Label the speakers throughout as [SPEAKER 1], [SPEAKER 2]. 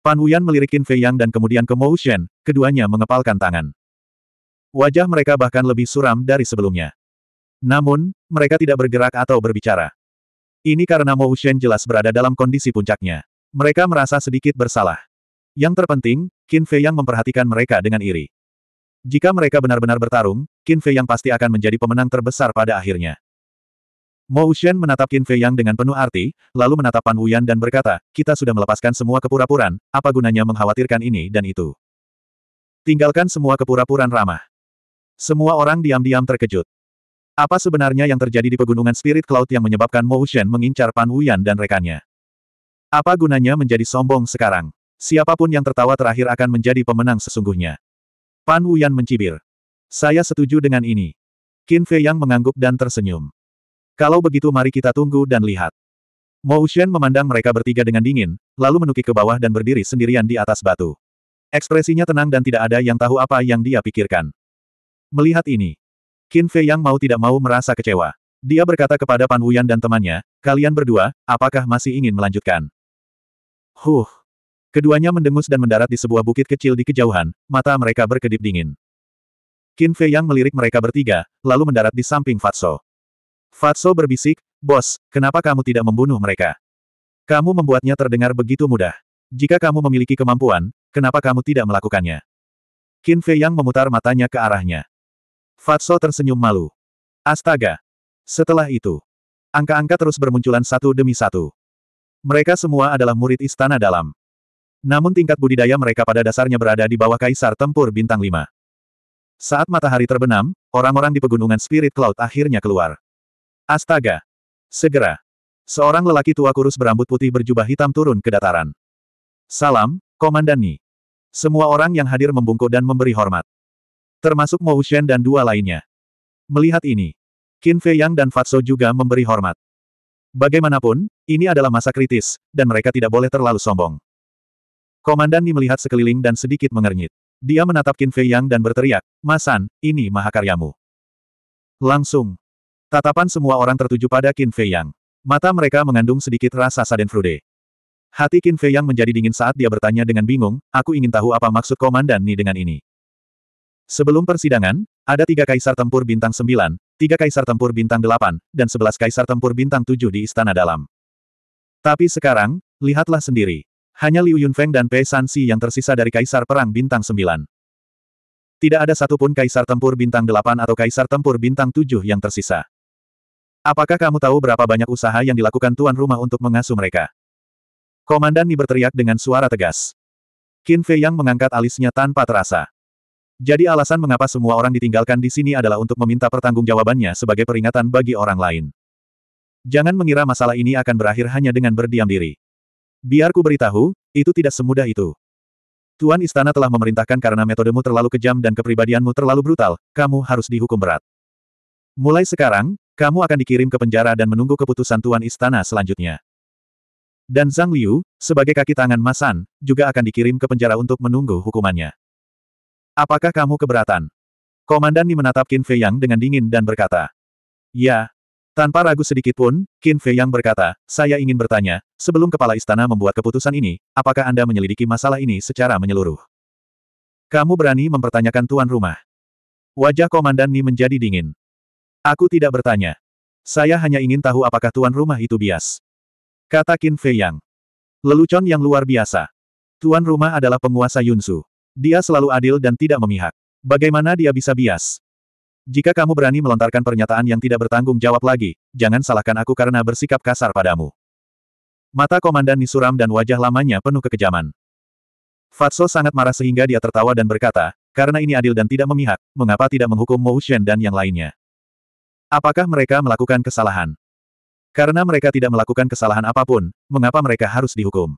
[SPEAKER 1] Pan Wuyan melirikin Fei Yang dan kemudian ke Mo Shen, keduanya mengepalkan tangan. Wajah mereka bahkan lebih suram dari sebelumnya. Namun, mereka tidak bergerak atau berbicara. Ini karena Mo Shen jelas berada dalam kondisi puncaknya. Mereka merasa sedikit bersalah. Yang terpenting, Qin Fei Yang memperhatikan mereka dengan iri. Jika mereka benar-benar bertarung, Qin Fei Yang pasti akan menjadi pemenang terbesar pada akhirnya. Mo Ushen menatap Qin Fei Yang dengan penuh arti, lalu menatap Pan Wuyan dan berkata, kita sudah melepaskan semua kepura-puran, apa gunanya mengkhawatirkan ini dan itu. Tinggalkan semua kepura-puran ramah. Semua orang diam-diam terkejut. Apa sebenarnya yang terjadi di pegunungan Spirit Cloud yang menyebabkan Mo Ushen mengincar Pan Wuyan dan rekannya? Apa gunanya menjadi sombong sekarang? Siapapun yang tertawa terakhir akan menjadi pemenang sesungguhnya. Pan Wuyan mencibir. Saya setuju dengan ini. Qin Fei Yang mengangguk dan tersenyum. Kalau begitu mari kita tunggu dan lihat. Mo Shen memandang mereka bertiga dengan dingin, lalu menukik ke bawah dan berdiri sendirian di atas batu. Ekspresinya tenang dan tidak ada yang tahu apa yang dia pikirkan. Melihat ini, Qin Fei yang mau tidak mau merasa kecewa. Dia berkata kepada Pan Wuyan dan temannya, kalian berdua, apakah masih ingin melanjutkan? Huh, Keduanya mendengus dan mendarat di sebuah bukit kecil di kejauhan, mata mereka berkedip dingin. Qin Fei Yang melirik mereka bertiga, lalu mendarat di samping Fatso. Fatso berbisik, Bos, kenapa kamu tidak membunuh mereka? Kamu membuatnya terdengar begitu mudah. Jika kamu memiliki kemampuan, kenapa kamu tidak melakukannya? Qin Fei Yang memutar matanya ke arahnya. Fatso tersenyum malu. Astaga! Setelah itu, angka-angka terus bermunculan satu demi satu. Mereka semua adalah murid istana dalam. Namun tingkat budidaya mereka pada dasarnya berada di bawah kaisar tempur bintang Lima. Saat matahari terbenam, orang-orang di pegunungan Spirit Cloud akhirnya keluar. Astaga! Segera! Seorang lelaki tua kurus berambut putih berjubah hitam turun ke dataran. Salam, Komandan Ni. Semua orang yang hadir membungkuk dan memberi hormat. Termasuk Mo Shen dan dua lainnya. Melihat ini, Qin Fei Yang dan Fatso juga memberi hormat. Bagaimanapun, ini adalah masa kritis, dan mereka tidak boleh terlalu sombong. Komandan Ni melihat sekeliling dan sedikit mengernyit. Dia menatap Qin Fei Yang dan berteriak, Masan, ini mahakaryamu. Langsung, Tatapan semua orang tertuju pada Qin Fei Yang. Mata mereka mengandung sedikit rasa sadenfrude. Hati Qin Fei Yang menjadi dingin saat dia bertanya dengan bingung, aku ingin tahu apa maksud Komandan Ni dengan ini. Sebelum persidangan, ada tiga kaisar tempur bintang Sembilan, tiga kaisar tempur bintang Delapan, dan sebelas kaisar tempur bintang Tujuh di istana dalam. Tapi sekarang, lihatlah sendiri. Hanya Liu Yunfeng dan Pei Sanxi yang tersisa dari kaisar perang bintang Sembilan. Tidak ada satupun kaisar tempur bintang Delapan atau kaisar tempur bintang Tujuh yang tersisa. Apakah kamu tahu berapa banyak usaha yang dilakukan tuan rumah untuk mengasuh mereka? Komandan Ni berteriak dengan suara tegas. Qin Fei Yang mengangkat alisnya tanpa terasa. Jadi alasan mengapa semua orang ditinggalkan di sini adalah untuk meminta pertanggungjawabannya sebagai peringatan bagi orang lain. Jangan mengira masalah ini akan berakhir hanya dengan berdiam diri. Biarku beritahu, itu tidak semudah itu. Tuan Istana telah memerintahkan karena metodemu terlalu kejam dan kepribadianmu terlalu brutal, kamu harus dihukum berat. Mulai sekarang, kamu akan dikirim ke penjara dan menunggu keputusan Tuan Istana selanjutnya. Dan Zhang Liu, sebagai kaki tangan Masan, juga akan dikirim ke penjara untuk menunggu hukumannya. Apakah kamu keberatan? Komandan Ni menatap Qin Fei Yang dengan dingin dan berkata. Ya. Tanpa ragu sedikit pun, Qin Fei Yang berkata, saya ingin bertanya, sebelum kepala istana membuat keputusan ini, apakah Anda menyelidiki masalah ini secara menyeluruh? Kamu berani mempertanyakan tuan rumah. Wajah Komandan Ni menjadi dingin. Aku tidak bertanya. Saya hanya ingin tahu apakah tuan rumah itu bias. Kata Qin Fei Yang. Lelucon yang luar biasa. Tuan rumah adalah penguasa Yunsu. Dia selalu adil dan tidak memihak. Bagaimana dia bisa bias? Jika kamu berani melontarkan pernyataan yang tidak bertanggung jawab lagi, jangan salahkan aku karena bersikap kasar padamu. Mata Komandan Nisuram dan wajah lamanya penuh kekejaman. Fatso sangat marah sehingga dia tertawa dan berkata, karena ini adil dan tidak memihak, mengapa tidak menghukum Mo dan yang lainnya? Apakah mereka melakukan kesalahan? Karena mereka tidak melakukan kesalahan apapun, mengapa mereka harus dihukum?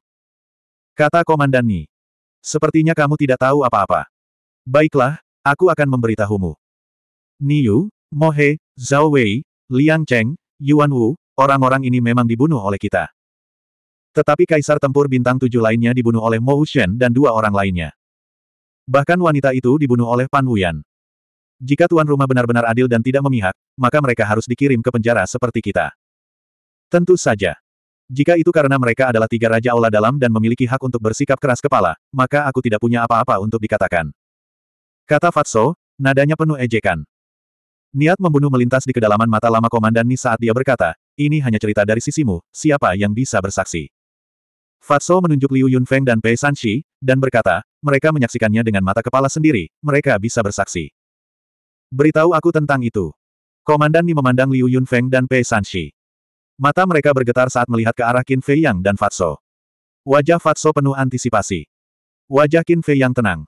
[SPEAKER 1] Kata Komandan Ni. Sepertinya kamu tidak tahu apa-apa. Baiklah, aku akan memberitahumu. Niu, Mohe, Zhao Wei, Liang Cheng, Yuan Wu, orang-orang ini memang dibunuh oleh kita. Tetapi kaisar tempur bintang tujuh lainnya dibunuh oleh Mo Wuxian dan dua orang lainnya. Bahkan wanita itu dibunuh oleh Pan Wuyan. Jika tuan rumah benar-benar adil dan tidak memihak, maka mereka harus dikirim ke penjara seperti kita. Tentu saja. Jika itu karena mereka adalah tiga Raja Aula dalam dan memiliki hak untuk bersikap keras kepala, maka aku tidak punya apa-apa untuk dikatakan. Kata Fatso, nadanya penuh ejekan. Niat membunuh melintas di kedalaman mata lama Komandan Ni saat dia berkata, ini hanya cerita dari sisimu, siapa yang bisa bersaksi. Fatso menunjuk Liu Yunfeng dan Pei Sanxi, dan berkata, mereka menyaksikannya dengan mata kepala sendiri, mereka bisa bersaksi. Beritahu aku tentang itu. Komandan Ni memandang Liu Yunfeng dan Pei Sanxi. Mata mereka bergetar saat melihat ke arah Qin Fei Yang dan Fatso. Wajah Fatso penuh antisipasi. Wajah Qin Fei Yang tenang.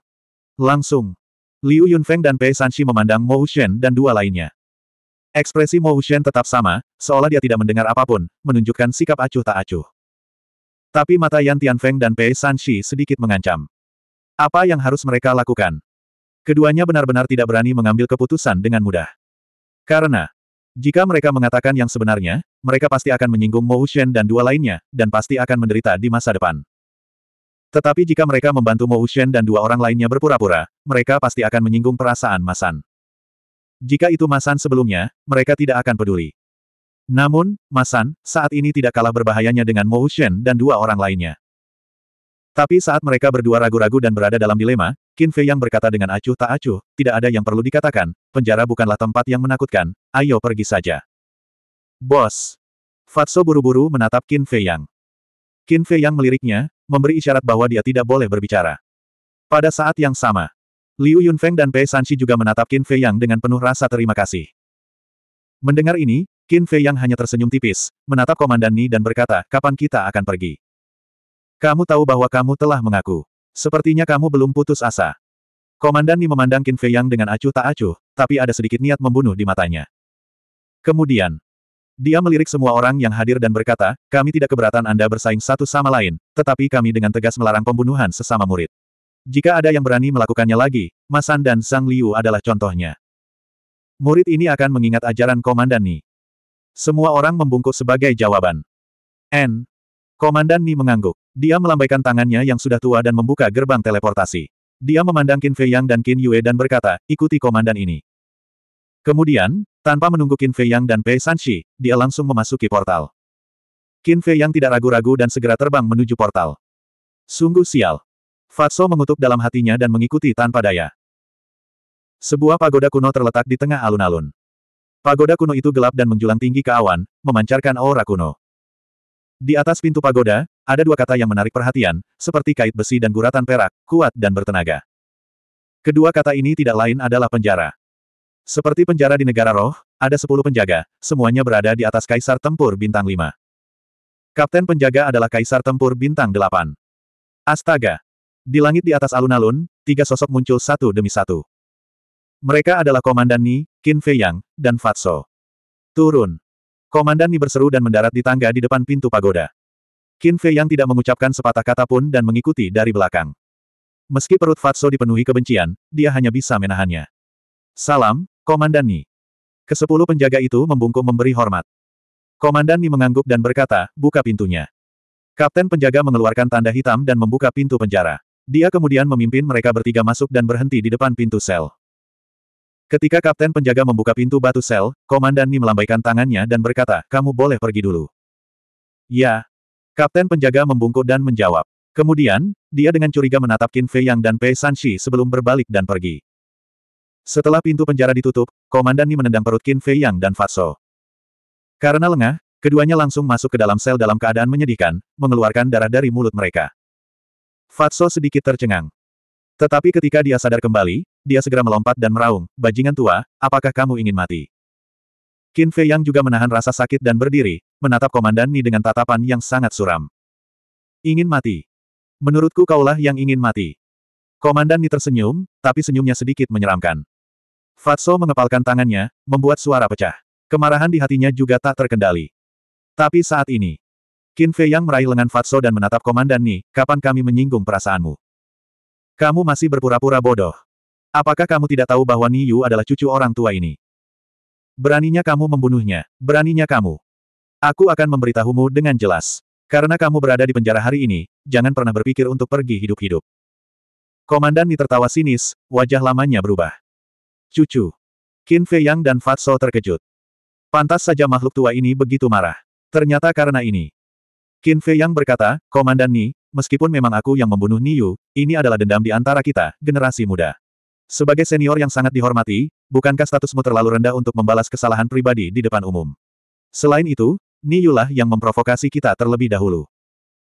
[SPEAKER 1] Langsung. Liu Yunfeng dan Pei Sanxi memandang Mo Wuxian dan dua lainnya. Ekspresi Mo Wuxian tetap sama, seolah dia tidak mendengar apapun, menunjukkan sikap acuh tak acuh. Tapi mata Yan Tianfeng dan Pei Sanxi sedikit mengancam. Apa yang harus mereka lakukan? Keduanya benar-benar tidak berani mengambil keputusan dengan mudah. Karena, jika mereka mengatakan yang sebenarnya, mereka pasti akan menyinggung Mo Shen dan dua lainnya, dan pasti akan menderita di masa depan. Tetapi jika mereka membantu Mo Shen dan dua orang lainnya berpura-pura, mereka pasti akan menyinggung perasaan Masan. Jika itu Masan sebelumnya, mereka tidak akan peduli. Namun, Masan, saat ini tidak kalah berbahayanya dengan Mo Shen dan dua orang lainnya. Tapi saat mereka berdua ragu-ragu dan berada dalam dilema, Qin Fei yang berkata dengan acuh tak acuh, tidak ada yang perlu dikatakan, penjara bukanlah tempat yang menakutkan, ayo pergi saja. Bos! Fatso buru-buru menatap Qin Fei Yang. Qin Fei Yang meliriknya, memberi isyarat bahwa dia tidak boleh berbicara. Pada saat yang sama, Liu Yunfeng dan Pei Sanxi juga menatap Qin Fei Yang dengan penuh rasa terima kasih. Mendengar ini, Qin Fei Yang hanya tersenyum tipis, menatap Komandan Ni dan berkata, kapan kita akan pergi? Kamu tahu bahwa kamu telah mengaku. Sepertinya kamu belum putus asa. Komandan Ni memandang Qin Fei Yang dengan acuh tak acuh, tapi ada sedikit niat membunuh di matanya. Kemudian, dia melirik semua orang yang hadir dan berkata, kami tidak keberatan Anda bersaing satu sama lain, tetapi kami dengan tegas melarang pembunuhan sesama murid. Jika ada yang berani melakukannya lagi, Masan dan Sang Liu adalah contohnya. Murid ini akan mengingat ajaran Komandan Ni. Semua orang membungkuk sebagai jawaban. N. Komandan Ni mengangguk. Dia melambaikan tangannya yang sudah tua dan membuka gerbang teleportasi. Dia memandang Qin Fei Yang dan Qin Yue dan berkata, ikuti komandan ini. Kemudian, tanpa menunggu Qin Fei Yang dan Pei Sanxi, dia langsung memasuki portal. Qin Fei Yang tidak ragu-ragu dan segera terbang menuju portal. Sungguh sial. Fatso mengutuk dalam hatinya dan mengikuti tanpa daya. Sebuah pagoda kuno terletak di tengah alun-alun. Pagoda kuno itu gelap dan menjulang tinggi ke awan, memancarkan aura kuno. Di atas pintu pagoda, ada dua kata yang menarik perhatian, seperti kait besi dan guratan perak, kuat dan bertenaga. Kedua kata ini tidak lain adalah penjara. Seperti penjara di negara roh, ada sepuluh penjaga, semuanya berada di atas kaisar tempur bintang lima. Kapten penjaga adalah kaisar tempur bintang delapan. Astaga! Di langit di atas alun-alun, tiga sosok muncul satu demi satu. Mereka adalah Komandan Ni, Qin Fei Yang, dan Fatso. Turun. Komandan Ni berseru dan mendarat di tangga di depan pintu pagoda. Qin Fei yang tidak mengucapkan sepatah kata pun dan mengikuti dari belakang. Meski perut Fatso dipenuhi kebencian, dia hanya bisa menahannya. Salam, Komandan Ni. Kesepuluh penjaga itu membungkuk memberi hormat. Komandan Ni mengangguk dan berkata, buka pintunya. Kapten penjaga mengeluarkan tanda hitam dan membuka pintu penjara. Dia kemudian memimpin mereka bertiga masuk dan berhenti di depan pintu sel. Ketika kapten penjaga membuka pintu batu sel, komandan Ni melambaikan tangannya dan berkata, kamu boleh pergi dulu. Ya. Kapten penjaga membungkuk dan menjawab. Kemudian, dia dengan curiga menatap Qin Fei Yang dan Pei Sanxi sebelum berbalik dan pergi. Setelah pintu penjara ditutup, komandan Ni menendang perut Qin Fei Yang dan Fatso. Karena lengah, keduanya langsung masuk ke dalam sel dalam keadaan menyedihkan, mengeluarkan darah dari mulut mereka. Fatso sedikit tercengang. Tetapi ketika dia sadar kembali, dia segera melompat dan meraung, bajingan tua, apakah kamu ingin mati? Qin Fei Yang juga menahan rasa sakit dan berdiri, menatap Komandan Ni dengan tatapan yang sangat suram. Ingin mati. Menurutku kaulah yang ingin mati. Komandan Ni tersenyum, tapi senyumnya sedikit menyeramkan. Fatso mengepalkan tangannya, membuat suara pecah. Kemarahan di hatinya juga tak terkendali. Tapi saat ini, Qin Fei Yang meraih lengan Fatso dan menatap Komandan Ni, kapan kami menyinggung perasaanmu? Kamu masih berpura-pura bodoh. Apakah kamu tidak tahu bahwa Niyu adalah cucu orang tua ini? Beraninya kamu membunuhnya, beraninya kamu. Aku akan memberitahumu dengan jelas. Karena kamu berada di penjara hari ini, jangan pernah berpikir untuk pergi hidup-hidup. Komandan Ni tertawa sinis, wajah lamanya berubah. Cucu. Qin Fei Yang dan Fatso terkejut. Pantas saja makhluk tua ini begitu marah. Ternyata karena ini. Qin Fei Yang berkata, Komandan Ni, meskipun memang aku yang membunuh Niyu, ini adalah dendam di antara kita, generasi muda. Sebagai senior yang sangat dihormati, bukankah statusmu terlalu rendah untuk membalas kesalahan pribadi di depan umum? Selain itu, Yulah yang memprovokasi kita terlebih dahulu.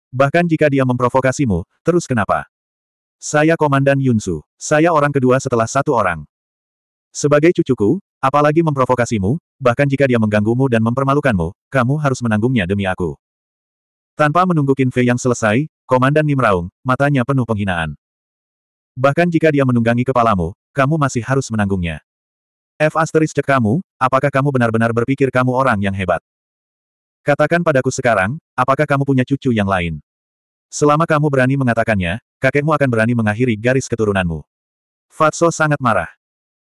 [SPEAKER 1] Bahkan jika dia memprovokasimu, terus kenapa? Saya Komandan Yunsu. Saya orang kedua setelah satu orang. Sebagai cucuku, apalagi memprovokasimu, bahkan jika dia mengganggumu dan mempermalukanmu, kamu harus menanggungnya demi aku. Tanpa menunggu Qin yang selesai, Komandan Nimraung, matanya penuh penghinaan. Bahkan jika dia menunggangi kepalamu, kamu masih harus menanggungnya. F asteris cek kamu, apakah kamu benar-benar berpikir kamu orang yang hebat? Katakan padaku sekarang, apakah kamu punya cucu yang lain? Selama kamu berani mengatakannya, kakekmu akan berani mengakhiri garis keturunanmu. Fatso sangat marah.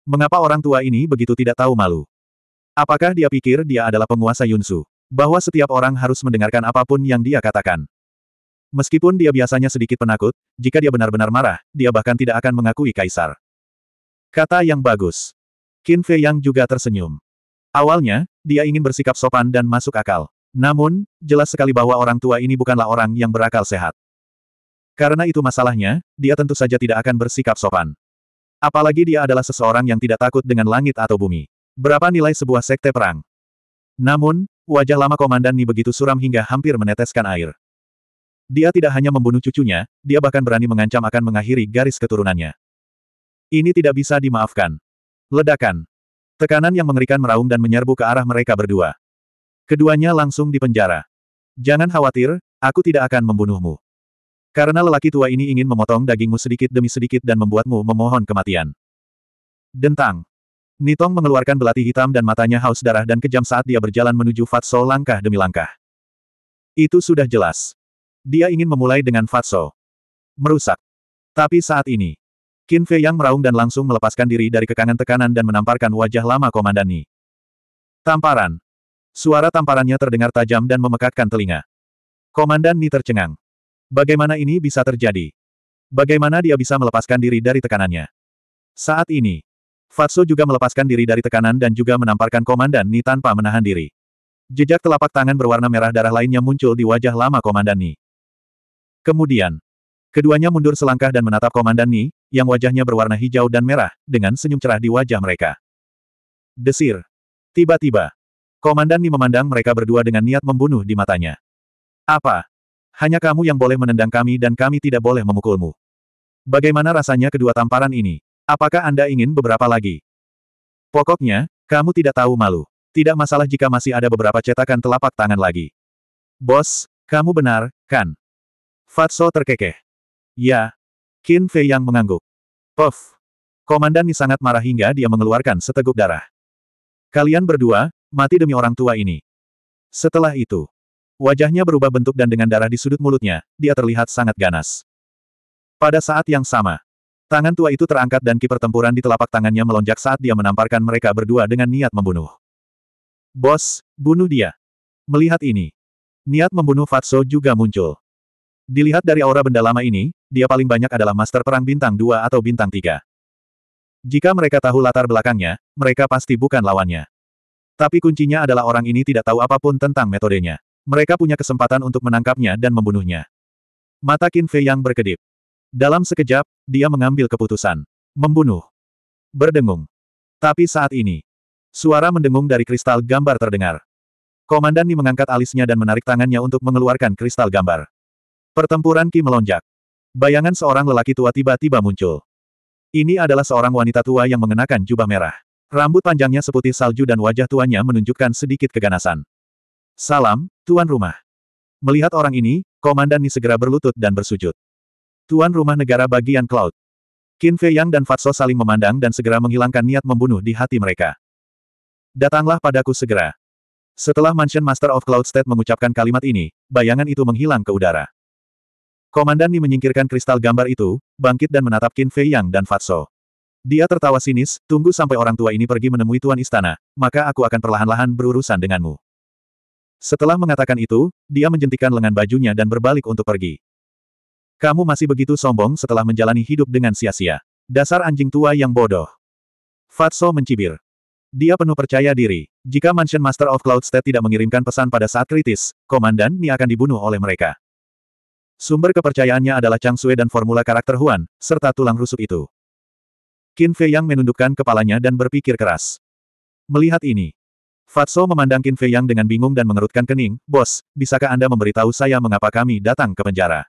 [SPEAKER 1] Mengapa orang tua ini begitu tidak tahu malu? Apakah dia pikir dia adalah penguasa Yunsu? Bahwa setiap orang harus mendengarkan apapun yang dia katakan. Meskipun dia biasanya sedikit penakut, jika dia benar-benar marah, dia bahkan tidak akan mengakui kaisar. Kata yang bagus. Qin Fei Yang juga tersenyum. Awalnya, dia ingin bersikap sopan dan masuk akal. Namun, jelas sekali bahwa orang tua ini bukanlah orang yang berakal sehat. Karena itu masalahnya, dia tentu saja tidak akan bersikap sopan. Apalagi dia adalah seseorang yang tidak takut dengan langit atau bumi. Berapa nilai sebuah sekte perang? Namun, wajah lama komandan Ni begitu suram hingga hampir meneteskan air. Dia tidak hanya membunuh cucunya, dia bahkan berani mengancam akan mengakhiri garis keturunannya. Ini tidak bisa dimaafkan. Ledakan. Tekanan yang mengerikan meraung dan menyerbu ke arah mereka berdua. Keduanya langsung dipenjara. Jangan khawatir, aku tidak akan membunuhmu. Karena lelaki tua ini ingin memotong dagingmu sedikit demi sedikit dan membuatmu memohon kematian. Dentang. Nitong mengeluarkan belati hitam dan matanya haus darah dan kejam saat dia berjalan menuju Fatso langkah demi langkah. Itu sudah jelas. Dia ingin memulai dengan Fatso. Merusak. Tapi saat ini, Qin Fei yang meraung dan langsung melepaskan diri dari kekangan tekanan dan menamparkan wajah lama Komandan Ni. Tamparan. Suara tamparannya terdengar tajam dan memekakkan telinga. Komandan Ni tercengang. Bagaimana ini bisa terjadi? Bagaimana dia bisa melepaskan diri dari tekanannya? Saat ini, Fatso juga melepaskan diri dari tekanan dan juga menamparkan Komandan Ni tanpa menahan diri. Jejak telapak tangan berwarna merah darah lainnya muncul di wajah lama Komandan Ni. Kemudian, keduanya mundur selangkah dan menatap Komandan Ni, yang wajahnya berwarna hijau dan merah, dengan senyum cerah di wajah mereka. Desir. Tiba-tiba. Komandan Ni memandang mereka berdua dengan niat membunuh di matanya. Apa? Hanya kamu yang boleh menendang kami dan kami tidak boleh memukulmu. Bagaimana rasanya kedua tamparan ini? Apakah Anda ingin beberapa lagi? Pokoknya, kamu tidak tahu malu. Tidak masalah jika masih ada beberapa cetakan telapak tangan lagi. Bos, kamu benar, kan? Fatso terkekeh. Ya, Qin Fei yang mengangguk. Puff! Komandan sangat marah hingga dia mengeluarkan seteguk darah. Kalian berdua, mati demi orang tua ini. Setelah itu, wajahnya berubah bentuk dan dengan darah di sudut mulutnya, dia terlihat sangat ganas. Pada saat yang sama, tangan tua itu terangkat dan kiper pertempuran di telapak tangannya melonjak saat dia menamparkan mereka berdua dengan niat membunuh. Bos, bunuh dia. Melihat ini, niat membunuh Fatso juga muncul. Dilihat dari aura benda lama ini, dia paling banyak adalah master perang bintang 2 atau bintang 3. Jika mereka tahu latar belakangnya, mereka pasti bukan lawannya. Tapi kuncinya adalah orang ini tidak tahu apapun tentang metodenya. Mereka punya kesempatan untuk menangkapnya dan membunuhnya. Mata Qin Fei yang berkedip. Dalam sekejap, dia mengambil keputusan. Membunuh. Berdengung. Tapi saat ini, suara mendengung dari kristal gambar terdengar. Komandan Ni mengangkat alisnya dan menarik tangannya untuk mengeluarkan kristal gambar. Pertempuran Ki melonjak. Bayangan seorang lelaki tua tiba-tiba muncul. Ini adalah seorang wanita tua yang mengenakan jubah merah. Rambut panjangnya seputih salju dan wajah tuanya menunjukkan sedikit keganasan. Salam, Tuan Rumah. Melihat orang ini, Komandan Ni segera berlutut dan bersujud. Tuan Rumah Negara Bagian Cloud. Qin Fei Yang dan Fatso saling memandang dan segera menghilangkan niat membunuh di hati mereka. Datanglah padaku segera. Setelah Mansion Master of Cloud State mengucapkan kalimat ini, bayangan itu menghilang ke udara. Komandan Ni menyingkirkan kristal gambar itu, bangkit dan menatap Qin Fei Yang dan Fatso. Dia tertawa sinis, tunggu sampai orang tua ini pergi menemui tuan istana, maka aku akan perlahan-lahan berurusan denganmu. Setelah mengatakan itu, dia menjentikan lengan bajunya dan berbalik untuk pergi. Kamu masih begitu sombong setelah menjalani hidup dengan sia-sia. Dasar anjing tua yang bodoh. Fatso mencibir. Dia penuh percaya diri. Jika Mansion Master of Cloud State tidak mengirimkan pesan pada saat kritis, Komandan Ni akan dibunuh oleh mereka. Sumber kepercayaannya adalah Chang Sui dan formula karakter Huan, serta tulang rusuk itu. Qin Fei Yang menundukkan kepalanya dan berpikir keras. Melihat ini, Fatso memandang Qin Fei Yang dengan bingung dan mengerutkan kening, Bos, bisakah Anda memberitahu saya mengapa kami datang ke penjara?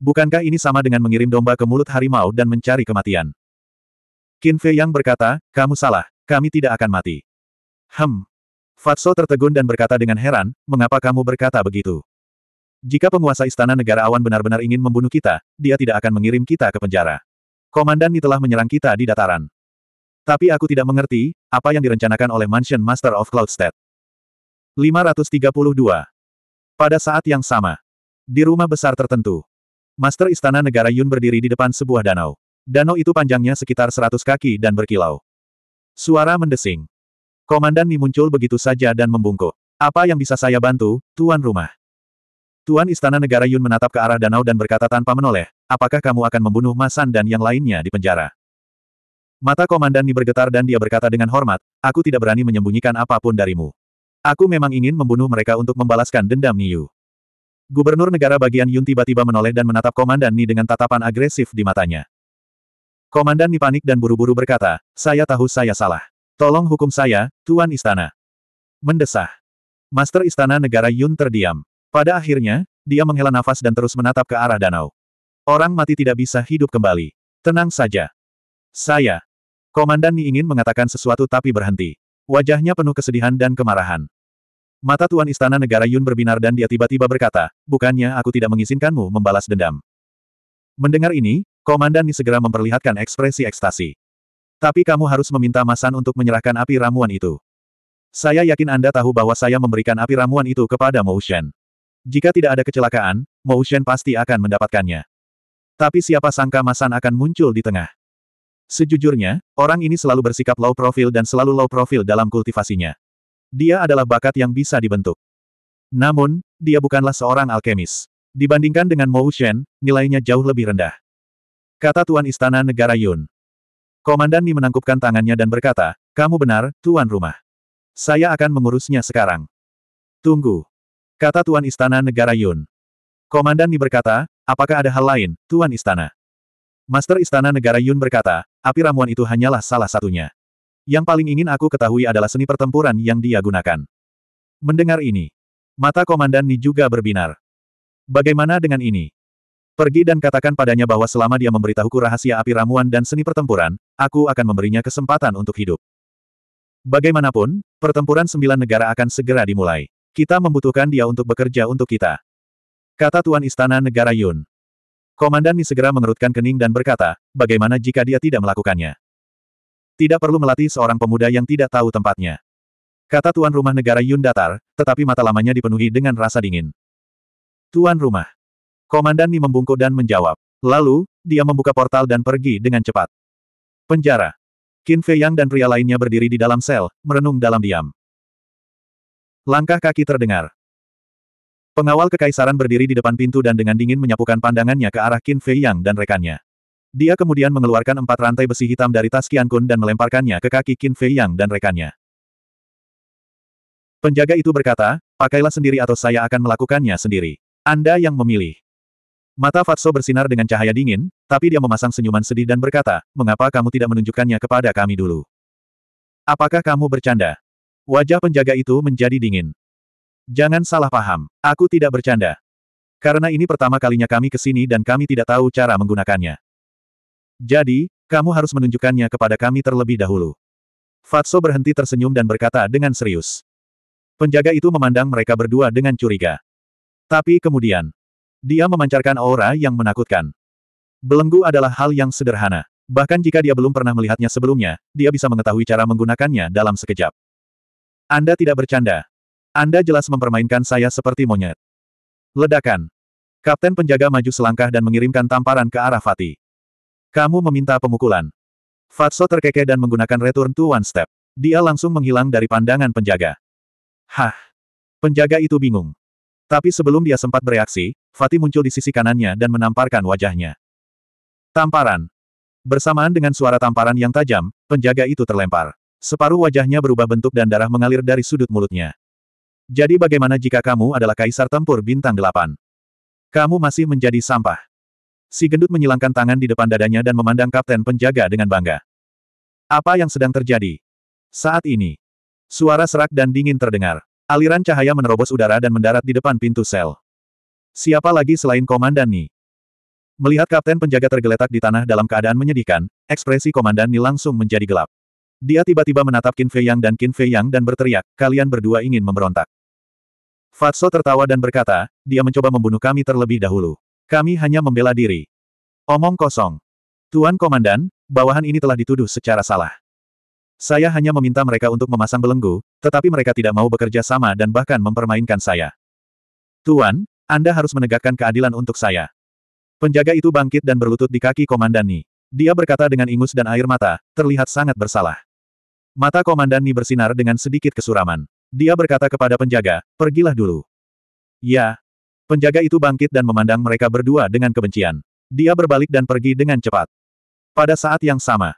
[SPEAKER 1] Bukankah ini sama dengan mengirim domba ke mulut harimau dan mencari kematian? Qin Fei Yang berkata, kamu salah, kami tidak akan mati. Hem. Fatso tertegun dan berkata dengan heran, mengapa kamu berkata begitu? Jika penguasa istana negara awan benar-benar ingin membunuh kita, dia tidak akan mengirim kita ke penjara. Komandan Ni telah menyerang kita di dataran. Tapi aku tidak mengerti, apa yang direncanakan oleh Mansion Master of Cloudstead. 532. Pada saat yang sama. Di rumah besar tertentu. Master Istana Negara Yun berdiri di depan sebuah danau. Danau itu panjangnya sekitar 100 kaki dan berkilau. Suara mendesing. Komandan Ni muncul begitu saja dan membungkuk. Apa yang bisa saya bantu, Tuan Rumah? Tuan Istana Negara Yun menatap ke arah danau dan berkata tanpa menoleh, apakah kamu akan membunuh Masan dan yang lainnya di penjara? Mata Komandan Ni bergetar dan dia berkata dengan hormat, aku tidak berani menyembunyikan apapun darimu. Aku memang ingin membunuh mereka untuk membalaskan dendam Niu. Gubernur negara bagian Yun tiba-tiba menoleh dan menatap Komandan Ni dengan tatapan agresif di matanya. Komandan Ni panik dan buru-buru berkata, saya tahu saya salah. Tolong hukum saya, Tuan Istana. Mendesah. Master Istana Negara Yun terdiam. Pada akhirnya, dia menghela nafas dan terus menatap ke arah danau. Orang mati tidak bisa hidup kembali. Tenang saja. Saya. Komandan Ni ingin mengatakan sesuatu tapi berhenti. Wajahnya penuh kesedihan dan kemarahan. Mata Tuan Istana Negara Yun berbinar dan dia tiba-tiba berkata, bukannya aku tidak mengizinkanmu membalas dendam. Mendengar ini, Komandan Ni segera memperlihatkan ekspresi ekstasi. Tapi kamu harus meminta Masan untuk menyerahkan api ramuan itu. Saya yakin Anda tahu bahwa saya memberikan api ramuan itu kepada Mo jika tidak ada kecelakaan, Mo Shen pasti akan mendapatkannya. Tapi siapa sangka Masan akan muncul di tengah. Sejujurnya, orang ini selalu bersikap low profile dan selalu low profile dalam kultivasinya. Dia adalah bakat yang bisa dibentuk. Namun, dia bukanlah seorang alkemis. Dibandingkan dengan Mo Shen, nilainya jauh lebih rendah. Kata Tuan Istana Negara Yun. Komandan Ni menangkupkan tangannya dan berkata, Kamu benar, Tuan Rumah. Saya akan mengurusnya sekarang. Tunggu. Kata Tuan Istana Negara Yun. Komandan Ni berkata, apakah ada hal lain, Tuan Istana? Master Istana Negara Yun berkata, api ramuan itu hanyalah salah satunya. Yang paling ingin aku ketahui adalah seni pertempuran yang dia gunakan. Mendengar ini, mata Komandan Ni juga berbinar. Bagaimana dengan ini? Pergi dan katakan padanya bahwa selama dia memberitahuku rahasia api ramuan dan seni pertempuran, aku akan memberinya kesempatan untuk hidup. Bagaimanapun, pertempuran sembilan negara akan segera dimulai. Kita membutuhkan dia untuk bekerja untuk kita. Kata Tuan Istana Negara Yun. Komandan Ni segera mengerutkan kening dan berkata, bagaimana jika dia tidak melakukannya? Tidak perlu melatih seorang pemuda yang tidak tahu tempatnya. Kata Tuan Rumah Negara Yun datar, tetapi mata lamanya dipenuhi dengan rasa dingin. Tuan Rumah. Komandan Ni membungkuk dan menjawab. Lalu, dia membuka portal dan pergi dengan cepat. Penjara. Qin Fei Yang dan pria lainnya berdiri di dalam sel, merenung dalam diam. Langkah kaki terdengar. Pengawal kekaisaran berdiri di depan pintu dan dengan dingin menyapukan pandangannya ke arah Qin Fei Yang dan rekannya. Dia kemudian mengeluarkan empat rantai besi hitam dari tas Qian Kun dan melemparkannya ke kaki Qin Fei Yang dan rekannya. Penjaga itu berkata, pakailah sendiri atau saya akan melakukannya sendiri. Anda yang memilih. Mata Fatso bersinar dengan cahaya dingin, tapi dia memasang senyuman sedih dan berkata, mengapa kamu tidak menunjukkannya kepada kami dulu? Apakah kamu bercanda? Wajah penjaga itu menjadi dingin. Jangan salah paham, aku tidak bercanda. Karena ini pertama kalinya kami ke sini dan kami tidak tahu cara menggunakannya. Jadi, kamu harus menunjukkannya kepada kami terlebih dahulu. Fatso berhenti tersenyum dan berkata dengan serius. Penjaga itu memandang mereka berdua dengan curiga. Tapi kemudian, dia memancarkan aura yang menakutkan. Belenggu adalah hal yang sederhana. Bahkan jika dia belum pernah melihatnya sebelumnya, dia bisa mengetahui cara menggunakannya dalam sekejap. Anda tidak bercanda. Anda jelas mempermainkan saya seperti monyet. Ledakan. Kapten penjaga maju selangkah dan mengirimkan tamparan ke arah Fatih. Kamu meminta pemukulan. Fatso terkekeh dan menggunakan return to one step. Dia langsung menghilang dari pandangan penjaga. Hah. Penjaga itu bingung. Tapi sebelum dia sempat bereaksi, Fatih muncul di sisi kanannya dan menamparkan wajahnya. Tamparan. Bersamaan dengan suara tamparan yang tajam, penjaga itu terlempar. Separuh wajahnya berubah bentuk dan darah mengalir dari sudut mulutnya. Jadi bagaimana jika kamu adalah kaisar tempur bintang delapan? Kamu masih menjadi sampah. Si gendut menyilangkan tangan di depan dadanya dan memandang kapten penjaga dengan bangga. Apa yang sedang terjadi? Saat ini, suara serak dan dingin terdengar. Aliran cahaya menerobos udara dan mendarat di depan pintu sel. Siapa lagi selain Komandan Ni? Melihat kapten penjaga tergeletak di tanah dalam keadaan menyedihkan, ekspresi Komandan Ni langsung menjadi gelap. Dia tiba-tiba menatap Qin Fei Yang dan Qin Fei Yang dan berteriak, kalian berdua ingin memberontak. Fatso tertawa dan berkata, dia mencoba membunuh kami terlebih dahulu. Kami hanya membela diri. Omong kosong. Tuan Komandan, bawahan ini telah dituduh secara salah. Saya hanya meminta mereka untuk memasang belenggu, tetapi mereka tidak mau bekerja sama dan bahkan mempermainkan saya. Tuan, Anda harus menegakkan keadilan untuk saya. Penjaga itu bangkit dan berlutut di kaki Komandan Ni. Dia berkata dengan ingus dan air mata, terlihat sangat bersalah. Mata Komandan Ni bersinar dengan sedikit kesuraman. Dia berkata kepada penjaga, pergilah dulu. Ya. Penjaga itu bangkit dan memandang mereka berdua dengan kebencian. Dia berbalik dan pergi dengan cepat. Pada saat yang sama,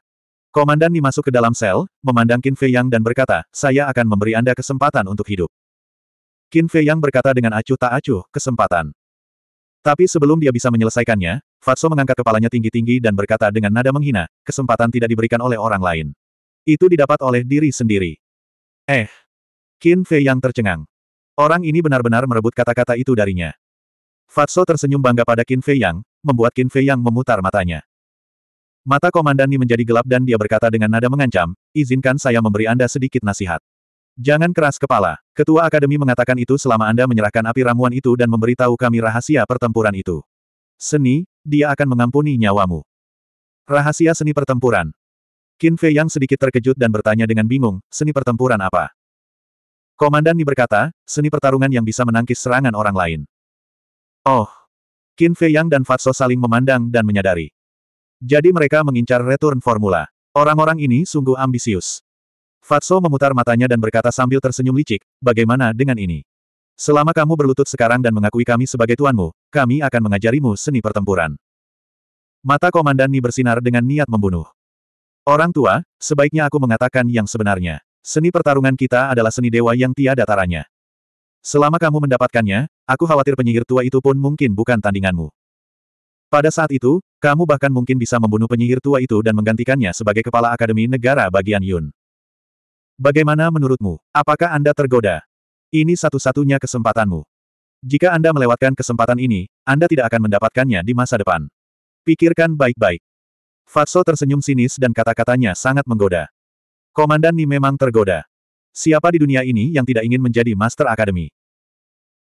[SPEAKER 1] Komandan Ni masuk ke dalam sel, memandang Qin Fei Yang dan berkata, saya akan memberi Anda kesempatan untuk hidup. Qin Fei Yang berkata dengan acuh tak acuh, kesempatan. Tapi sebelum dia bisa menyelesaikannya, Fatso mengangkat kepalanya tinggi-tinggi dan berkata dengan nada menghina, kesempatan tidak diberikan oleh orang lain. Itu didapat oleh diri sendiri. Eh. Qin Fei yang tercengang. Orang ini benar-benar merebut kata-kata itu darinya. Fatso tersenyum bangga pada Qin Fei Yang, membuat Qin Fei Yang memutar matanya. Mata komandan ini menjadi gelap dan dia berkata dengan nada mengancam, izinkan saya memberi Anda sedikit nasihat. Jangan keras kepala. Ketua Akademi mengatakan itu selama Anda menyerahkan api ramuan itu dan memberitahu kami rahasia pertempuran itu. Seni, dia akan mengampuni nyawamu. Rahasia seni pertempuran, Qin Fei yang sedikit terkejut dan bertanya dengan bingung, seni pertempuran apa? Komandan Ni berkata, seni pertarungan yang bisa menangkis serangan orang lain. Oh! Qin Fei Yang dan Fatso saling memandang dan menyadari. Jadi mereka mengincar return formula. Orang-orang ini sungguh ambisius. Fatso memutar matanya dan berkata sambil tersenyum licik, bagaimana dengan ini? Selama kamu berlutut sekarang dan mengakui kami sebagai tuanmu, kami akan mengajarimu seni pertempuran. Mata Komandan Ni bersinar dengan niat membunuh. Orang tua, sebaiknya aku mengatakan yang sebenarnya. Seni pertarungan kita adalah seni dewa yang tiada taranya. Selama kamu mendapatkannya, aku khawatir penyihir tua itu pun mungkin bukan tandinganmu. Pada saat itu, kamu bahkan mungkin bisa membunuh penyihir tua itu dan menggantikannya sebagai kepala Akademi Negara bagian Yun. Bagaimana menurutmu? Apakah Anda tergoda? Ini satu-satunya kesempatanmu. Jika Anda melewatkan kesempatan ini, Anda tidak akan mendapatkannya di masa depan. Pikirkan baik-baik. Fatso tersenyum sinis dan kata-katanya sangat menggoda. Komandan Ni memang tergoda. Siapa di dunia ini yang tidak ingin menjadi Master Academy?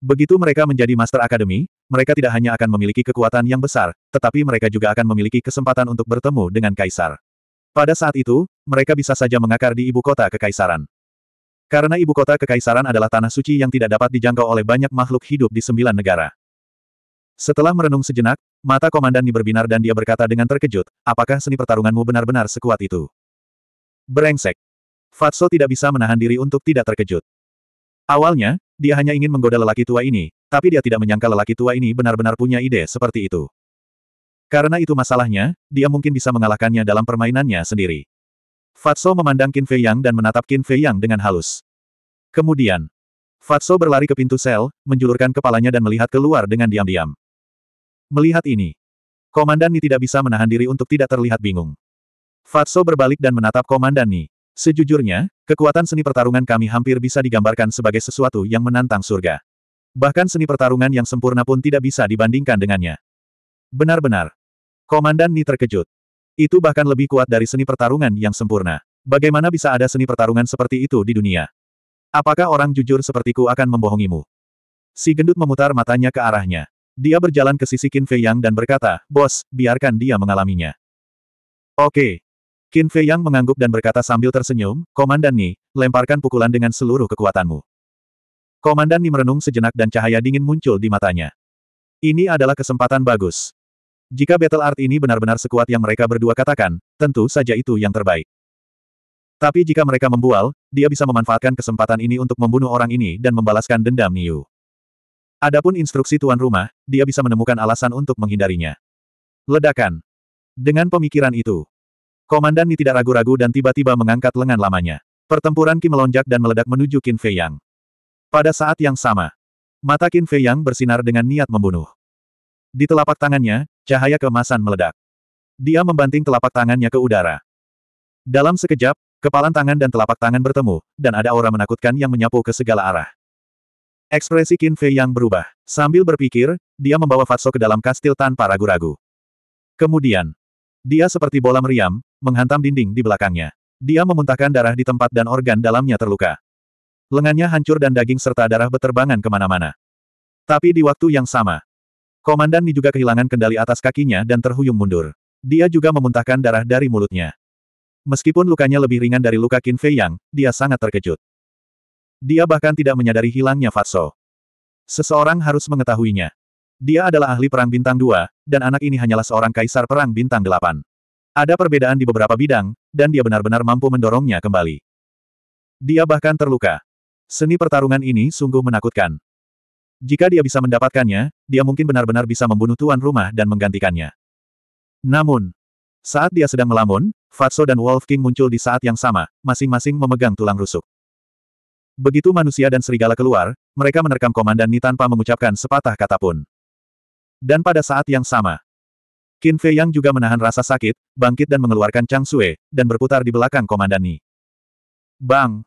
[SPEAKER 1] Begitu mereka menjadi Master Academy, mereka tidak hanya akan memiliki kekuatan yang besar, tetapi mereka juga akan memiliki kesempatan untuk bertemu dengan Kaisar. Pada saat itu, mereka bisa saja mengakar di ibu kota kekaisaran. Karena ibu kota kekaisaran adalah tanah suci yang tidak dapat dijangkau oleh banyak makhluk hidup di sembilan negara. Setelah merenung sejenak, mata komandan Ni berbinar dan dia berkata dengan terkejut, apakah seni pertarunganmu benar-benar sekuat itu? Berengsek. Fatso tidak bisa menahan diri untuk tidak terkejut. Awalnya, dia hanya ingin menggoda lelaki tua ini, tapi dia tidak menyangka lelaki tua ini benar-benar punya ide seperti itu. Karena itu masalahnya, dia mungkin bisa mengalahkannya dalam permainannya sendiri. Fatso memandang Qin Fei Yang dan menatap Qin Fei Yang dengan halus. Kemudian, Fatso berlari ke pintu sel, menjulurkan kepalanya dan melihat keluar dengan diam-diam. Melihat ini, Komandan Ni tidak bisa menahan diri untuk tidak terlihat bingung. Fatso berbalik dan menatap Komandan Ni. Sejujurnya, kekuatan seni pertarungan kami hampir bisa digambarkan sebagai sesuatu yang menantang surga. Bahkan seni pertarungan yang sempurna pun tidak bisa dibandingkan dengannya. Benar-benar. Komandan Ni terkejut. Itu bahkan lebih kuat dari seni pertarungan yang sempurna. Bagaimana bisa ada seni pertarungan seperti itu di dunia? Apakah orang jujur sepertiku akan membohongimu? Si gendut memutar matanya ke arahnya. Dia berjalan ke sisi Qin Fei Yang dan berkata, Bos, biarkan dia mengalaminya. Oke. Qin Fei Yang mengangguk dan berkata sambil tersenyum, Komandan Ni, lemparkan pukulan dengan seluruh kekuatanmu. Komandan Ni merenung sejenak dan cahaya dingin muncul di matanya. Ini adalah kesempatan bagus. Jika battle art ini benar-benar sekuat yang mereka berdua katakan, tentu saja itu yang terbaik. Tapi jika mereka membual, dia bisa memanfaatkan kesempatan ini untuk membunuh orang ini dan membalaskan dendam Niu. Adapun instruksi tuan rumah, dia bisa menemukan alasan untuk menghindarinya. Ledakan. Dengan pemikiran itu, komandan Ni tidak ragu-ragu dan tiba-tiba mengangkat lengan lamanya. Pertempuran Ki melonjak dan meledak menuju Qin Fei Yang. Pada saat yang sama, mata Qin Fei Yang bersinar dengan niat membunuh. Di telapak tangannya, cahaya kemasan meledak. Dia membanting telapak tangannya ke udara. Dalam sekejap, kepalan tangan dan telapak tangan bertemu, dan ada aura menakutkan yang menyapu ke segala arah. Ekspresi Qin Fei yang berubah. Sambil berpikir, dia membawa Fatso ke dalam kastil tanpa ragu-ragu. Kemudian, dia seperti bola meriam, menghantam dinding di belakangnya. Dia memuntahkan darah di tempat dan organ dalamnya terluka. Lengannya hancur dan daging serta darah beterbangan kemana-mana. Tapi di waktu yang sama, Komandan Ni juga kehilangan kendali atas kakinya dan terhuyung mundur. Dia juga memuntahkan darah dari mulutnya. Meskipun lukanya lebih ringan dari luka Qin Fei Yang, dia sangat terkejut. Dia bahkan tidak menyadari hilangnya Fatso. Seseorang harus mengetahuinya. Dia adalah ahli perang bintang 2, dan anak ini hanyalah seorang kaisar perang bintang 8. Ada perbedaan di beberapa bidang, dan dia benar-benar mampu mendorongnya kembali. Dia bahkan terluka. Seni pertarungan ini sungguh menakutkan. Jika dia bisa mendapatkannya, dia mungkin benar-benar bisa membunuh tuan rumah dan menggantikannya. Namun, saat dia sedang melamun, Fatso dan Wolf King muncul di saat yang sama, masing-masing memegang tulang rusuk. Begitu manusia dan serigala keluar, mereka menerkam komandan Ni tanpa mengucapkan sepatah kata pun. Dan pada saat yang sama, Qin Fei Yang juga menahan rasa sakit, bangkit dan mengeluarkan Chang Sue, dan berputar di belakang komandan Ni. Bang!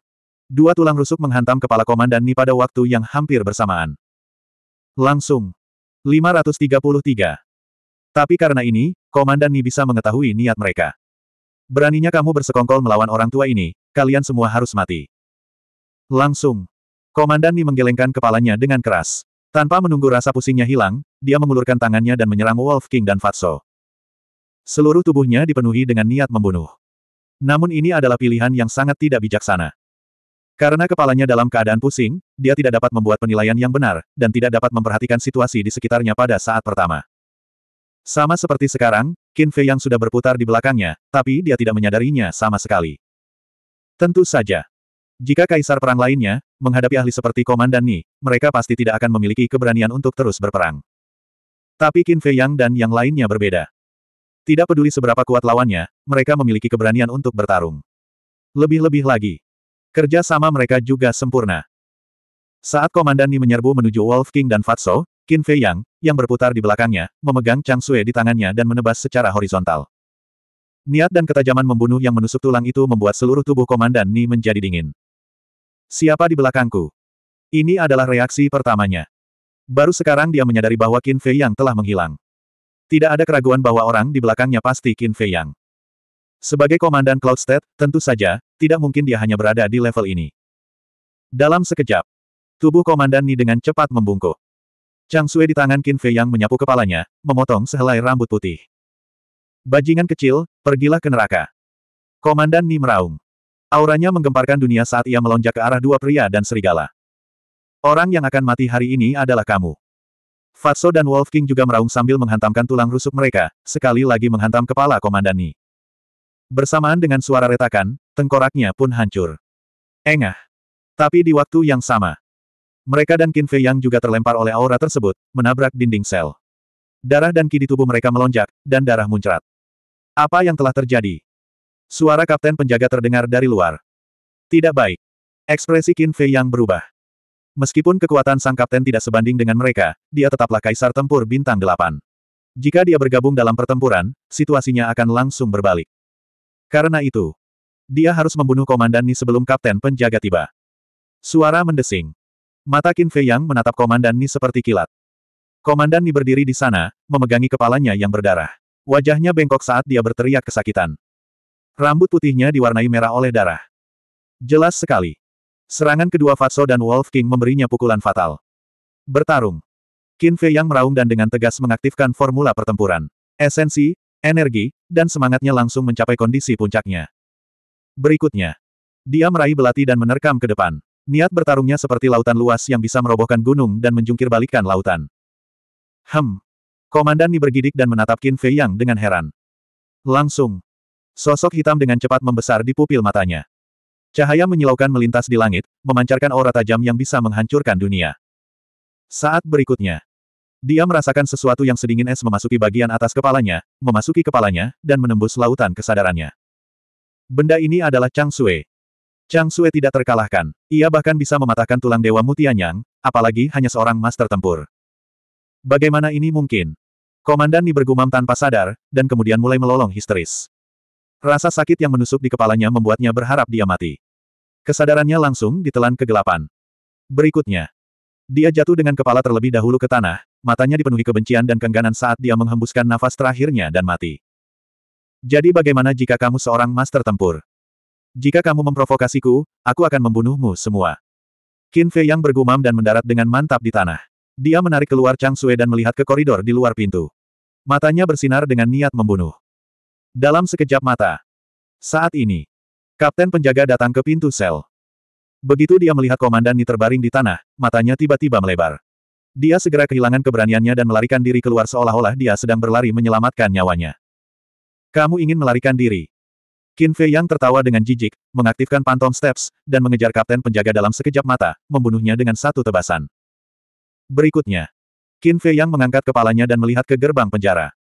[SPEAKER 1] Dua tulang rusuk menghantam kepala komandan Ni pada waktu yang hampir bersamaan. Langsung. 533. Tapi karena ini, komandan Ni bisa mengetahui niat mereka. Beraninya kamu bersekongkol melawan orang tua ini, kalian semua harus mati. Langsung. Komandan Ni menggelengkan kepalanya dengan keras. Tanpa menunggu rasa pusingnya hilang, dia mengulurkan tangannya dan menyerang Wolf King dan Fatso. Seluruh tubuhnya dipenuhi dengan niat membunuh. Namun ini adalah pilihan yang sangat tidak bijaksana. Karena kepalanya dalam keadaan pusing, dia tidak dapat membuat penilaian yang benar, dan tidak dapat memperhatikan situasi di sekitarnya pada saat pertama. Sama seperti sekarang, Qin Fei yang sudah berputar di belakangnya, tapi dia tidak menyadarinya sama sekali. Tentu saja, jika kaisar perang lainnya, menghadapi ahli seperti Komandan Ni, mereka pasti tidak akan memiliki keberanian untuk terus berperang. Tapi Qin Fei Yang dan yang lainnya berbeda. Tidak peduli seberapa kuat lawannya, mereka memiliki keberanian untuk bertarung. Lebih-lebih lagi. Kerja sama mereka juga sempurna. Saat Komandan Ni menyerbu menuju Wolf King dan Fatso, Qin Fei Yang, yang berputar di belakangnya, memegang Chang Sui di tangannya dan menebas secara horizontal. Niat dan ketajaman membunuh yang menusuk tulang itu membuat seluruh tubuh Komandan Ni menjadi dingin. Siapa di belakangku? Ini adalah reaksi pertamanya. Baru sekarang dia menyadari bahwa Qin Fei Yang telah menghilang. Tidak ada keraguan bahwa orang di belakangnya pasti Qin Fei Yang. Sebagai komandan Cloud State, tentu saja, tidak mungkin dia hanya berada di level ini. Dalam sekejap, tubuh komandan Ni dengan cepat membungkuk. Chang Sui di tangan Qin Fei Yang menyapu kepalanya, memotong sehelai rambut putih. Bajingan kecil, pergilah ke neraka. Komandan Ni meraung. Auranya menggemparkan dunia saat ia melonjak ke arah dua pria dan serigala. Orang yang akan mati hari ini adalah kamu. Fatso dan Wolf King juga meraung sambil menghantamkan tulang rusuk mereka, sekali lagi menghantam kepala Komandan Ni. Bersamaan dengan suara retakan, tengkoraknya pun hancur. Engah. Tapi di waktu yang sama. Mereka dan Qin Fei yang juga terlempar oleh aura tersebut, menabrak dinding sel. Darah dan ki di tubuh mereka melonjak, dan darah muncrat. Apa yang telah terjadi? Suara kapten penjaga terdengar dari luar. Tidak baik. Ekspresi Qin Fei yang berubah. Meskipun kekuatan sang kapten tidak sebanding dengan mereka, dia tetaplah kaisar tempur bintang delapan. Jika dia bergabung dalam pertempuran, situasinya akan langsung berbalik. Karena itu, dia harus membunuh komandan Ni sebelum kapten penjaga tiba. Suara mendesing. Mata Qin Fei Yang menatap komandan Ni seperti kilat. Komandan Ni berdiri di sana, memegangi kepalanya yang berdarah. Wajahnya bengkok saat dia berteriak kesakitan. Rambut putihnya diwarnai merah oleh darah. Jelas sekali. Serangan kedua Fatso dan Wolf King memberinya pukulan fatal. Bertarung. Qin Fei yang meraung dan dengan tegas mengaktifkan formula pertempuran. Esensi, energi, dan semangatnya langsung mencapai kondisi puncaknya. Berikutnya. Dia meraih belati dan menerkam ke depan. Niat bertarungnya seperti lautan luas yang bisa merobohkan gunung dan menjungkir balikan lautan. Hem. Komandan ini bergidik dan menatap Qin Fei Yang dengan heran. Langsung. Sosok hitam dengan cepat membesar di pupil matanya. Cahaya menyilaukan melintas di langit, memancarkan aura tajam yang bisa menghancurkan dunia. Saat berikutnya, dia merasakan sesuatu yang sedingin es memasuki bagian atas kepalanya, memasuki kepalanya, dan menembus lautan kesadarannya. Benda ini adalah Chang Sui. Chang Sui tidak terkalahkan. Ia bahkan bisa mematahkan tulang dewa Mutianyang, apalagi hanya seorang master tempur. Bagaimana ini mungkin? Komandan Ni bergumam tanpa sadar, dan kemudian mulai melolong histeris. Rasa sakit yang menusuk di kepalanya membuatnya berharap dia mati. Kesadarannya langsung ditelan kegelapan. Berikutnya. Dia jatuh dengan kepala terlebih dahulu ke tanah, matanya dipenuhi kebencian dan kengganan saat dia menghembuskan nafas terakhirnya dan mati. Jadi bagaimana jika kamu seorang master tempur? Jika kamu memprovokasiku, aku akan membunuhmu semua. Qin Fei yang bergumam dan mendarat dengan mantap di tanah. Dia menarik keluar Chang Sue dan melihat ke koridor di luar pintu. Matanya bersinar dengan niat membunuh. Dalam sekejap mata. Saat ini, kapten penjaga datang ke pintu sel. Begitu dia melihat komandan Ni terbaring di tanah, matanya tiba-tiba melebar. Dia segera kehilangan keberaniannya dan melarikan diri keluar seolah-olah dia sedang berlari menyelamatkan nyawanya. Kamu ingin melarikan diri. Qin Fei yang tertawa dengan jijik, mengaktifkan pantom steps, dan mengejar kapten penjaga dalam sekejap mata, membunuhnya dengan satu tebasan. Berikutnya, Qin Fei yang mengangkat kepalanya dan melihat ke gerbang penjara.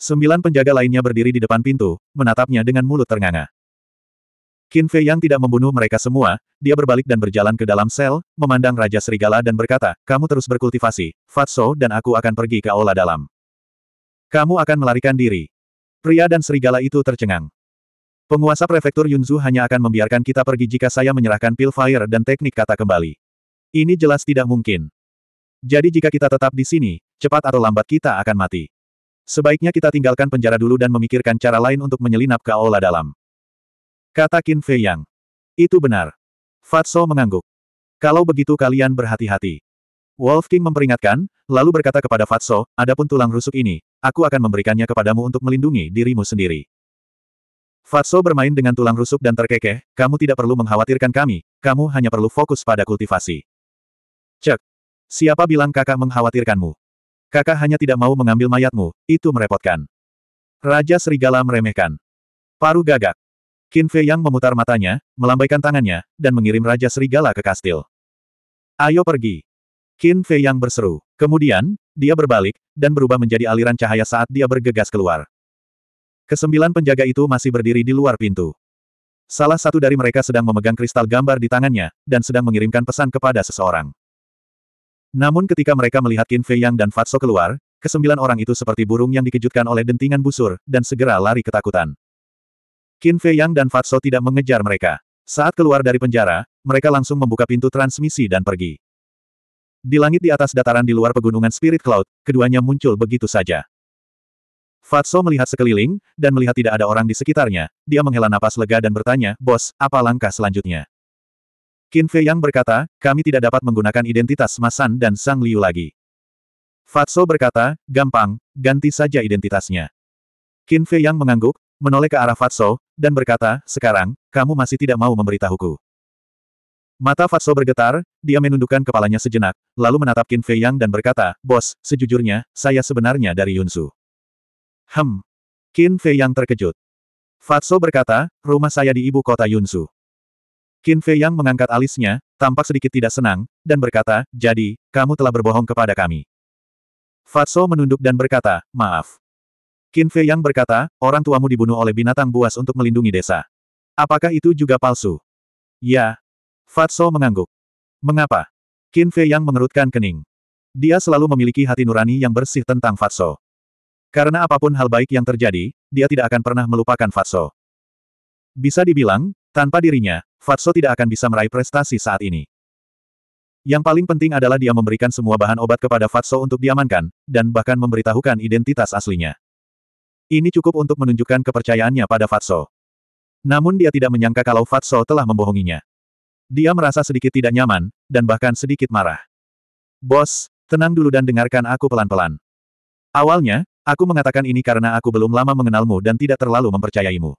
[SPEAKER 1] Sembilan penjaga lainnya berdiri di depan pintu, menatapnya dengan mulut ternganga. Qin Fei yang tidak membunuh mereka semua, dia berbalik dan berjalan ke dalam sel, memandang Raja Serigala dan berkata, kamu terus berkultivasi, Fatso dan aku akan pergi ke aula dalam. Kamu akan melarikan diri. Pria dan serigala itu tercengang. Penguasa prefektur Yunzu hanya akan membiarkan kita pergi jika saya menyerahkan pil fire dan teknik kata kembali. Ini jelas tidak mungkin. Jadi jika kita tetap di sini, cepat atau lambat kita akan mati. Sebaiknya kita tinggalkan penjara dulu dan memikirkan cara lain untuk menyelinap ke aula dalam. Kata Qin Fei Yang. Itu benar. Fatso mengangguk. Kalau begitu kalian berhati-hati. Wolf King memperingatkan, lalu berkata kepada Fatso, adapun tulang rusuk ini, aku akan memberikannya kepadamu untuk melindungi dirimu sendiri. Fatso bermain dengan tulang rusuk dan terkekeh, kamu tidak perlu mengkhawatirkan kami, kamu hanya perlu fokus pada kultivasi. Cek. Siapa bilang kakak mengkhawatirkanmu? Kakak hanya tidak mau mengambil mayatmu, itu merepotkan. Raja Serigala meremehkan. Paru gagak. Qin Fei Yang memutar matanya, melambaikan tangannya, dan mengirim Raja Serigala ke kastil. Ayo pergi. Qin Fei Yang berseru. Kemudian, dia berbalik, dan berubah menjadi aliran cahaya saat dia bergegas keluar. Kesembilan penjaga itu masih berdiri di luar pintu. Salah satu dari mereka sedang memegang kristal gambar di tangannya, dan sedang mengirimkan pesan kepada seseorang. Namun ketika mereka melihat Qin Fei Yang dan Fatso keluar, kesembilan orang itu seperti burung yang dikejutkan oleh dentingan busur, dan segera lari ketakutan. Qin Fei Yang dan Fatso tidak mengejar mereka. Saat keluar dari penjara, mereka langsung membuka pintu transmisi dan pergi. Di langit di atas dataran di luar pegunungan Spirit Cloud, keduanya muncul begitu saja. Fatso melihat sekeliling, dan melihat tidak ada orang di sekitarnya, dia menghela napas lega dan bertanya, Bos, apa langkah selanjutnya? Qin Fei Yang berkata, kami tidak dapat menggunakan identitas Masan dan Sang Liu lagi. Fatso berkata, gampang, ganti saja identitasnya. Qin Fei Yang mengangguk, menoleh ke arah Fatso, dan berkata, sekarang, kamu masih tidak mau memberitahuku. Mata Fatso bergetar, dia menundukkan kepalanya sejenak, lalu menatap Qin Fei Yang dan berkata, Bos, sejujurnya, saya sebenarnya dari Yunsu. Hem. Qin Fei Yang terkejut. Fatso berkata, rumah saya di ibu kota Yunsu. Qin Fei Yang mengangkat alisnya, tampak sedikit tidak senang, dan berkata, jadi, kamu telah berbohong kepada kami. Fatso menunduk dan berkata, maaf. Qin Fei Yang berkata, orang tuamu dibunuh oleh binatang buas untuk melindungi desa. Apakah itu juga palsu? Ya. Fatso mengangguk. Mengapa? Qin Fei Yang mengerutkan kening. Dia selalu memiliki hati nurani yang bersih tentang Fatso. Karena apapun hal baik yang terjadi, dia tidak akan pernah melupakan Fatso. Bisa dibilang, tanpa dirinya, Fatso tidak akan bisa meraih prestasi saat ini. Yang paling penting adalah dia memberikan semua bahan obat kepada Fatso untuk diamankan, dan bahkan memberitahukan identitas aslinya. Ini cukup untuk menunjukkan kepercayaannya pada Fatso. Namun dia tidak menyangka kalau Fatso telah membohonginya. Dia merasa sedikit tidak nyaman, dan bahkan sedikit marah. Bos, tenang dulu dan dengarkan aku pelan-pelan. Awalnya, aku mengatakan ini karena aku belum lama mengenalmu dan tidak terlalu mempercayaimu.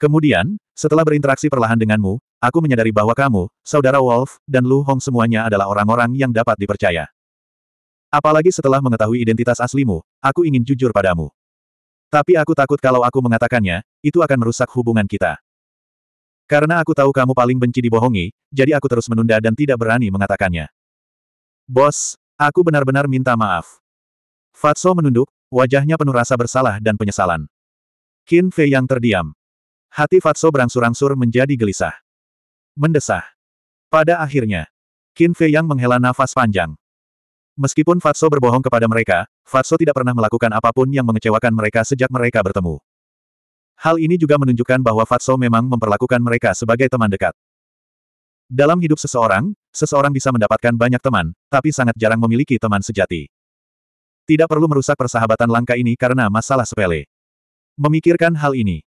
[SPEAKER 1] Kemudian, setelah berinteraksi perlahan denganmu, aku menyadari bahwa kamu, saudara Wolf, dan Lu Hong semuanya adalah orang-orang yang dapat dipercaya. Apalagi setelah mengetahui identitas aslimu, aku ingin jujur padamu. Tapi aku takut kalau aku mengatakannya, itu akan merusak hubungan kita. Karena aku tahu kamu paling benci dibohongi, jadi aku terus menunda dan tidak berani mengatakannya. Bos, aku benar-benar minta maaf. Fatso menunduk, wajahnya penuh rasa bersalah dan penyesalan. Qin Fei yang terdiam. Hati Fatso berangsur-angsur menjadi gelisah. Mendesah. Pada akhirnya, Qin Fei Yang menghela nafas panjang. Meskipun Fatso berbohong kepada mereka, Fatso tidak pernah melakukan apapun yang mengecewakan mereka sejak mereka bertemu. Hal ini juga menunjukkan bahwa Fatso memang memperlakukan mereka sebagai teman dekat. Dalam hidup seseorang, seseorang bisa mendapatkan banyak teman, tapi sangat jarang memiliki teman sejati. Tidak perlu merusak persahabatan langka ini karena masalah sepele. Memikirkan hal ini,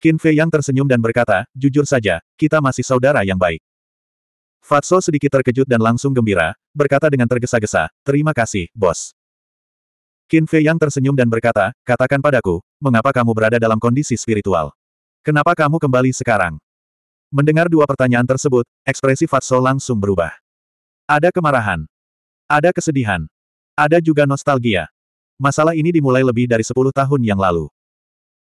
[SPEAKER 1] Qin Fei yang tersenyum dan berkata, jujur saja, kita masih saudara yang baik. Fatso sedikit terkejut dan langsung gembira, berkata dengan tergesa-gesa, terima kasih, bos. Qin Fei yang tersenyum dan berkata, katakan padaku, mengapa kamu berada dalam kondisi spiritual? Kenapa kamu kembali sekarang? Mendengar dua pertanyaan tersebut, ekspresi Fatso langsung berubah. Ada kemarahan. Ada kesedihan. Ada juga nostalgia. Masalah ini dimulai lebih dari 10 tahun yang lalu.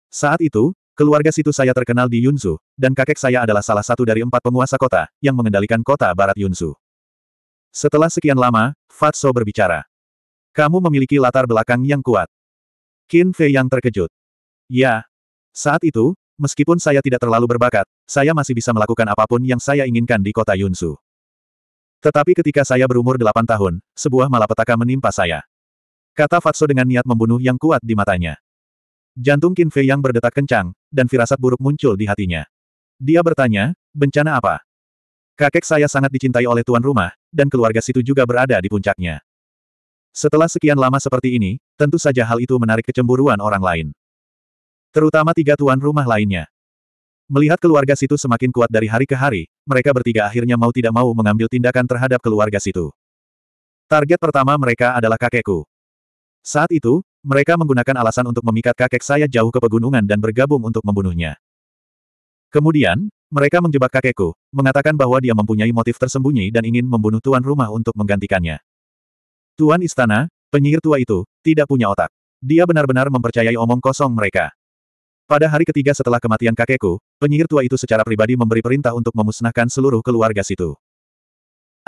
[SPEAKER 1] Saat itu, Keluarga situ saya terkenal di Yunzu, dan kakek saya adalah salah satu dari empat penguasa kota, yang mengendalikan kota barat Yunzu. Setelah sekian lama, Fatso berbicara. Kamu memiliki latar belakang yang kuat. Qin Fei yang terkejut. Ya. Saat itu, meskipun saya tidak terlalu berbakat, saya masih bisa melakukan apapun yang saya inginkan di kota Yunzu. Tetapi ketika saya berumur delapan tahun, sebuah malapetaka menimpa saya. Kata Fatso dengan niat membunuh yang kuat di matanya. Jantung Qin Fei yang berdetak kencang, dan firasat buruk muncul di hatinya. Dia bertanya, bencana apa? Kakek saya sangat dicintai oleh tuan rumah, dan keluarga situ juga berada di puncaknya. Setelah sekian lama seperti ini, tentu saja hal itu menarik kecemburuan orang lain. Terutama tiga tuan rumah lainnya. Melihat keluarga situ semakin kuat dari hari ke hari, mereka bertiga akhirnya mau tidak mau mengambil tindakan terhadap keluarga situ. Target pertama mereka adalah kakekku. Saat itu, mereka menggunakan alasan untuk memikat kakek saya jauh ke pegunungan dan bergabung untuk membunuhnya. Kemudian, mereka menjebak kakekku, mengatakan bahwa dia mempunyai motif tersembunyi dan ingin membunuh tuan rumah untuk menggantikannya. Tuan istana, penyihir tua itu, tidak punya otak. Dia benar-benar mempercayai omong kosong mereka. Pada hari ketiga setelah kematian kakekku, penyihir tua itu secara pribadi memberi perintah untuk memusnahkan seluruh keluarga situ.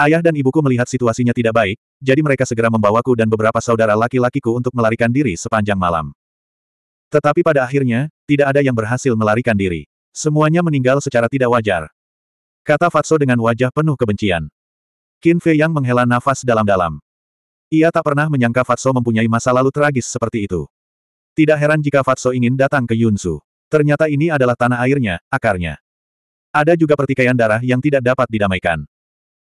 [SPEAKER 1] Ayah dan ibuku melihat situasinya tidak baik, jadi mereka segera membawaku dan beberapa saudara laki-lakiku untuk melarikan diri sepanjang malam. Tetapi pada akhirnya, tidak ada yang berhasil melarikan diri. Semuanya meninggal secara tidak wajar. Kata Fatso dengan wajah penuh kebencian. Qin Fei Yang menghela nafas dalam-dalam. Ia tak pernah menyangka Fatso mempunyai masa lalu tragis seperti itu. Tidak heran jika Fatso ingin datang ke Yunsu. Ternyata ini adalah tanah airnya, akarnya. Ada juga pertikaian darah yang tidak dapat didamaikan.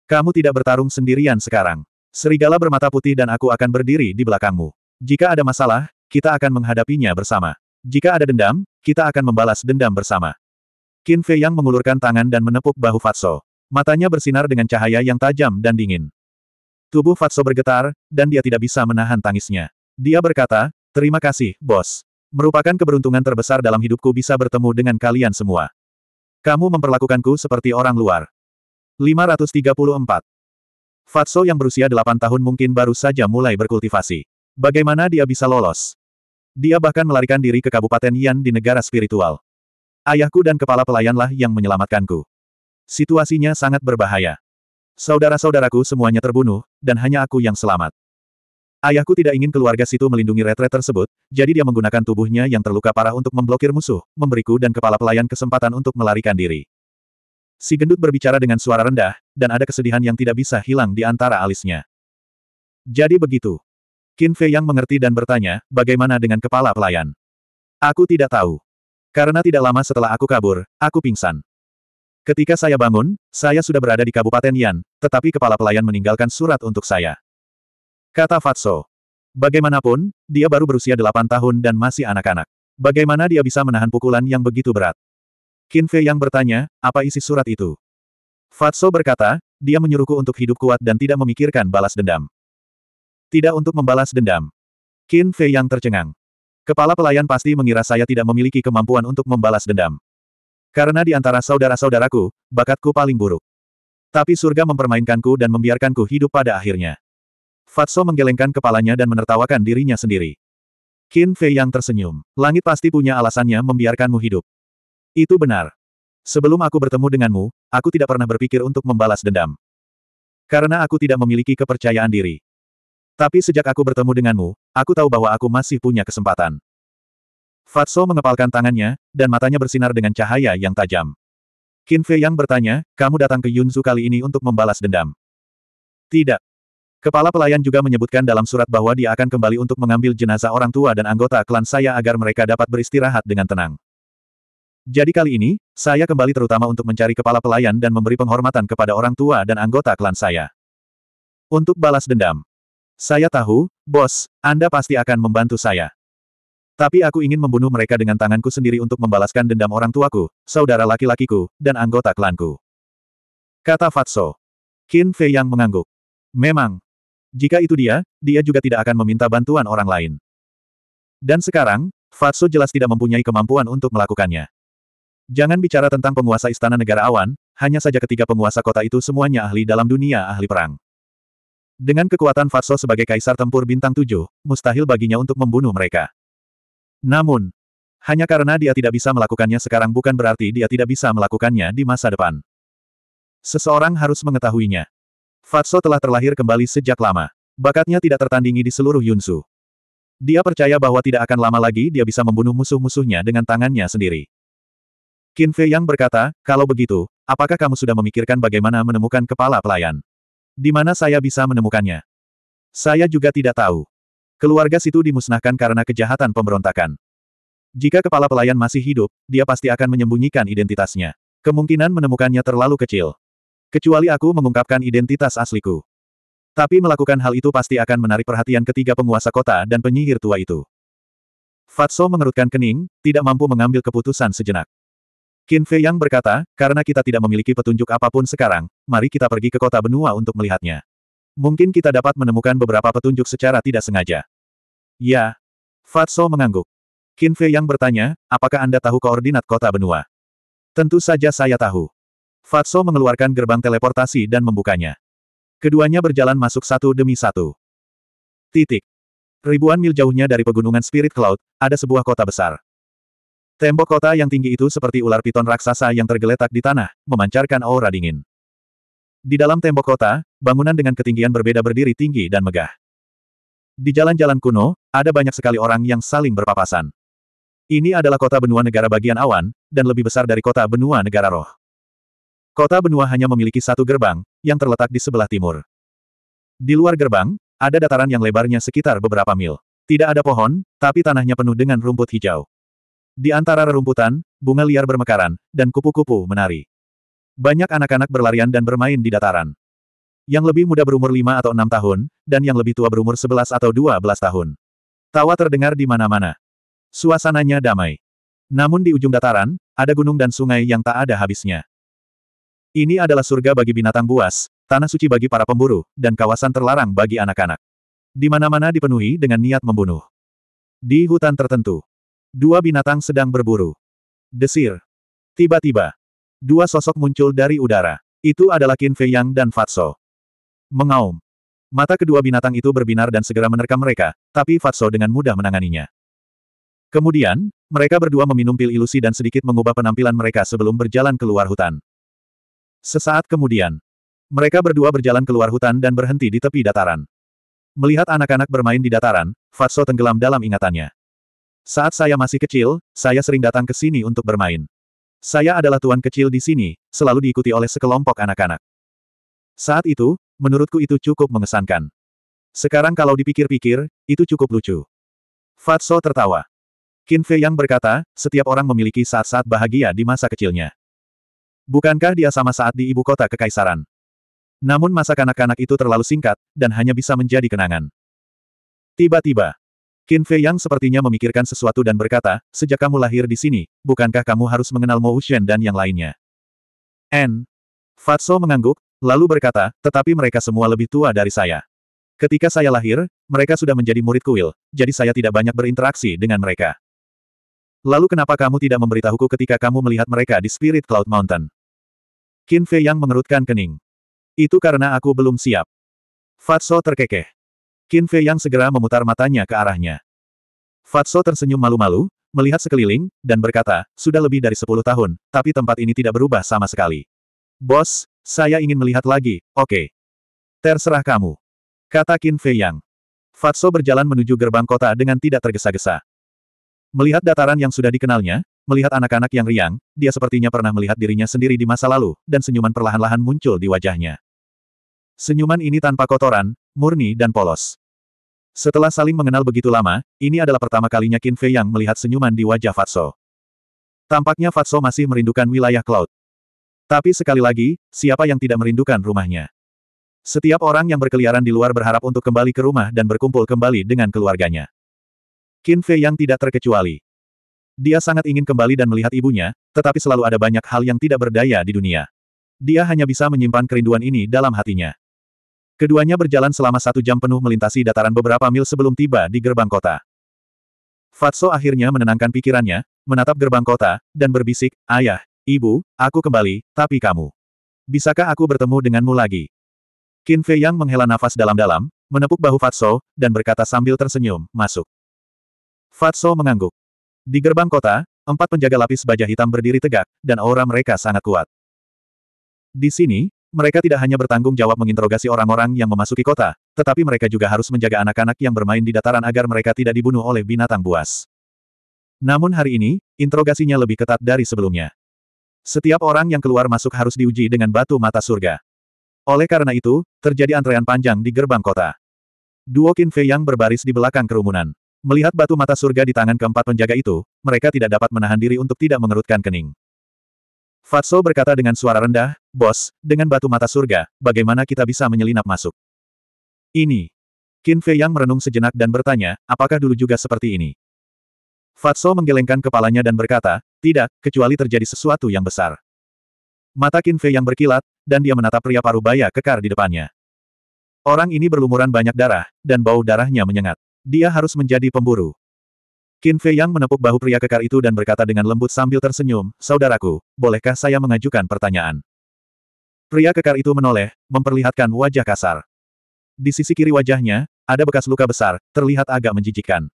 [SPEAKER 1] Kamu tidak bertarung sendirian sekarang. Serigala bermata putih dan aku akan berdiri di belakangmu. Jika ada masalah, kita akan menghadapinya bersama. Jika ada dendam, kita akan membalas dendam bersama. Qin Fei Yang mengulurkan tangan dan menepuk bahu Fatso. Matanya bersinar dengan cahaya yang tajam dan dingin. Tubuh Fatso bergetar, dan dia tidak bisa menahan tangisnya. Dia berkata, Terima kasih, bos. Merupakan keberuntungan terbesar dalam hidupku bisa bertemu dengan kalian semua. Kamu memperlakukanku seperti orang luar. 534. Fatso yang berusia 8 tahun mungkin baru saja mulai berkultivasi. Bagaimana dia bisa lolos? Dia bahkan melarikan diri ke Kabupaten Yan di negara spiritual. Ayahku dan kepala pelayanlah yang menyelamatkanku. Situasinya sangat berbahaya. Saudara-saudaraku semuanya terbunuh, dan hanya aku yang selamat. Ayahku tidak ingin keluarga situ melindungi retret tersebut, jadi dia menggunakan tubuhnya yang terluka parah untuk memblokir musuh, memberiku dan kepala pelayan kesempatan untuk melarikan diri. Si gendut berbicara dengan suara rendah, dan ada kesedihan yang tidak bisa hilang di antara alisnya. Jadi begitu. Qin Fei yang mengerti dan bertanya, bagaimana dengan kepala pelayan? Aku tidak tahu. Karena tidak lama setelah aku kabur, aku pingsan. Ketika saya bangun, saya sudah berada di Kabupaten Yan, tetapi kepala pelayan meninggalkan surat untuk saya. Kata Fatso. Bagaimanapun, dia baru berusia 8 tahun dan masih anak-anak. Bagaimana dia bisa menahan pukulan yang begitu berat? Qin Fei yang bertanya, apa isi surat itu? Fatso berkata, dia menyuruhku untuk hidup kuat dan tidak memikirkan balas dendam. Tidak untuk membalas dendam. Qin Fei yang tercengang. Kepala pelayan pasti mengira saya tidak memiliki kemampuan untuk membalas dendam. Karena di antara saudara-saudaraku, bakatku paling buruk. Tapi surga mempermainkanku dan membiarkanku hidup pada akhirnya. Fatso menggelengkan kepalanya dan menertawakan dirinya sendiri. Qin Fei yang tersenyum. Langit pasti punya alasannya membiarkanmu hidup. Itu benar. Sebelum aku bertemu denganmu, aku tidak pernah berpikir untuk membalas dendam. Karena aku tidak memiliki kepercayaan diri. Tapi sejak aku bertemu denganmu, aku tahu bahwa aku masih punya kesempatan. Fatso mengepalkan tangannya, dan matanya bersinar dengan cahaya yang tajam. Qin Fei yang bertanya, kamu datang ke Yunzu kali ini untuk membalas dendam. Tidak. Kepala pelayan juga menyebutkan dalam surat bahwa dia akan kembali untuk mengambil jenazah orang tua dan anggota klan saya agar mereka dapat beristirahat dengan tenang. Jadi kali ini, saya kembali terutama untuk mencari kepala pelayan dan memberi penghormatan kepada orang tua dan anggota klan saya. Untuk balas dendam. Saya tahu, bos, Anda pasti akan membantu saya. Tapi aku ingin membunuh mereka dengan tanganku sendiri untuk membalaskan dendam orang tuaku, saudara laki-lakiku, dan anggota klanku. Kata Fatso. Qin Fei yang mengangguk. Memang. Jika itu dia, dia juga tidak akan meminta bantuan orang lain. Dan sekarang, Fatso jelas tidak mempunyai kemampuan untuk melakukannya. Jangan bicara tentang penguasa istana negara awan, hanya saja ketiga penguasa kota itu semuanya ahli dalam dunia ahli perang. Dengan kekuatan Fatso sebagai kaisar tempur bintang tujuh, mustahil baginya untuk membunuh mereka. Namun, hanya karena dia tidak bisa melakukannya sekarang bukan berarti dia tidak bisa melakukannya di masa depan. Seseorang harus mengetahuinya. Fatso telah terlahir kembali sejak lama. Bakatnya tidak tertandingi di seluruh Yunsu. Dia percaya bahwa tidak akan lama lagi dia bisa membunuh musuh-musuhnya dengan tangannya sendiri. Qin Fei yang berkata, kalau begitu, apakah kamu sudah memikirkan bagaimana menemukan kepala pelayan? Di mana saya bisa menemukannya? Saya juga tidak tahu. Keluarga situ dimusnahkan karena kejahatan pemberontakan. Jika kepala pelayan masih hidup, dia pasti akan menyembunyikan identitasnya. Kemungkinan menemukannya terlalu kecil. Kecuali aku mengungkapkan identitas asliku. Tapi melakukan hal itu pasti akan menarik perhatian ketiga penguasa kota dan penyihir tua itu. Fatso mengerutkan kening, tidak mampu mengambil keputusan sejenak. Qin Fei Yang berkata, karena kita tidak memiliki petunjuk apapun sekarang, mari kita pergi ke kota benua untuk melihatnya. Mungkin kita dapat menemukan beberapa petunjuk secara tidak sengaja. Ya. Fatso mengangguk. Qin Fei Yang bertanya, apakah Anda tahu koordinat kota benua? Tentu saja saya tahu. Fatso mengeluarkan gerbang teleportasi dan membukanya. Keduanya berjalan masuk satu demi satu. Titik. Ribuan mil jauhnya dari pegunungan Spirit Cloud, ada sebuah kota besar. Tembok kota yang tinggi itu seperti ular piton raksasa yang tergeletak di tanah, memancarkan aura dingin. Di dalam tembok kota, bangunan dengan ketinggian berbeda berdiri tinggi dan megah. Di jalan-jalan kuno, ada banyak sekali orang yang saling berpapasan. Ini adalah kota benua negara bagian awan, dan lebih besar dari kota benua negara roh. Kota benua hanya memiliki satu gerbang, yang terletak di sebelah timur. Di luar gerbang, ada dataran yang lebarnya sekitar beberapa mil. Tidak ada pohon, tapi tanahnya penuh dengan rumput hijau. Di antara rerumputan, bunga liar bermekaran, dan kupu-kupu menari. Banyak anak-anak berlarian dan bermain di dataran. Yang lebih muda berumur lima atau enam tahun, dan yang lebih tua berumur sebelas atau dua belas tahun. Tawa terdengar di mana-mana. Suasananya damai. Namun di ujung dataran, ada gunung dan sungai yang tak ada habisnya. Ini adalah surga bagi binatang buas, tanah suci bagi para pemburu, dan kawasan terlarang bagi anak-anak. Di mana-mana dipenuhi dengan niat membunuh. Di hutan tertentu, Dua binatang sedang berburu. Desir. Tiba-tiba. Dua sosok muncul dari udara. Itu adalah Qin Fei Yang dan Fatso. Mengaum. Mata kedua binatang itu berbinar dan segera menerkam mereka, tapi Fatso dengan mudah menanganinya. Kemudian, mereka berdua meminum pil ilusi dan sedikit mengubah penampilan mereka sebelum berjalan keluar hutan. Sesaat kemudian, mereka berdua berjalan keluar hutan dan berhenti di tepi dataran. Melihat anak-anak bermain di dataran, Fatso tenggelam dalam ingatannya. Saat saya masih kecil, saya sering datang ke sini untuk bermain. Saya adalah tuan kecil di sini, selalu diikuti oleh sekelompok anak-anak. Saat itu, menurutku itu cukup mengesankan. Sekarang kalau dipikir-pikir, itu cukup lucu. Fatso tertawa. Qin Fei yang berkata, setiap orang memiliki saat-saat bahagia di masa kecilnya. Bukankah dia sama saat di ibu kota kekaisaran? Namun masa kanak-kanak itu terlalu singkat, dan hanya bisa menjadi kenangan. Tiba-tiba, Qin Fei Yang sepertinya memikirkan sesuatu dan berkata, sejak kamu lahir di sini, bukankah kamu harus mengenal Mo Shen dan yang lainnya? N. Fatso mengangguk, lalu berkata, tetapi mereka semua lebih tua dari saya. Ketika saya lahir, mereka sudah menjadi murid kuil, jadi saya tidak banyak berinteraksi dengan mereka. Lalu kenapa kamu tidak memberitahuku ketika kamu melihat mereka di Spirit Cloud Mountain? Qin Fei Yang mengerutkan kening. Itu karena aku belum siap. Fatso terkekeh. Qin Fei Yang segera memutar matanya ke arahnya. Fatso tersenyum malu-malu, melihat sekeliling, dan berkata, sudah lebih dari sepuluh tahun, tapi tempat ini tidak berubah sama sekali. Bos, saya ingin melihat lagi, oke. Okay. Terserah kamu. Kata Qin Fei Yang. Fatso berjalan menuju gerbang kota dengan tidak tergesa-gesa. Melihat dataran yang sudah dikenalnya, melihat anak-anak yang riang, dia sepertinya pernah melihat dirinya sendiri di masa lalu, dan senyuman perlahan-lahan muncul di wajahnya. Senyuman ini tanpa kotoran, murni dan polos. Setelah saling mengenal begitu lama, ini adalah pertama kalinya Qin Fei yang melihat senyuman di wajah Fatso. Tampaknya Fatso masih merindukan wilayah Cloud. Tapi sekali lagi, siapa yang tidak merindukan rumahnya? Setiap orang yang berkeliaran di luar berharap untuk kembali ke rumah dan berkumpul kembali dengan keluarganya. Qin Fei yang tidak terkecuali. Dia sangat ingin kembali dan melihat ibunya, tetapi selalu ada banyak hal yang tidak berdaya di dunia. Dia hanya bisa menyimpan kerinduan ini dalam hatinya. Keduanya berjalan selama satu jam penuh melintasi dataran beberapa mil sebelum tiba di gerbang kota. Fatso akhirnya menenangkan pikirannya, menatap gerbang kota, dan berbisik, Ayah, Ibu, aku kembali, tapi kamu. Bisakah aku bertemu denganmu lagi? Qin Fei Yang menghela nafas dalam-dalam, menepuk bahu Fatso, dan berkata sambil tersenyum, masuk. Fatso mengangguk. Di gerbang kota, empat penjaga lapis baja hitam berdiri tegak, dan aura mereka sangat kuat. Di sini, mereka tidak hanya bertanggung jawab menginterogasi orang-orang yang memasuki kota, tetapi mereka juga harus menjaga anak-anak yang bermain di dataran agar mereka tidak dibunuh oleh binatang buas. Namun hari ini, interogasinya lebih ketat dari sebelumnya. Setiap orang yang keluar masuk harus diuji dengan batu mata surga. Oleh karena itu, terjadi antrean panjang di gerbang kota. Duo Qin Fei yang berbaris di belakang kerumunan. Melihat batu mata surga di tangan keempat penjaga itu, mereka tidak dapat menahan diri untuk tidak mengerutkan kening. Fatso berkata dengan suara rendah, Bos, dengan batu mata surga, bagaimana kita bisa menyelinap masuk? Ini. Qin Fei Yang merenung sejenak dan bertanya, apakah dulu juga seperti ini? Fatso menggelengkan kepalanya dan berkata, tidak, kecuali terjadi sesuatu yang besar. Mata Qin Fei Yang berkilat, dan dia menatap pria paruh baya kekar di depannya. Orang ini berlumuran banyak darah, dan bau darahnya menyengat. Dia harus menjadi pemburu. Qin Fei Yang menepuk bahu pria kekar itu dan berkata dengan lembut sambil tersenyum, Saudaraku, bolehkah saya mengajukan pertanyaan? Pria kekar itu menoleh, memperlihatkan wajah kasar. Di sisi kiri wajahnya, ada bekas luka besar, terlihat agak menjijikkan.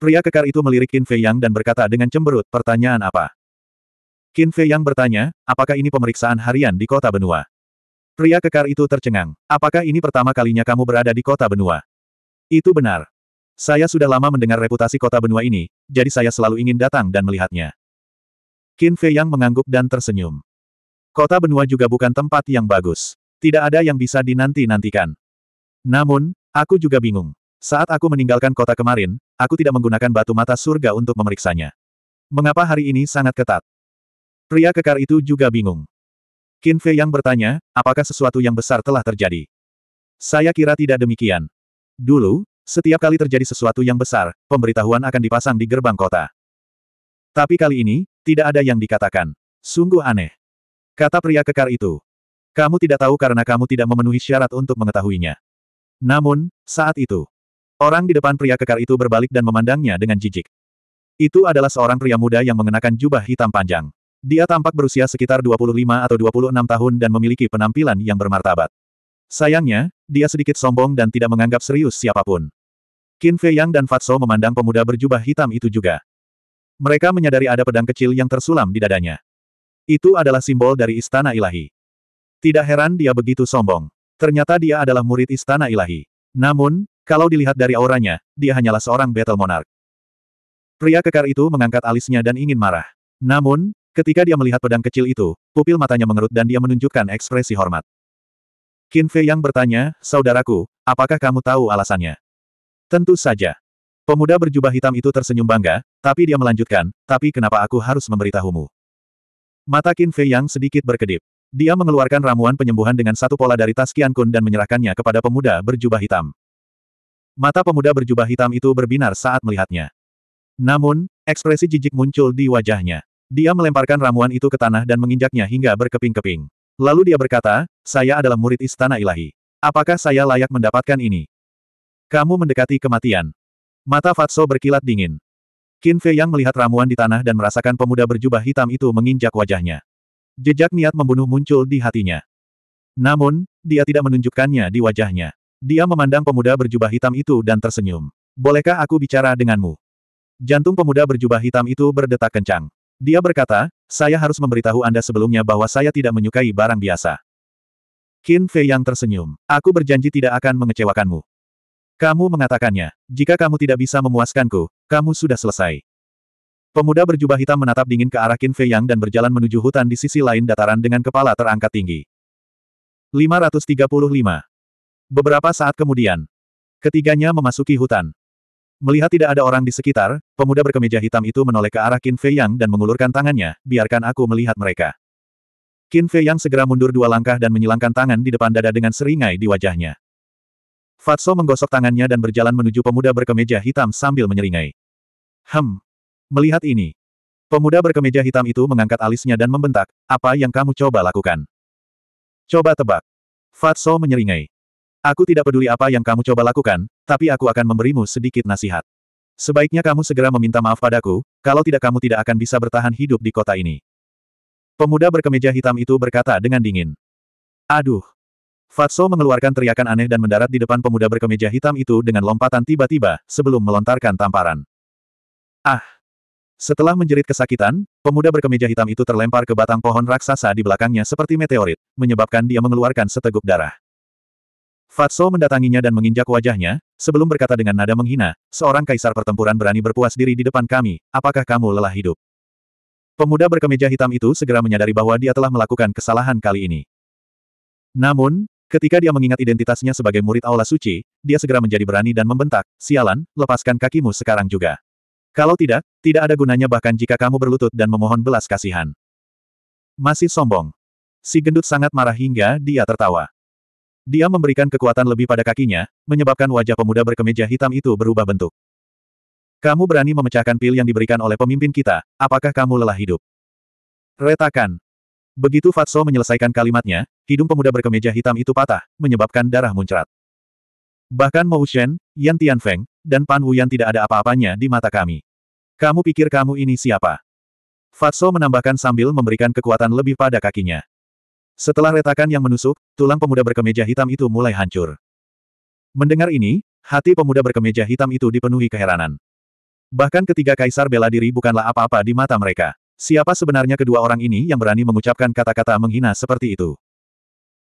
[SPEAKER 1] Pria kekar itu melirik Qin Fei Yang dan berkata dengan cemberut, pertanyaan apa? Qin Fei Yang bertanya, apakah ini pemeriksaan harian di kota benua? Pria kekar itu tercengang. Apakah ini pertama kalinya kamu berada di kota benua? Itu benar. Saya sudah lama mendengar reputasi kota benua ini, jadi saya selalu ingin datang dan melihatnya. Qin Fei Yang mengangguk dan tersenyum. Kota benua juga bukan tempat yang bagus. Tidak ada yang bisa dinanti-nantikan. Namun, aku juga bingung. Saat aku meninggalkan kota kemarin, aku tidak menggunakan batu mata surga untuk memeriksanya. Mengapa hari ini sangat ketat? Pria kekar itu juga bingung. Qin Fei Yang bertanya, apakah sesuatu yang besar telah terjadi? Saya kira tidak demikian. Dulu, setiap kali terjadi sesuatu yang besar, pemberitahuan akan dipasang di gerbang kota. Tapi kali ini, tidak ada yang dikatakan. Sungguh aneh. Kata pria kekar itu. Kamu tidak tahu karena kamu tidak memenuhi syarat untuk mengetahuinya. Namun, saat itu, orang di depan pria kekar itu berbalik dan memandangnya dengan jijik. Itu adalah seorang pria muda yang mengenakan jubah hitam panjang. Dia tampak berusia sekitar 25 atau 26 tahun dan memiliki penampilan yang bermartabat. Sayangnya, dia sedikit sombong dan tidak menganggap serius siapapun. Qin Fei Yang dan Fatso memandang pemuda berjubah hitam itu juga. Mereka menyadari ada pedang kecil yang tersulam di dadanya. Itu adalah simbol dari istana ilahi. Tidak heran dia begitu sombong. Ternyata dia adalah murid istana ilahi. Namun, kalau dilihat dari auranya, dia hanyalah seorang battle monarch. Pria kekar itu mengangkat alisnya dan ingin marah. Namun, ketika dia melihat pedang kecil itu, pupil matanya mengerut dan dia menunjukkan ekspresi hormat. Qin Fei Yang bertanya, Saudaraku, apakah kamu tahu alasannya? Tentu saja. Pemuda berjubah hitam itu tersenyum bangga, tapi dia melanjutkan, tapi kenapa aku harus memberitahumu? Mata Qin Fei yang sedikit berkedip. Dia mengeluarkan ramuan penyembuhan dengan satu pola dari tas Qian Kun dan menyerahkannya kepada pemuda berjubah hitam. Mata pemuda berjubah hitam itu berbinar saat melihatnya. Namun, ekspresi jijik muncul di wajahnya. Dia melemparkan ramuan itu ke tanah dan menginjaknya hingga berkeping-keping. Lalu dia berkata, saya adalah murid istana ilahi. Apakah saya layak mendapatkan ini? Kamu mendekati kematian. Mata Fatso berkilat dingin. Qin Fei yang melihat ramuan di tanah dan merasakan pemuda berjubah hitam itu menginjak wajahnya. Jejak niat membunuh muncul di hatinya. Namun, dia tidak menunjukkannya di wajahnya. Dia memandang pemuda berjubah hitam itu dan tersenyum. Bolehkah aku bicara denganmu? Jantung pemuda berjubah hitam itu berdetak kencang. Dia berkata, saya harus memberitahu Anda sebelumnya bahwa saya tidak menyukai barang biasa. Qin Fei yang tersenyum. Aku berjanji tidak akan mengecewakanmu. Kamu mengatakannya, jika kamu tidak bisa memuaskanku, kamu sudah selesai. Pemuda berjubah hitam menatap dingin ke arah Qin Fei Yang dan berjalan menuju hutan di sisi lain dataran dengan kepala terangkat tinggi. 535. Beberapa saat kemudian, ketiganya memasuki hutan. Melihat tidak ada orang di sekitar, pemuda berkemeja hitam itu menoleh ke arah Qin Fei Yang dan mengulurkan tangannya, biarkan aku melihat mereka. Qin Fei Yang segera mundur dua langkah dan menyilangkan tangan di depan dada dengan seringai di wajahnya. Fatso menggosok tangannya dan berjalan menuju pemuda berkemeja hitam sambil menyeringai. Hem. Melihat ini. Pemuda berkemeja hitam itu mengangkat alisnya dan membentak, apa yang kamu coba lakukan? Coba tebak. Fatso menyeringai. Aku tidak peduli apa yang kamu coba lakukan, tapi aku akan memberimu sedikit nasihat. Sebaiknya kamu segera meminta maaf padaku, kalau tidak kamu tidak akan bisa bertahan hidup di kota ini. Pemuda berkemeja hitam itu berkata dengan dingin. Aduh, Fatso mengeluarkan teriakan aneh dan mendarat di depan pemuda berkemeja hitam itu dengan lompatan tiba-tiba, sebelum melontarkan tamparan. Ah! Setelah menjerit kesakitan, pemuda berkemeja hitam itu terlempar ke batang pohon raksasa di belakangnya seperti meteorit, menyebabkan dia mengeluarkan seteguk darah. Fatso mendatanginya dan menginjak wajahnya, sebelum berkata dengan nada menghina, seorang kaisar pertempuran berani berpuas diri di depan kami, apakah kamu lelah hidup? Pemuda berkemeja hitam itu segera menyadari bahwa dia telah melakukan kesalahan kali ini. Namun, Ketika dia mengingat identitasnya sebagai murid Aula Suci, dia segera menjadi berani dan membentak, sialan, lepaskan kakimu sekarang juga. Kalau tidak, tidak ada gunanya bahkan jika kamu berlutut dan memohon belas kasihan. Masih sombong. Si gendut sangat marah hingga dia tertawa. Dia memberikan kekuatan lebih pada kakinya, menyebabkan wajah pemuda berkemeja hitam itu berubah bentuk. Kamu berani memecahkan pil yang diberikan oleh pemimpin kita, apakah kamu lelah hidup? Retakan. Begitu Fatso menyelesaikan kalimatnya, hidung pemuda berkemeja hitam itu patah, menyebabkan darah muncrat. Bahkan Mou Shen, Yan Tianfeng, dan Pan Wuyan tidak ada apa-apanya di mata kami. Kamu pikir kamu ini siapa? Fatso menambahkan sambil memberikan kekuatan lebih pada kakinya. Setelah retakan yang menusuk, tulang pemuda berkemeja hitam itu mulai hancur. Mendengar ini, hati pemuda berkemeja hitam itu dipenuhi keheranan. Bahkan ketiga kaisar bela diri bukanlah apa-apa di mata mereka. Siapa sebenarnya kedua orang ini yang berani mengucapkan kata-kata menghina seperti itu?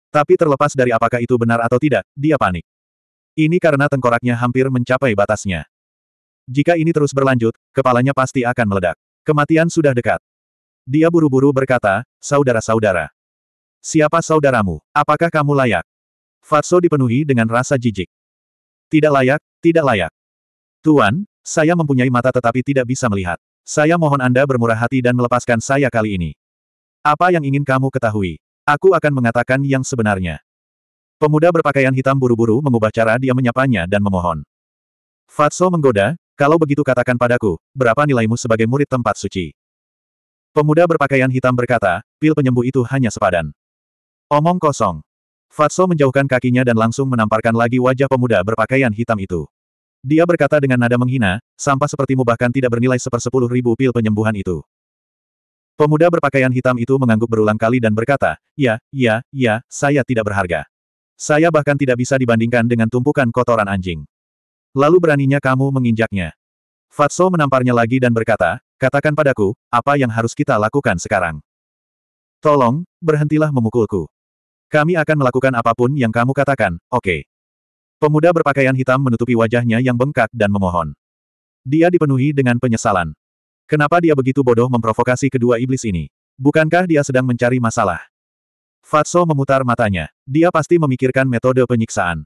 [SPEAKER 1] Tapi terlepas dari apakah itu benar atau tidak, dia panik. Ini karena tengkoraknya hampir mencapai batasnya. Jika ini terus berlanjut, kepalanya pasti akan meledak. Kematian sudah dekat. Dia buru-buru berkata, saudara-saudara. Siapa saudaramu? Apakah kamu layak? Fatso dipenuhi dengan rasa jijik. Tidak layak, tidak layak. Tuan, saya mempunyai mata tetapi tidak bisa melihat. Saya mohon Anda bermurah hati dan melepaskan saya kali ini. Apa yang ingin kamu ketahui? Aku akan mengatakan yang sebenarnya. Pemuda berpakaian hitam buru-buru mengubah cara dia menyapanya dan memohon. Fatso menggoda, kalau begitu katakan padaku, berapa nilaimu sebagai murid tempat suci? Pemuda berpakaian hitam berkata, pil penyembuh itu hanya sepadan. Omong kosong. Fatso menjauhkan kakinya dan langsung menamparkan lagi wajah pemuda berpakaian hitam itu. Dia berkata dengan nada menghina, sampah sepertimu bahkan tidak bernilai sepersepuluh ribu pil penyembuhan itu. Pemuda berpakaian hitam itu mengangguk berulang kali dan berkata, ya, ya, ya, saya tidak berharga. Saya bahkan tidak bisa dibandingkan dengan tumpukan kotoran anjing. Lalu beraninya kamu menginjaknya. Fatso menamparnya lagi dan berkata, katakan padaku, apa yang harus kita lakukan sekarang? Tolong, berhentilah memukulku. Kami akan melakukan apapun yang kamu katakan, oke. Okay. Pemuda berpakaian hitam menutupi wajahnya yang bengkak dan memohon. Dia dipenuhi dengan penyesalan. Kenapa dia begitu bodoh memprovokasi kedua iblis ini? Bukankah dia sedang mencari masalah? Fatso memutar matanya. Dia pasti memikirkan metode penyiksaan.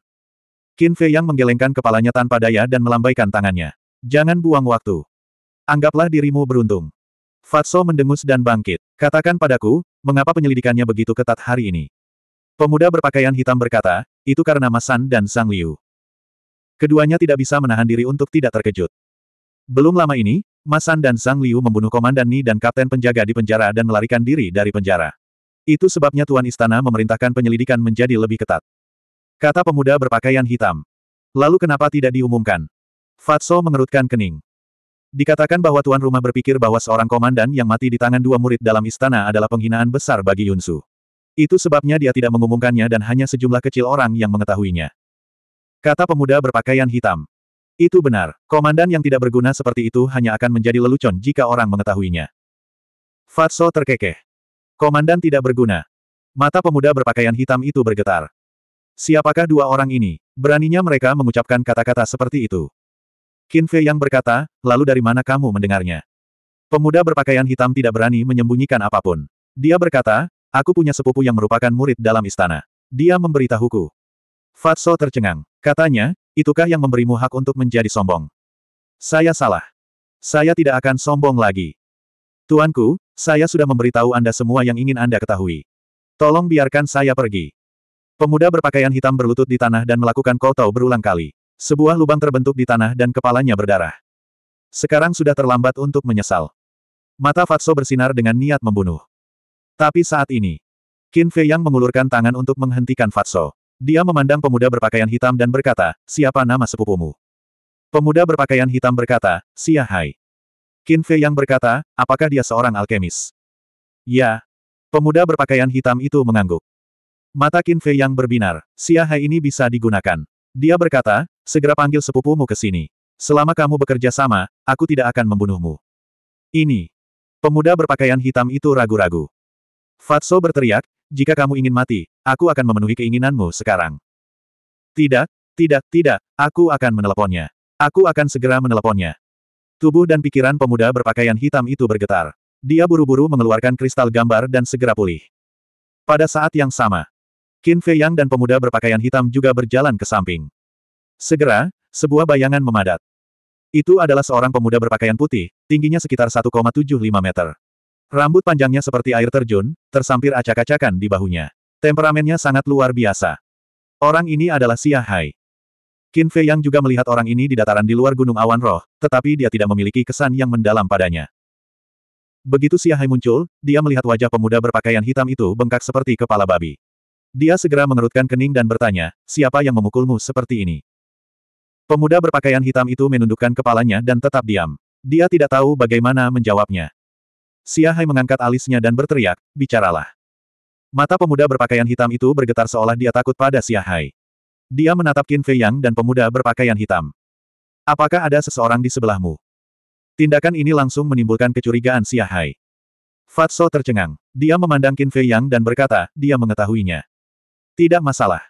[SPEAKER 1] Qin Fei yang menggelengkan kepalanya tanpa daya dan melambaikan tangannya. Jangan buang waktu. Anggaplah dirimu beruntung. Fatso mendengus dan bangkit. Katakan padaku, mengapa penyelidikannya begitu ketat hari ini? Pemuda berpakaian hitam berkata, itu karena Masan dan Sang Liu. Keduanya tidak bisa menahan diri untuk tidak terkejut. Belum lama ini, Masan dan Sang Liu membunuh Komandan Ni dan Kapten Penjaga di penjara dan melarikan diri dari penjara. Itu sebabnya Tuan Istana memerintahkan penyelidikan menjadi lebih ketat. Kata pemuda berpakaian hitam. Lalu kenapa tidak diumumkan? Fatso mengerutkan kening. Dikatakan bahwa tuan rumah berpikir bahwa seorang komandan yang mati di tangan dua murid dalam istana adalah penghinaan besar bagi Yunsu. Itu sebabnya dia tidak mengumumkannya dan hanya sejumlah kecil orang yang mengetahuinya. Kata pemuda berpakaian hitam. Itu benar, komandan yang tidak berguna seperti itu hanya akan menjadi lelucon jika orang mengetahuinya. Fatso terkekeh. Komandan tidak berguna. Mata pemuda berpakaian hitam itu bergetar. Siapakah dua orang ini? Beraninya mereka mengucapkan kata-kata seperti itu. Kinfe yang berkata, lalu dari mana kamu mendengarnya? Pemuda berpakaian hitam tidak berani menyembunyikan apapun. Dia berkata, Aku punya sepupu yang merupakan murid dalam istana. Dia memberitahuku. Fatso tercengang. Katanya, itukah yang memberimu hak untuk menjadi sombong? Saya salah. Saya tidak akan sombong lagi. Tuanku, saya sudah memberitahu Anda semua yang ingin Anda ketahui. Tolong biarkan saya pergi. Pemuda berpakaian hitam berlutut di tanah dan melakukan kotau berulang kali. Sebuah lubang terbentuk di tanah dan kepalanya berdarah. Sekarang sudah terlambat untuk menyesal. Mata Fatso bersinar dengan niat membunuh. Tapi saat ini, Qin Fei Yang mengulurkan tangan untuk menghentikan Fatso. Dia memandang pemuda berpakaian hitam dan berkata, siapa nama sepupumu? Pemuda berpakaian hitam berkata, Xia Hai. Qin Fei Yang berkata, apakah dia seorang alkemis? Ya. Pemuda berpakaian hitam itu mengangguk. Mata Qin Fei Yang berbinar, Xia Hai ini bisa digunakan. Dia berkata, segera panggil sepupumu ke sini. Selama kamu bekerja sama, aku tidak akan membunuhmu. Ini. Pemuda berpakaian hitam itu ragu-ragu. Fatso berteriak, jika kamu ingin mati, aku akan memenuhi keinginanmu sekarang. Tidak, tidak, tidak, aku akan meneleponnya. Aku akan segera meneleponnya. Tubuh dan pikiran pemuda berpakaian hitam itu bergetar. Dia buru-buru mengeluarkan kristal gambar dan segera pulih. Pada saat yang sama, Qin Fei Yang dan pemuda berpakaian hitam juga berjalan ke samping. Segera, sebuah bayangan memadat. Itu adalah seorang pemuda berpakaian putih, tingginya sekitar 1,75 meter. Rambut panjangnya seperti air terjun, tersampir acak-acakan di bahunya. Temperamennya sangat luar biasa. Orang ini adalah Xia Hai. Qin Fei yang juga melihat orang ini di dataran di luar Gunung Awan Roh, tetapi dia tidak memiliki kesan yang mendalam padanya. Begitu Xia Hai muncul, dia melihat wajah pemuda berpakaian hitam itu bengkak seperti kepala babi. Dia segera mengerutkan kening dan bertanya, siapa yang memukulmu seperti ini? Pemuda berpakaian hitam itu menundukkan kepalanya dan tetap diam. Dia tidak tahu bagaimana menjawabnya. Xia Hai mengangkat alisnya dan berteriak, bicaralah. Mata pemuda berpakaian hitam itu bergetar seolah dia takut pada Xia Hai. Dia menatap Qin Fei Yang dan pemuda berpakaian hitam. Apakah ada seseorang di sebelahmu? Tindakan ini langsung menimbulkan kecurigaan Xia Hai. Fatso tercengang. Dia memandang Qin Fei Yang dan berkata, dia mengetahuinya. Tidak masalah.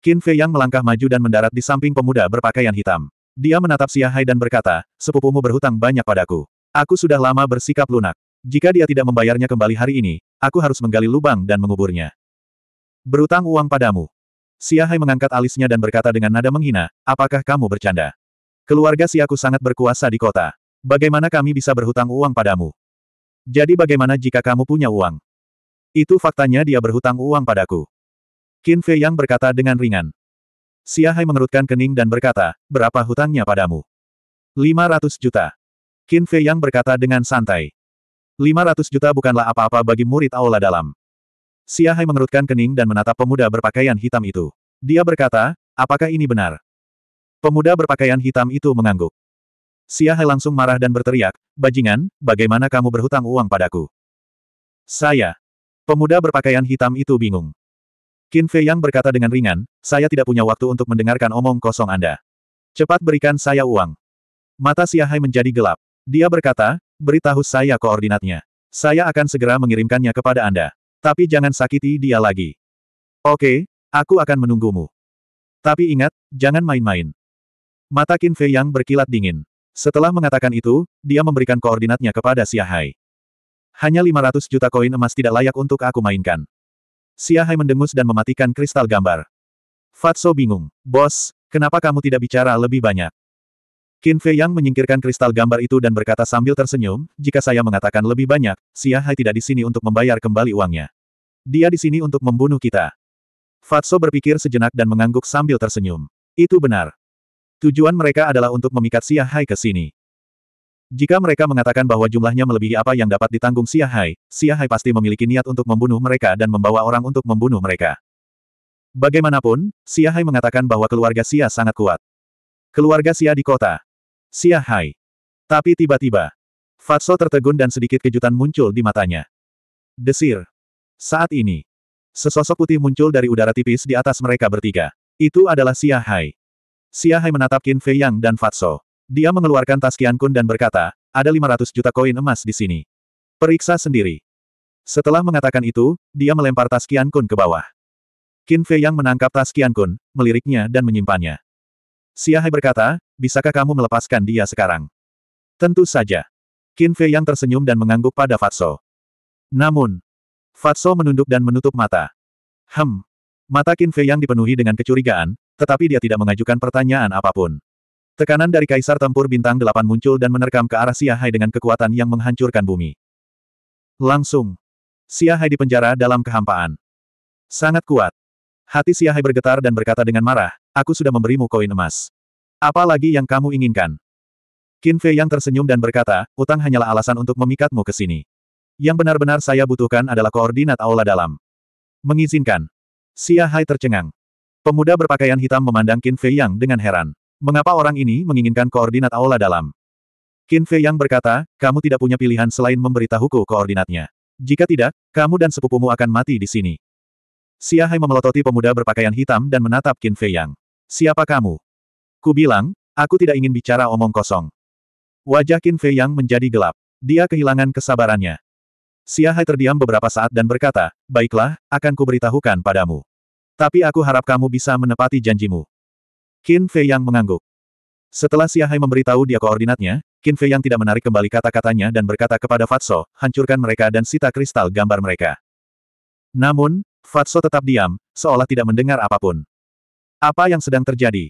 [SPEAKER 1] Qin Fei Yang melangkah maju dan mendarat di samping pemuda berpakaian hitam. Dia menatap Xia Hai dan berkata, sepupumu berhutang banyak padaku. Aku sudah lama bersikap lunak. Jika dia tidak membayarnya kembali hari ini, aku harus menggali lubang dan menguburnya. Berutang uang padamu. Siahai mengangkat alisnya dan berkata dengan nada menghina, apakah kamu bercanda? Keluarga Siaku sangat berkuasa di kota. Bagaimana kami bisa berhutang uang padamu? Jadi bagaimana jika kamu punya uang? Itu faktanya dia berhutang uang padaku. Qin Fei Yang berkata dengan ringan. Siahai mengerutkan kening dan berkata, berapa hutangnya padamu? 500 juta. Qin Fei Yang berkata dengan santai. 500 juta bukanlah apa-apa bagi murid aula dalam. Siahai mengerutkan kening dan menatap pemuda berpakaian hitam itu. Dia berkata, apakah ini benar? Pemuda berpakaian hitam itu mengangguk. Siahai langsung marah dan berteriak, bajingan, bagaimana kamu berhutang uang padaku? Saya. Pemuda berpakaian hitam itu bingung. Qin Fei Yang berkata dengan ringan, saya tidak punya waktu untuk mendengarkan omong kosong Anda. Cepat berikan saya uang. Mata Siahai menjadi gelap. Dia berkata, beritahu saya koordinatnya. Saya akan segera mengirimkannya kepada Anda. Tapi jangan sakiti dia lagi. Oke, aku akan menunggumu. Tapi ingat, jangan main-main. Mata Qin Fei yang berkilat dingin. Setelah mengatakan itu, dia memberikan koordinatnya kepada Xia Hai. Hanya 500 juta koin emas tidak layak untuk aku mainkan. Xia Hai mendengus dan mematikan kristal gambar. Fatso bingung. Bos, kenapa kamu tidak bicara lebih banyak? Qin Fei Yang menyingkirkan kristal gambar itu dan berkata sambil tersenyum, jika saya mengatakan lebih banyak, Xia Hai tidak di sini untuk membayar kembali uangnya. Dia di sini untuk membunuh kita. Fatso berpikir sejenak dan mengangguk sambil tersenyum. Itu benar. Tujuan mereka adalah untuk memikat Xia Hai ke sini. Jika mereka mengatakan bahwa jumlahnya melebihi apa yang dapat ditanggung Xia Hai, Xia Hai pasti memiliki niat untuk membunuh mereka dan membawa orang untuk membunuh mereka. Bagaimanapun, Xia Hai mengatakan bahwa keluarga Xia sangat kuat. Keluarga Xia di kota, Sia Hai. Tapi tiba-tiba, Fatso tertegun dan sedikit kejutan muncul di matanya. Desir. Saat ini, sesosok putih muncul dari udara tipis di atas mereka bertiga. Itu adalah Sia Hai. Sia Hai menatap Qin Fei Yang dan Fatso. Dia mengeluarkan tas Qian Kun dan berkata, ada 500 juta koin emas di sini. Periksa sendiri. Setelah mengatakan itu, dia melempar tas Qian Kun ke bawah. Qin Fei Yang menangkap tas Qian Kun, meliriknya dan menyimpannya. Siahai berkata, bisakah kamu melepaskan dia sekarang? Tentu saja. Qin Fei yang tersenyum dan mengangguk pada Fatso. Namun, Fatso menunduk dan menutup mata. Hem. Mata Qin Fei yang dipenuhi dengan kecurigaan, tetapi dia tidak mengajukan pertanyaan apapun. Tekanan dari Kaisar Tempur Bintang Delapan muncul dan menerkam ke arah Siahai dengan kekuatan yang menghancurkan bumi. Langsung. Siahai dipenjara dalam kehampaan. Sangat kuat. Hati Siahai bergetar dan berkata dengan marah, aku sudah memberimu koin emas. Apa lagi yang kamu inginkan? Qin Fei yang tersenyum dan berkata, utang hanyalah alasan untuk memikatmu ke sini. Yang benar-benar saya butuhkan adalah koordinat aula dalam. Mengizinkan. Siahai tercengang. Pemuda berpakaian hitam memandang Qin Fei Yang dengan heran. Mengapa orang ini menginginkan koordinat aula dalam? Qin Fei Yang berkata, kamu tidak punya pilihan selain memberitahuku koordinatnya. Jika tidak, kamu dan sepupumu akan mati di sini. Xia Hai memelototi pemuda berpakaian hitam dan menatap Qin Fei Yang. Siapa kamu? Ku bilang, aku tidak ingin bicara omong kosong. Wajah Qin Fei Yang menjadi gelap. Dia kehilangan kesabarannya. Xia Hai terdiam beberapa saat dan berkata, Baiklah, akan kuberitahukan padamu. Tapi aku harap kamu bisa menepati janjimu. Qin Fei Yang mengangguk. Setelah Xia Hai memberitahu dia koordinatnya, Qin Fei Yang tidak menarik kembali kata-katanya dan berkata kepada Fatso, hancurkan mereka dan sita kristal gambar mereka. Namun, Fatso tetap diam, seolah tidak mendengar apapun. Apa yang sedang terjadi?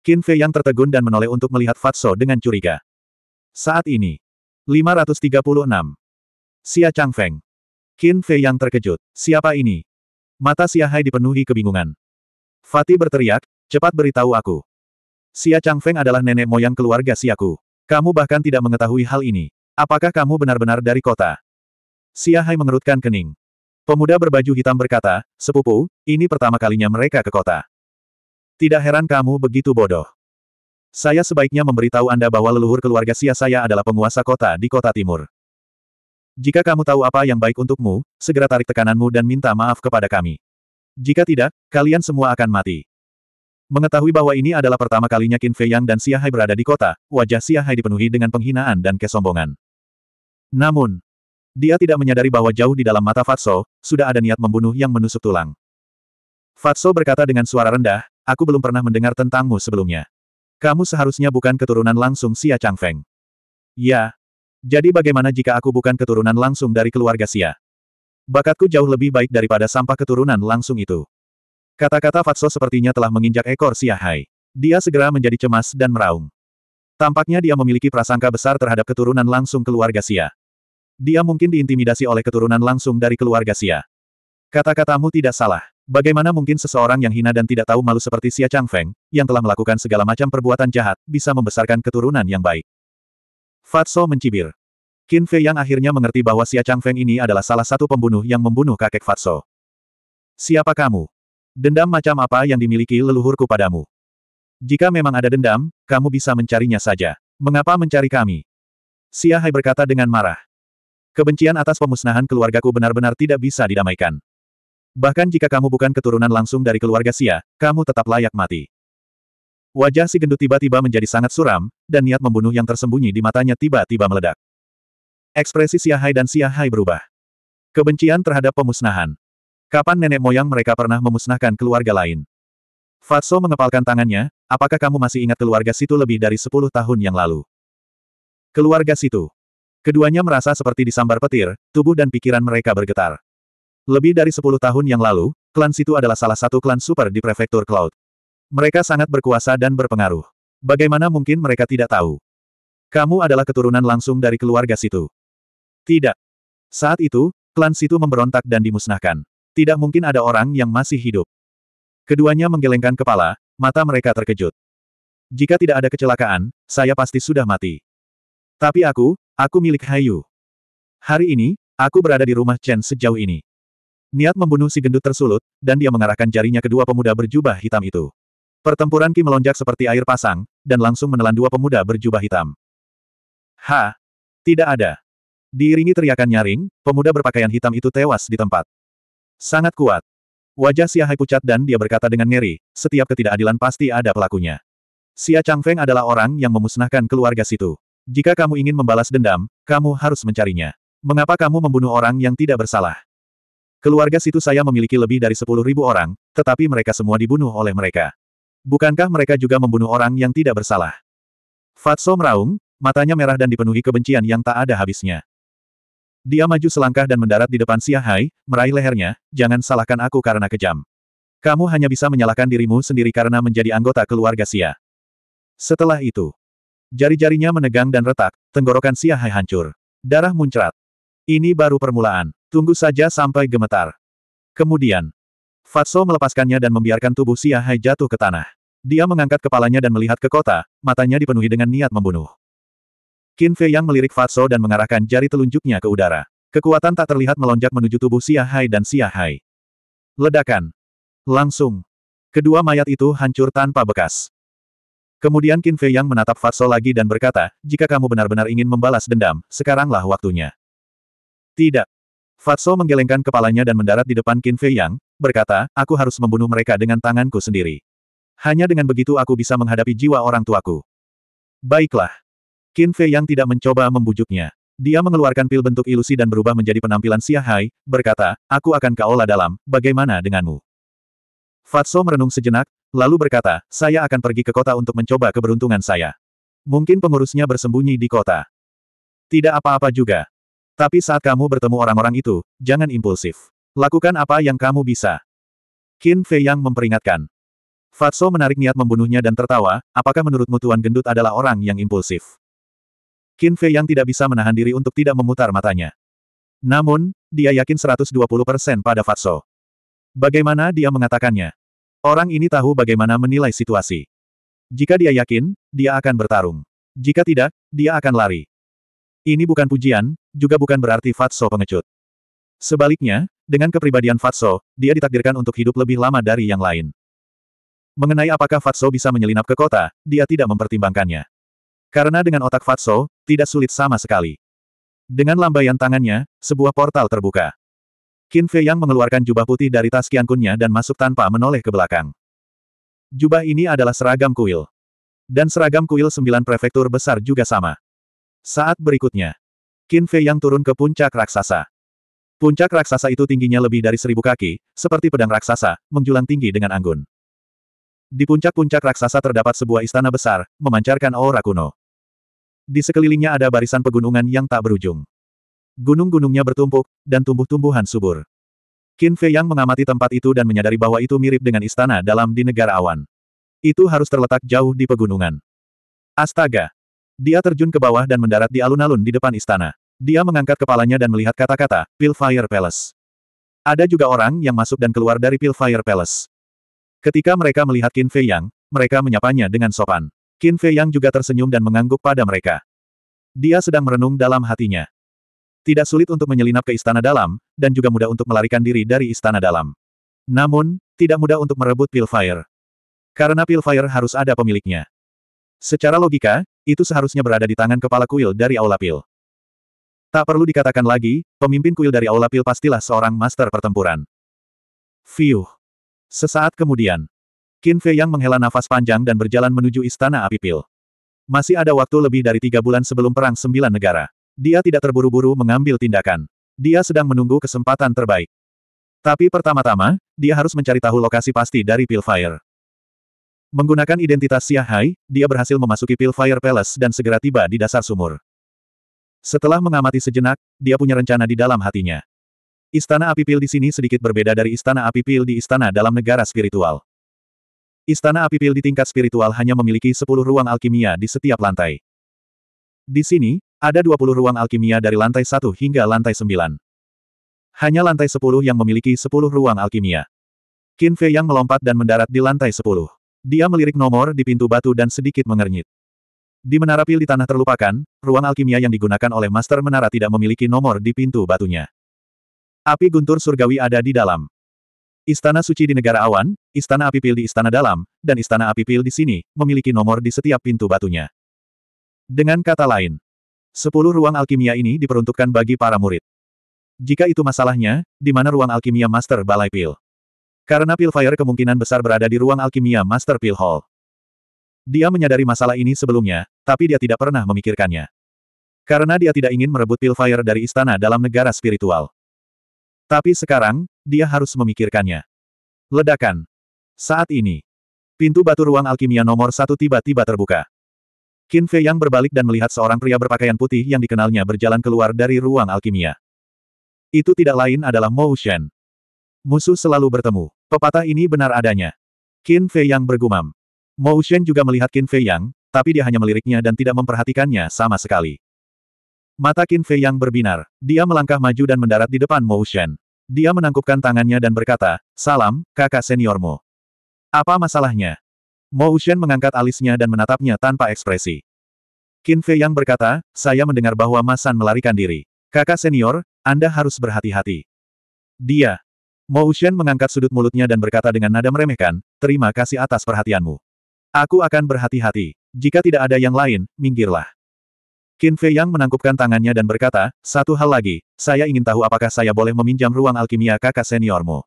[SPEAKER 1] Qin Fei yang tertegun dan menoleh untuk melihat Fatso dengan curiga. Saat ini. 536. Xia Changfeng. Qin Fei yang terkejut. Siapa ini? Mata Xia Hai dipenuhi kebingungan. Fati berteriak, cepat beritahu aku. Xia Feng adalah nenek moyang keluarga siaku. Kamu bahkan tidak mengetahui hal ini. Apakah kamu benar-benar dari kota? Xia Hai mengerutkan kening. Pemuda berbaju hitam berkata, Sepupu, ini pertama kalinya mereka ke kota. Tidak heran kamu begitu bodoh. Saya sebaiknya memberitahu Anda bahwa leluhur keluarga Sia saya adalah penguasa kota di kota timur. Jika kamu tahu apa yang baik untukmu, segera tarik tekananmu dan minta maaf kepada kami. Jika tidak, kalian semua akan mati. Mengetahui bahwa ini adalah pertama kalinya Qin Fei Yang dan Xia Hai berada di kota, wajah Xia Hai dipenuhi dengan penghinaan dan kesombongan. Namun, dia tidak menyadari bahwa jauh di dalam mata Fatso, sudah ada niat membunuh yang menusuk tulang. Fatso berkata dengan suara rendah, aku belum pernah mendengar tentangmu sebelumnya. Kamu seharusnya bukan keturunan langsung Xia Changfeng. Ya. Jadi bagaimana jika aku bukan keturunan langsung dari keluarga Xia? Bakatku jauh lebih baik daripada sampah keturunan langsung itu. Kata-kata Fatso sepertinya telah menginjak ekor Xia Hai. Dia segera menjadi cemas dan meraung. Tampaknya dia memiliki prasangka besar terhadap keturunan langsung keluarga Xia. Dia mungkin diintimidasi oleh keturunan langsung dari keluarga Xia. Kata-katamu tidak salah. Bagaimana mungkin seseorang yang hina dan tidak tahu malu seperti Xia Changfeng, yang telah melakukan segala macam perbuatan jahat, bisa membesarkan keturunan yang baik? Fatso mencibir. Qin Fei yang akhirnya mengerti bahwa Xia Changfeng ini adalah salah satu pembunuh yang membunuh kakek Fatso. Siapa kamu? Dendam macam apa yang dimiliki leluhurku padamu? Jika memang ada dendam, kamu bisa mencarinya saja. Mengapa mencari kami? Xia Hai berkata dengan marah. Kebencian atas pemusnahan keluargaku benar-benar tidak bisa didamaikan. Bahkan jika kamu bukan keturunan langsung dari keluarga Sia, kamu tetap layak mati. Wajah si gendut tiba-tiba menjadi sangat suram, dan niat membunuh yang tersembunyi di matanya tiba-tiba meledak. Ekspresi Sia Hai dan Sia Hai berubah. Kebencian terhadap pemusnahan. Kapan nenek moyang mereka pernah memusnahkan keluarga lain? Fatso mengepalkan tangannya, apakah kamu masih ingat keluarga situ lebih dari 10 tahun yang lalu? Keluarga situ. Keduanya merasa seperti disambar petir, tubuh dan pikiran mereka bergetar. Lebih dari sepuluh tahun yang lalu, klan situ adalah salah satu klan super di prefektur Cloud. Mereka sangat berkuasa dan berpengaruh. Bagaimana mungkin mereka tidak tahu? Kamu adalah keturunan langsung dari keluarga situ. Tidak. Saat itu, klan situ memberontak dan dimusnahkan. Tidak mungkin ada orang yang masih hidup. Keduanya menggelengkan kepala, mata mereka terkejut. Jika tidak ada kecelakaan, saya pasti sudah mati. Tapi aku, Aku milik Hayu. Hari ini, aku berada di rumah Chen sejauh ini. Niat membunuh si gendut tersulut, dan dia mengarahkan jarinya kedua pemuda berjubah hitam itu. Pertempuran Ki melonjak seperti air pasang, dan langsung menelan dua pemuda berjubah hitam. Ha! Tidak ada. Diiringi teriakan nyaring, pemuda berpakaian hitam itu tewas di tempat. Sangat kuat. Wajah Xia Hai pucat dan dia berkata dengan ngeri, setiap ketidakadilan pasti ada pelakunya. Xia Changfeng adalah orang yang memusnahkan keluarga situ. Jika kamu ingin membalas dendam, kamu harus mencarinya. Mengapa kamu membunuh orang yang tidak bersalah? Keluarga situ saya memiliki lebih dari sepuluh ribu orang, tetapi mereka semua dibunuh oleh mereka. Bukankah mereka juga membunuh orang yang tidak bersalah? Fatso meraung, matanya merah dan dipenuhi kebencian yang tak ada habisnya. Dia maju selangkah dan mendarat di depan Xia Hai, meraih lehernya, jangan salahkan aku karena kejam. Kamu hanya bisa menyalahkan dirimu sendiri karena menjadi anggota keluarga Sia. Setelah itu, Jari-jarinya menegang dan retak, tenggorokan Xia Hai hancur. Darah muncrat. Ini baru permulaan. Tunggu saja sampai gemetar. Kemudian, Fatso melepaskannya dan membiarkan tubuh Xia Hai jatuh ke tanah. Dia mengangkat kepalanya dan melihat ke kota, matanya dipenuhi dengan niat membunuh. Qin Fei Yang melirik Fatso dan mengarahkan jari telunjuknya ke udara. Kekuatan tak terlihat melonjak menuju tubuh Xia Hai dan Xia Hai. Ledakan. Langsung. Kedua mayat itu hancur tanpa bekas. Kemudian Qin Fei yang menatap Fatso lagi dan berkata, jika kamu benar-benar ingin membalas dendam, sekaranglah waktunya. Tidak. Fatso menggelengkan kepalanya dan mendarat di depan Qin Fei yang, berkata, aku harus membunuh mereka dengan tanganku sendiri. Hanya dengan begitu aku bisa menghadapi jiwa orang tuaku. Baiklah. Qin Fei yang tidak mencoba membujuknya. Dia mengeluarkan pil bentuk ilusi dan berubah menjadi penampilan Siahai, berkata, aku akan keolah dalam, bagaimana denganmu? Fatso merenung sejenak, Lalu berkata, saya akan pergi ke kota untuk mencoba keberuntungan saya. Mungkin pengurusnya bersembunyi di kota. Tidak apa-apa juga. Tapi saat kamu bertemu orang-orang itu, jangan impulsif. Lakukan apa yang kamu bisa. Qin Fei Yang memperingatkan. Fatso menarik niat membunuhnya dan tertawa, apakah menurutmu Tuan Gendut adalah orang yang impulsif? Qin Fei Yang tidak bisa menahan diri untuk tidak memutar matanya. Namun, dia yakin 120% pada Fatso. Bagaimana dia mengatakannya? Orang ini tahu bagaimana menilai situasi. Jika dia yakin, dia akan bertarung. Jika tidak, dia akan lari. Ini bukan pujian, juga bukan berarti Fatso pengecut. Sebaliknya, dengan kepribadian Fatso, dia ditakdirkan untuk hidup lebih lama dari yang lain. Mengenai apakah Fatso bisa menyelinap ke kota, dia tidak mempertimbangkannya. Karena dengan otak Fatso, tidak sulit sama sekali. Dengan lambaian tangannya, sebuah portal terbuka. Qin Fei Yang mengeluarkan jubah putih dari tas Kunnya dan masuk tanpa menoleh ke belakang. Jubah ini adalah seragam kuil. Dan seragam kuil sembilan prefektur besar juga sama. Saat berikutnya, Qin Fei Yang turun ke puncak raksasa. Puncak raksasa itu tingginya lebih dari seribu kaki, seperti pedang raksasa, menjulang tinggi dengan anggun. Di puncak-puncak raksasa terdapat sebuah istana besar, memancarkan aura kuno. Di sekelilingnya ada barisan pegunungan yang tak berujung. Gunung-gunungnya bertumpuk, dan tumbuh-tumbuhan subur. Qin Fei Yang mengamati tempat itu dan menyadari bahwa itu mirip dengan istana dalam di negara awan. Itu harus terletak jauh di pegunungan. Astaga! Dia terjun ke bawah dan mendarat di alun-alun di depan istana. Dia mengangkat kepalanya dan melihat kata-kata, Pilfire Palace. Ada juga orang yang masuk dan keluar dari Pilfire Palace. Ketika mereka melihat Qin Fei Yang, mereka menyapanya dengan sopan. Qin Fei Yang juga tersenyum dan mengangguk pada mereka. Dia sedang merenung dalam hatinya. Tidak sulit untuk menyelinap ke istana dalam, dan juga mudah untuk melarikan diri dari istana dalam. Namun, tidak mudah untuk merebut Pil Fire, Karena Pil Fire harus ada pemiliknya. Secara logika, itu seharusnya berada di tangan kepala kuil dari Aula Pil. Tak perlu dikatakan lagi, pemimpin kuil dari Aula Pil pastilah seorang master pertempuran. Fiuh. Sesaat kemudian, Qin Fei Yang menghela nafas panjang dan berjalan menuju istana api pil. Masih ada waktu lebih dari tiga bulan sebelum Perang Sembilan Negara. Dia tidak terburu-buru mengambil tindakan. Dia sedang menunggu kesempatan terbaik. Tapi pertama-tama, dia harus mencari tahu lokasi pasti dari Pilfire. Menggunakan identitas Siahai, dia berhasil memasuki Pilfire Palace dan segera tiba di dasar sumur. Setelah mengamati sejenak, dia punya rencana di dalam hatinya. Istana api pil di sini sedikit berbeda dari istana api pil di istana dalam negara spiritual. Istana api pil di tingkat spiritual hanya memiliki 10 ruang alkimia di setiap lantai. Di sini, ada 20 ruang alkimia dari lantai 1 hingga lantai 9. Hanya lantai 10 yang memiliki 10 ruang alkimia. Qin Fei yang melompat dan mendarat di lantai 10. Dia melirik nomor di pintu batu dan sedikit mengernyit. Di menara pil di tanah terlupakan, ruang alkimia yang digunakan oleh Master Menara tidak memiliki nomor di pintu batunya. Api guntur surgawi ada di dalam. Istana suci di negara awan, istana api pil di istana dalam, dan istana api pil di sini, memiliki nomor di setiap pintu batunya. Dengan kata lain, Sepuluh ruang alkimia ini diperuntukkan bagi para murid. Jika itu masalahnya, di mana ruang alkimia Master Balai Pil? Karena pil fire kemungkinan besar berada di ruang alkimia Master Pil Hall. Dia menyadari masalah ini sebelumnya, tapi dia tidak pernah memikirkannya. Karena dia tidak ingin merebut pil fire dari istana dalam negara spiritual. Tapi sekarang, dia harus memikirkannya. Ledakan. Saat ini. Pintu batu ruang alkimia nomor satu tiba-tiba terbuka. Qin Fei Yang berbalik dan melihat seorang pria berpakaian putih yang dikenalnya berjalan keluar dari ruang alkimia. Itu tidak lain adalah Mo Shen. Musuh selalu bertemu. Pepatah ini benar adanya. Qin Fei Yang bergumam. Mo Shen juga melihat Qin Fei Yang, tapi dia hanya meliriknya dan tidak memperhatikannya sama sekali. Mata Qin Fei Yang berbinar. Dia melangkah maju dan mendarat di depan Mo Shen. Dia menangkupkan tangannya dan berkata, Salam, kakak seniormu. Apa masalahnya? Mo Ushen mengangkat alisnya dan menatapnya tanpa ekspresi. Qin Fei yang berkata, saya mendengar bahwa Masan melarikan diri. Kakak senior, Anda harus berhati-hati. Dia. Mo Ushen mengangkat sudut mulutnya dan berkata dengan nada meremehkan, terima kasih atas perhatianmu. Aku akan berhati-hati. Jika tidak ada yang lain, minggirlah. Qin Fei Yang menangkupkan tangannya dan berkata, satu hal lagi, saya ingin tahu apakah saya boleh meminjam ruang alkimia kakak seniormu.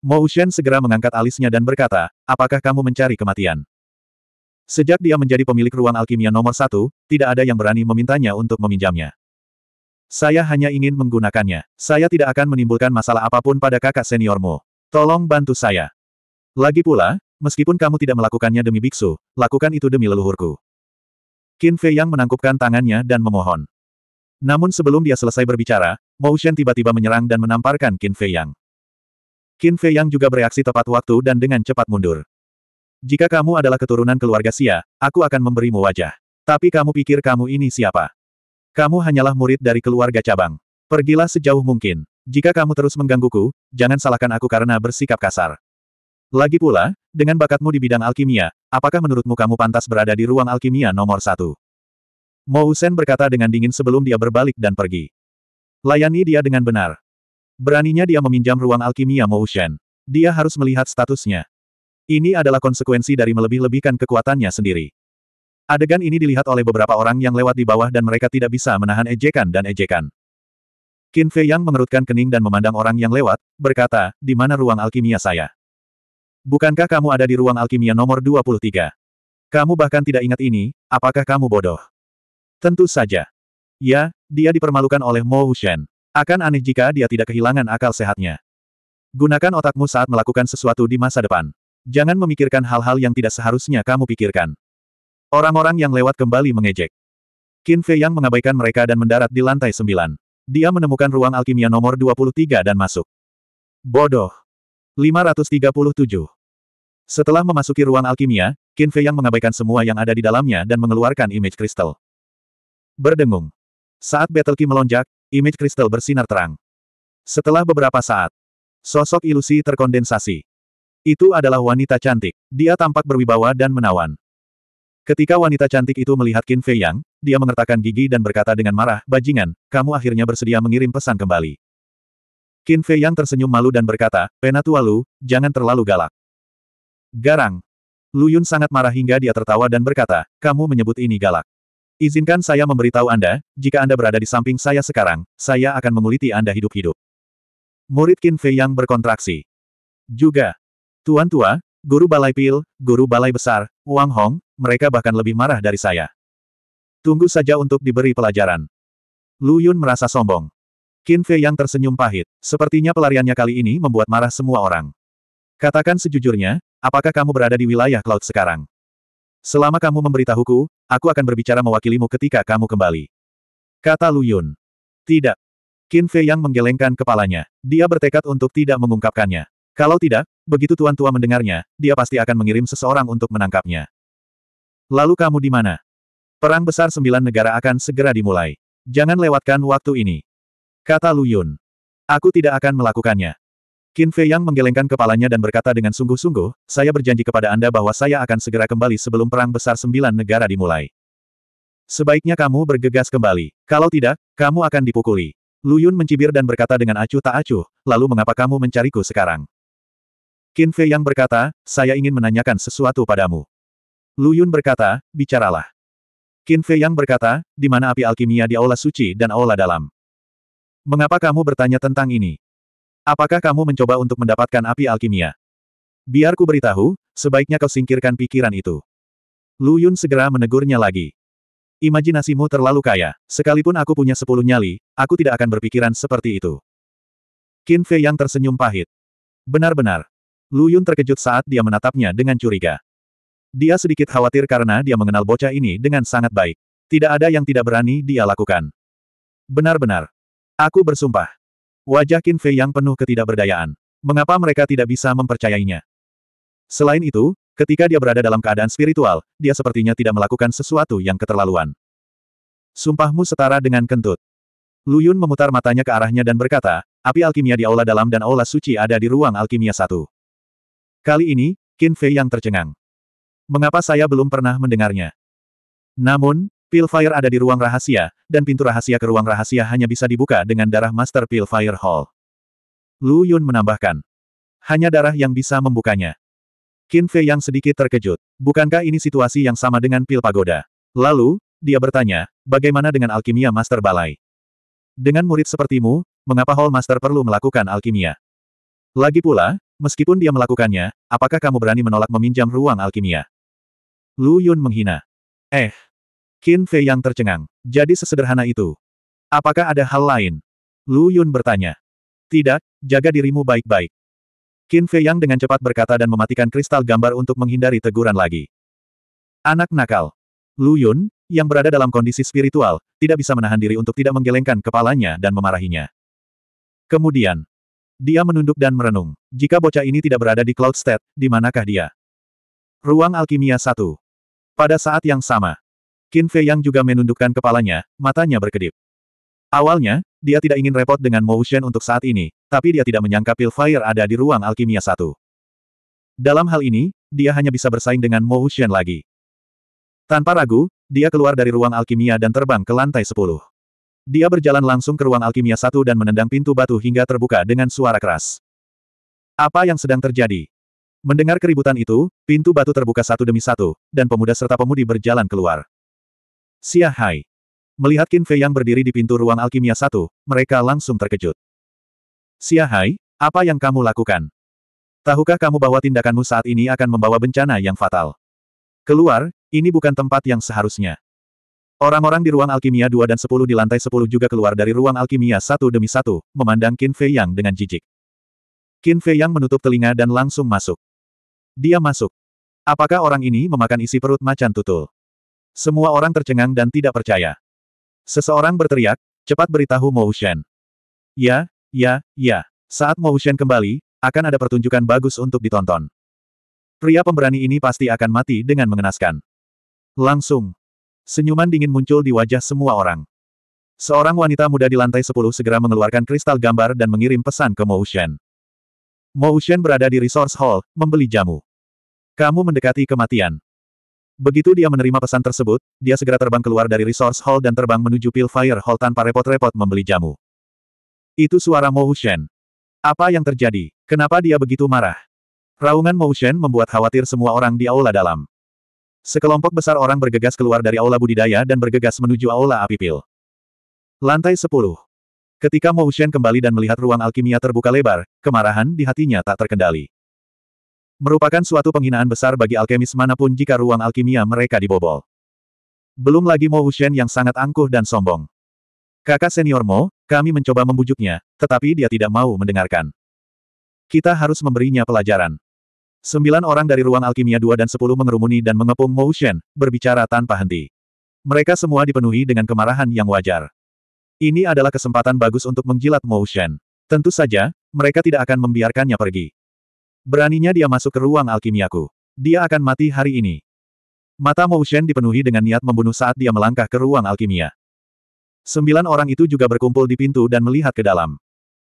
[SPEAKER 1] Mo Shen segera mengangkat alisnya dan berkata, apakah kamu mencari kematian? Sejak dia menjadi pemilik ruang alkimia nomor satu, tidak ada yang berani memintanya untuk meminjamnya. Saya hanya ingin menggunakannya. Saya tidak akan menimbulkan masalah apapun pada kakak seniormu. Tolong bantu saya. Lagi pula, meskipun kamu tidak melakukannya demi biksu, lakukan itu demi leluhurku. Qin Fei yang menangkupkan tangannya dan memohon. Namun sebelum dia selesai berbicara, Mo Shen tiba-tiba menyerang dan menamparkan Qin Fei Yang. Qin Fei Yang juga bereaksi tepat waktu dan dengan cepat mundur. Jika kamu adalah keturunan keluarga Xia, aku akan memberimu wajah. Tapi kamu pikir kamu ini siapa? Kamu hanyalah murid dari keluarga cabang. Pergilah sejauh mungkin. Jika kamu terus menggangguku, jangan salahkan aku karena bersikap kasar. Lagi pula, dengan bakatmu di bidang alkimia, apakah menurutmu kamu pantas berada di ruang alkimia nomor satu? Mousen berkata dengan dingin sebelum dia berbalik dan pergi. Layani dia dengan benar. Beraninya dia meminjam ruang alkimia Motion. Dia harus melihat statusnya. Ini adalah konsekuensi dari melebih-lebihkan kekuatannya sendiri. Adegan ini dilihat oleh beberapa orang yang lewat di bawah dan mereka tidak bisa menahan ejekan dan ejekan. Qin Fei Yang mengerutkan kening dan memandang orang yang lewat, berkata, di mana ruang alkimia saya? Bukankah kamu ada di ruang alkimia nomor 23? Kamu bahkan tidak ingat ini, apakah kamu bodoh? Tentu saja. Ya, dia dipermalukan oleh Mo Hushen. Akan aneh jika dia tidak kehilangan akal sehatnya. Gunakan otakmu saat melakukan sesuatu di masa depan. Jangan memikirkan hal-hal yang tidak seharusnya kamu pikirkan. Orang-orang yang lewat kembali mengejek. Qin Fei yang mengabaikan mereka dan mendarat di lantai sembilan. Dia menemukan ruang alkimia nomor 23 dan masuk. Bodoh. 537. Setelah memasuki ruang alkimia, Qin Fei yang mengabaikan semua yang ada di dalamnya dan mengeluarkan image kristal. Berdengung. Saat battle key melonjak, image kristal bersinar terang. Setelah beberapa saat, sosok ilusi terkondensasi. Itu adalah wanita cantik. Dia tampak berwibawa dan menawan. Ketika wanita cantik itu melihat Qin Fei Yang, dia mengertakkan gigi dan berkata dengan marah, Bajingan, kamu akhirnya bersedia mengirim pesan kembali. Qin Fei Yang tersenyum malu dan berkata, Penatua Lu, jangan terlalu galak. Garang. Lu Yun sangat marah hingga dia tertawa dan berkata, kamu menyebut ini galak. Izinkan saya memberitahu Anda, jika Anda berada di samping saya sekarang, saya akan menguliti Anda hidup-hidup. Murid Qin Fei yang berkontraksi. Juga. Tuan tua, guru balai pil, guru balai besar, Wang Hong, mereka bahkan lebih marah dari saya. Tunggu saja untuk diberi pelajaran. Lu Yun merasa sombong. Qin Fei yang tersenyum pahit, sepertinya pelariannya kali ini membuat marah semua orang. Katakan sejujurnya, apakah kamu berada di wilayah Cloud sekarang? Selama kamu memberitahuku, aku akan berbicara mewakilimu ketika kamu kembali. Kata Lu Yun. Tidak. Qin Fei yang menggelengkan kepalanya. Dia bertekad untuk tidak mengungkapkannya. Kalau tidak, begitu Tuan Tua mendengarnya, dia pasti akan mengirim seseorang untuk menangkapnya. Lalu kamu di mana? Perang besar sembilan negara akan segera dimulai. Jangan lewatkan waktu ini. Kata Lu Yun. Aku tidak akan melakukannya. Qin Fei Yang menggelengkan kepalanya dan berkata dengan sungguh-sungguh, saya berjanji kepada Anda bahwa saya akan segera kembali sebelum Perang Besar Sembilan Negara dimulai. Sebaiknya kamu bergegas kembali. Kalau tidak, kamu akan dipukuli. Lu Yun mencibir dan berkata dengan acuh tak acuh, lalu mengapa kamu mencariku sekarang? Qin Fei Yang berkata, saya ingin menanyakan sesuatu padamu. Lu Yun berkata, bicaralah. Qin Fei Yang berkata, di mana api alkimia di Aula Suci dan Aula Dalam? Mengapa kamu bertanya tentang ini? Apakah kamu mencoba untuk mendapatkan api alkimia? Biarku beritahu, sebaiknya kau singkirkan pikiran itu. Lu Yun segera menegurnya lagi. Imajinasimu terlalu kaya, sekalipun aku punya sepuluh nyali, aku tidak akan berpikiran seperti itu. Qin Fei yang tersenyum pahit. Benar-benar. Lu Yun terkejut saat dia menatapnya dengan curiga. Dia sedikit khawatir karena dia mengenal bocah ini dengan sangat baik. Tidak ada yang tidak berani dia lakukan. Benar-benar. Aku bersumpah. Wajah Qin Fei yang penuh ketidakberdayaan. Mengapa mereka tidak bisa mempercayainya? Selain itu, ketika dia berada dalam keadaan spiritual, dia sepertinya tidak melakukan sesuatu yang keterlaluan. Sumpahmu setara dengan kentut. Lu Yun memutar matanya ke arahnya dan berkata, api alkimia di aula dalam dan aula suci ada di ruang alkimia satu. Kali ini, Qin Fei yang tercengang. Mengapa saya belum pernah mendengarnya? Namun, Fire ada di ruang rahasia, dan pintu rahasia ke ruang rahasia hanya bisa dibuka dengan darah Master Fire Hall. Lu Yun menambahkan. Hanya darah yang bisa membukanya. Qin Fei yang sedikit terkejut. Bukankah ini situasi yang sama dengan pil pagoda? Lalu, dia bertanya, bagaimana dengan alkimia Master Balai? Dengan murid sepertimu, mengapa Hall Master perlu melakukan alkimia? Lagi pula, meskipun dia melakukannya, apakah kamu berani menolak meminjam ruang alkimia? Lu Yun menghina. Eh, Qin Fei yang tercengang. Jadi sesederhana itu. Apakah ada hal lain? Lu Yun bertanya. Tidak, jaga dirimu baik-baik. Qin Fei yang dengan cepat berkata dan mematikan kristal gambar untuk menghindari teguran lagi. Anak nakal. Lu Yun, yang berada dalam kondisi spiritual, tidak bisa menahan diri untuk tidak menggelengkan kepalanya dan memarahinya. Kemudian, dia menunduk dan merenung. Jika bocah ini tidak berada di Cloud State, di manakah dia? Ruang Alkimia 1. Pada saat yang sama, Qin Fei Yang juga menundukkan kepalanya, matanya berkedip. Awalnya, dia tidak ingin repot dengan Mo Shen untuk saat ini, tapi dia tidak menyangka Pil Fire ada di ruang alkimia satu. Dalam hal ini, dia hanya bisa bersaing dengan Mo Shen lagi. Tanpa ragu, dia keluar dari ruang alkimia dan terbang ke lantai sepuluh. Dia berjalan langsung ke ruang alkimia satu dan menendang pintu batu hingga terbuka dengan suara keras. Apa yang sedang terjadi? Mendengar keributan itu, pintu batu terbuka satu demi satu, dan pemuda serta pemudi berjalan keluar. Xia Hai. Melihat Qin Fei yang berdiri di pintu ruang alkimia satu, mereka langsung terkejut. Xia Hai, apa yang kamu lakukan? Tahukah kamu bahwa tindakanmu saat ini akan membawa bencana yang fatal? Keluar, ini bukan tempat yang seharusnya. Orang-orang di ruang alkimia 2 dan 10 di lantai 10 juga keluar dari ruang alkimia satu demi satu, memandang Qin Fei Yang dengan jijik. Qin Fei Yang menutup telinga dan langsung masuk. Dia masuk. Apakah orang ini memakan isi perut macan tutul? Semua orang tercengang dan tidak percaya. Seseorang berteriak, cepat beritahu Mo Shen. Ya, ya, ya. Saat Mo Shen kembali, akan ada pertunjukan bagus untuk ditonton. Pria pemberani ini pasti akan mati dengan mengenaskan. Langsung. Senyuman dingin muncul di wajah semua orang. Seorang wanita muda di lantai 10 segera mengeluarkan kristal gambar dan mengirim pesan ke Mo Shen. Mo Shen berada di resource hall, membeli jamu. Kamu mendekati kematian. Begitu dia menerima pesan tersebut, dia segera terbang keluar dari Resource Hall dan terbang menuju Pillfire Hall tanpa repot-repot membeli jamu. Itu suara Mo Shen. Apa yang terjadi? Kenapa dia begitu marah? Raungan Mo Shen membuat khawatir semua orang di aula dalam. Sekelompok besar orang bergegas keluar dari aula budidaya dan bergegas menuju aula api pil. Lantai 10. Ketika Mo Shen kembali dan melihat ruang alkimia terbuka lebar, kemarahan di hatinya tak terkendali. Merupakan suatu penghinaan besar bagi alkemis manapun jika ruang alkimia mereka dibobol. Belum lagi Mo Hushen yang sangat angkuh dan sombong. Kakak senior Mo, kami mencoba membujuknya, tetapi dia tidak mau mendengarkan. Kita harus memberinya pelajaran. Sembilan orang dari ruang alkimia dua dan sepuluh mengerumuni dan mengepung Mo Hushen, berbicara tanpa henti. Mereka semua dipenuhi dengan kemarahan yang wajar. Ini adalah kesempatan bagus untuk menjilat Mo Wuxian. Tentu saja, mereka tidak akan membiarkannya pergi. Beraninya dia masuk ke ruang alkimiaku. Dia akan mati hari ini. Mata Mo Shen dipenuhi dengan niat membunuh saat dia melangkah ke ruang alkimia. Sembilan orang itu juga berkumpul di pintu dan melihat ke dalam.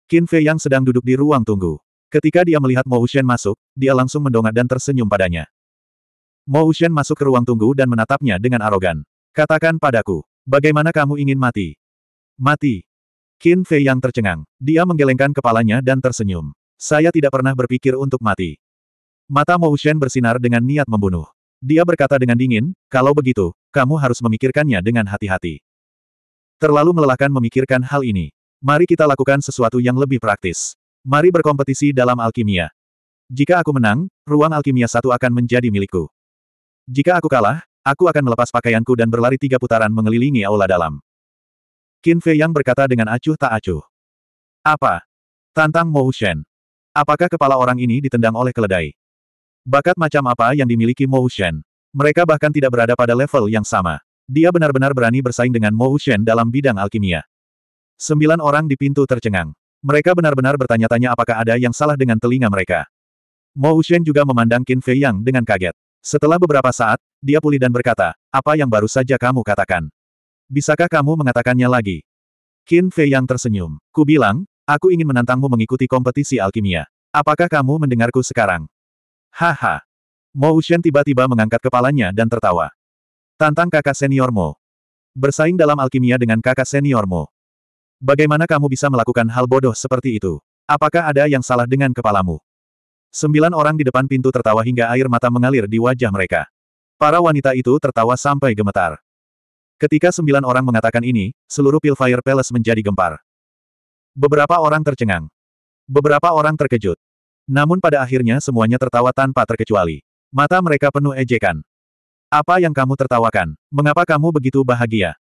[SPEAKER 1] Qin Fei yang sedang duduk di ruang tunggu. Ketika dia melihat Mo Shen masuk, dia langsung mendongak dan tersenyum padanya. Mo Shen masuk ke ruang tunggu dan menatapnya dengan arogan. Katakan padaku, bagaimana kamu ingin mati? Mati. Qin Fei yang tercengang. Dia menggelengkan kepalanya dan tersenyum. Saya tidak pernah berpikir untuk mati. Mata Mo Shen bersinar dengan niat membunuh. Dia berkata dengan dingin, kalau begitu, kamu harus memikirkannya dengan hati-hati. Terlalu melelahkan memikirkan hal ini. Mari kita lakukan sesuatu yang lebih praktis. Mari berkompetisi dalam alkimia. Jika aku menang, ruang alkimia satu akan menjadi milikku. Jika aku kalah, aku akan melepas pakaianku dan berlari tiga putaran mengelilingi aula dalam. Qin Fei yang berkata dengan acuh tak acuh. Apa? Tantang Mo Shen. Apakah kepala orang ini ditendang oleh keledai? Bakat macam apa yang dimiliki Mo Shen? Mereka bahkan tidak berada pada level yang sama. Dia benar-benar berani bersaing dengan Mo Shen dalam bidang alkimia. Sembilan orang di pintu tercengang. Mereka benar-benar bertanya-tanya apakah ada yang salah dengan telinga mereka. Mo Shen juga memandang Qin Fei Yang dengan kaget. Setelah beberapa saat, dia pulih dan berkata, apa yang baru saja kamu katakan? Bisakah kamu mengatakannya lagi? Qin Fei Yang tersenyum. Ku bilang, Aku ingin menantangmu mengikuti kompetisi alkimia. Apakah kamu mendengarku sekarang? Haha. Mo Ushen tiba-tiba mengangkat kepalanya dan tertawa. Tantang kakak seniormu. Bersaing dalam alkimia dengan kakak seniormu. Bagaimana kamu bisa melakukan hal bodoh seperti itu? Apakah ada yang salah dengan kepalamu? Sembilan orang di depan pintu tertawa hingga air mata mengalir di wajah mereka. Para wanita itu tertawa sampai gemetar. Ketika sembilan orang mengatakan ini, seluruh Pilfire Palace menjadi gempar. Beberapa orang tercengang. Beberapa orang terkejut. Namun pada akhirnya semuanya tertawa tanpa terkecuali. Mata mereka penuh ejekan. Apa yang kamu tertawakan? Mengapa kamu begitu bahagia?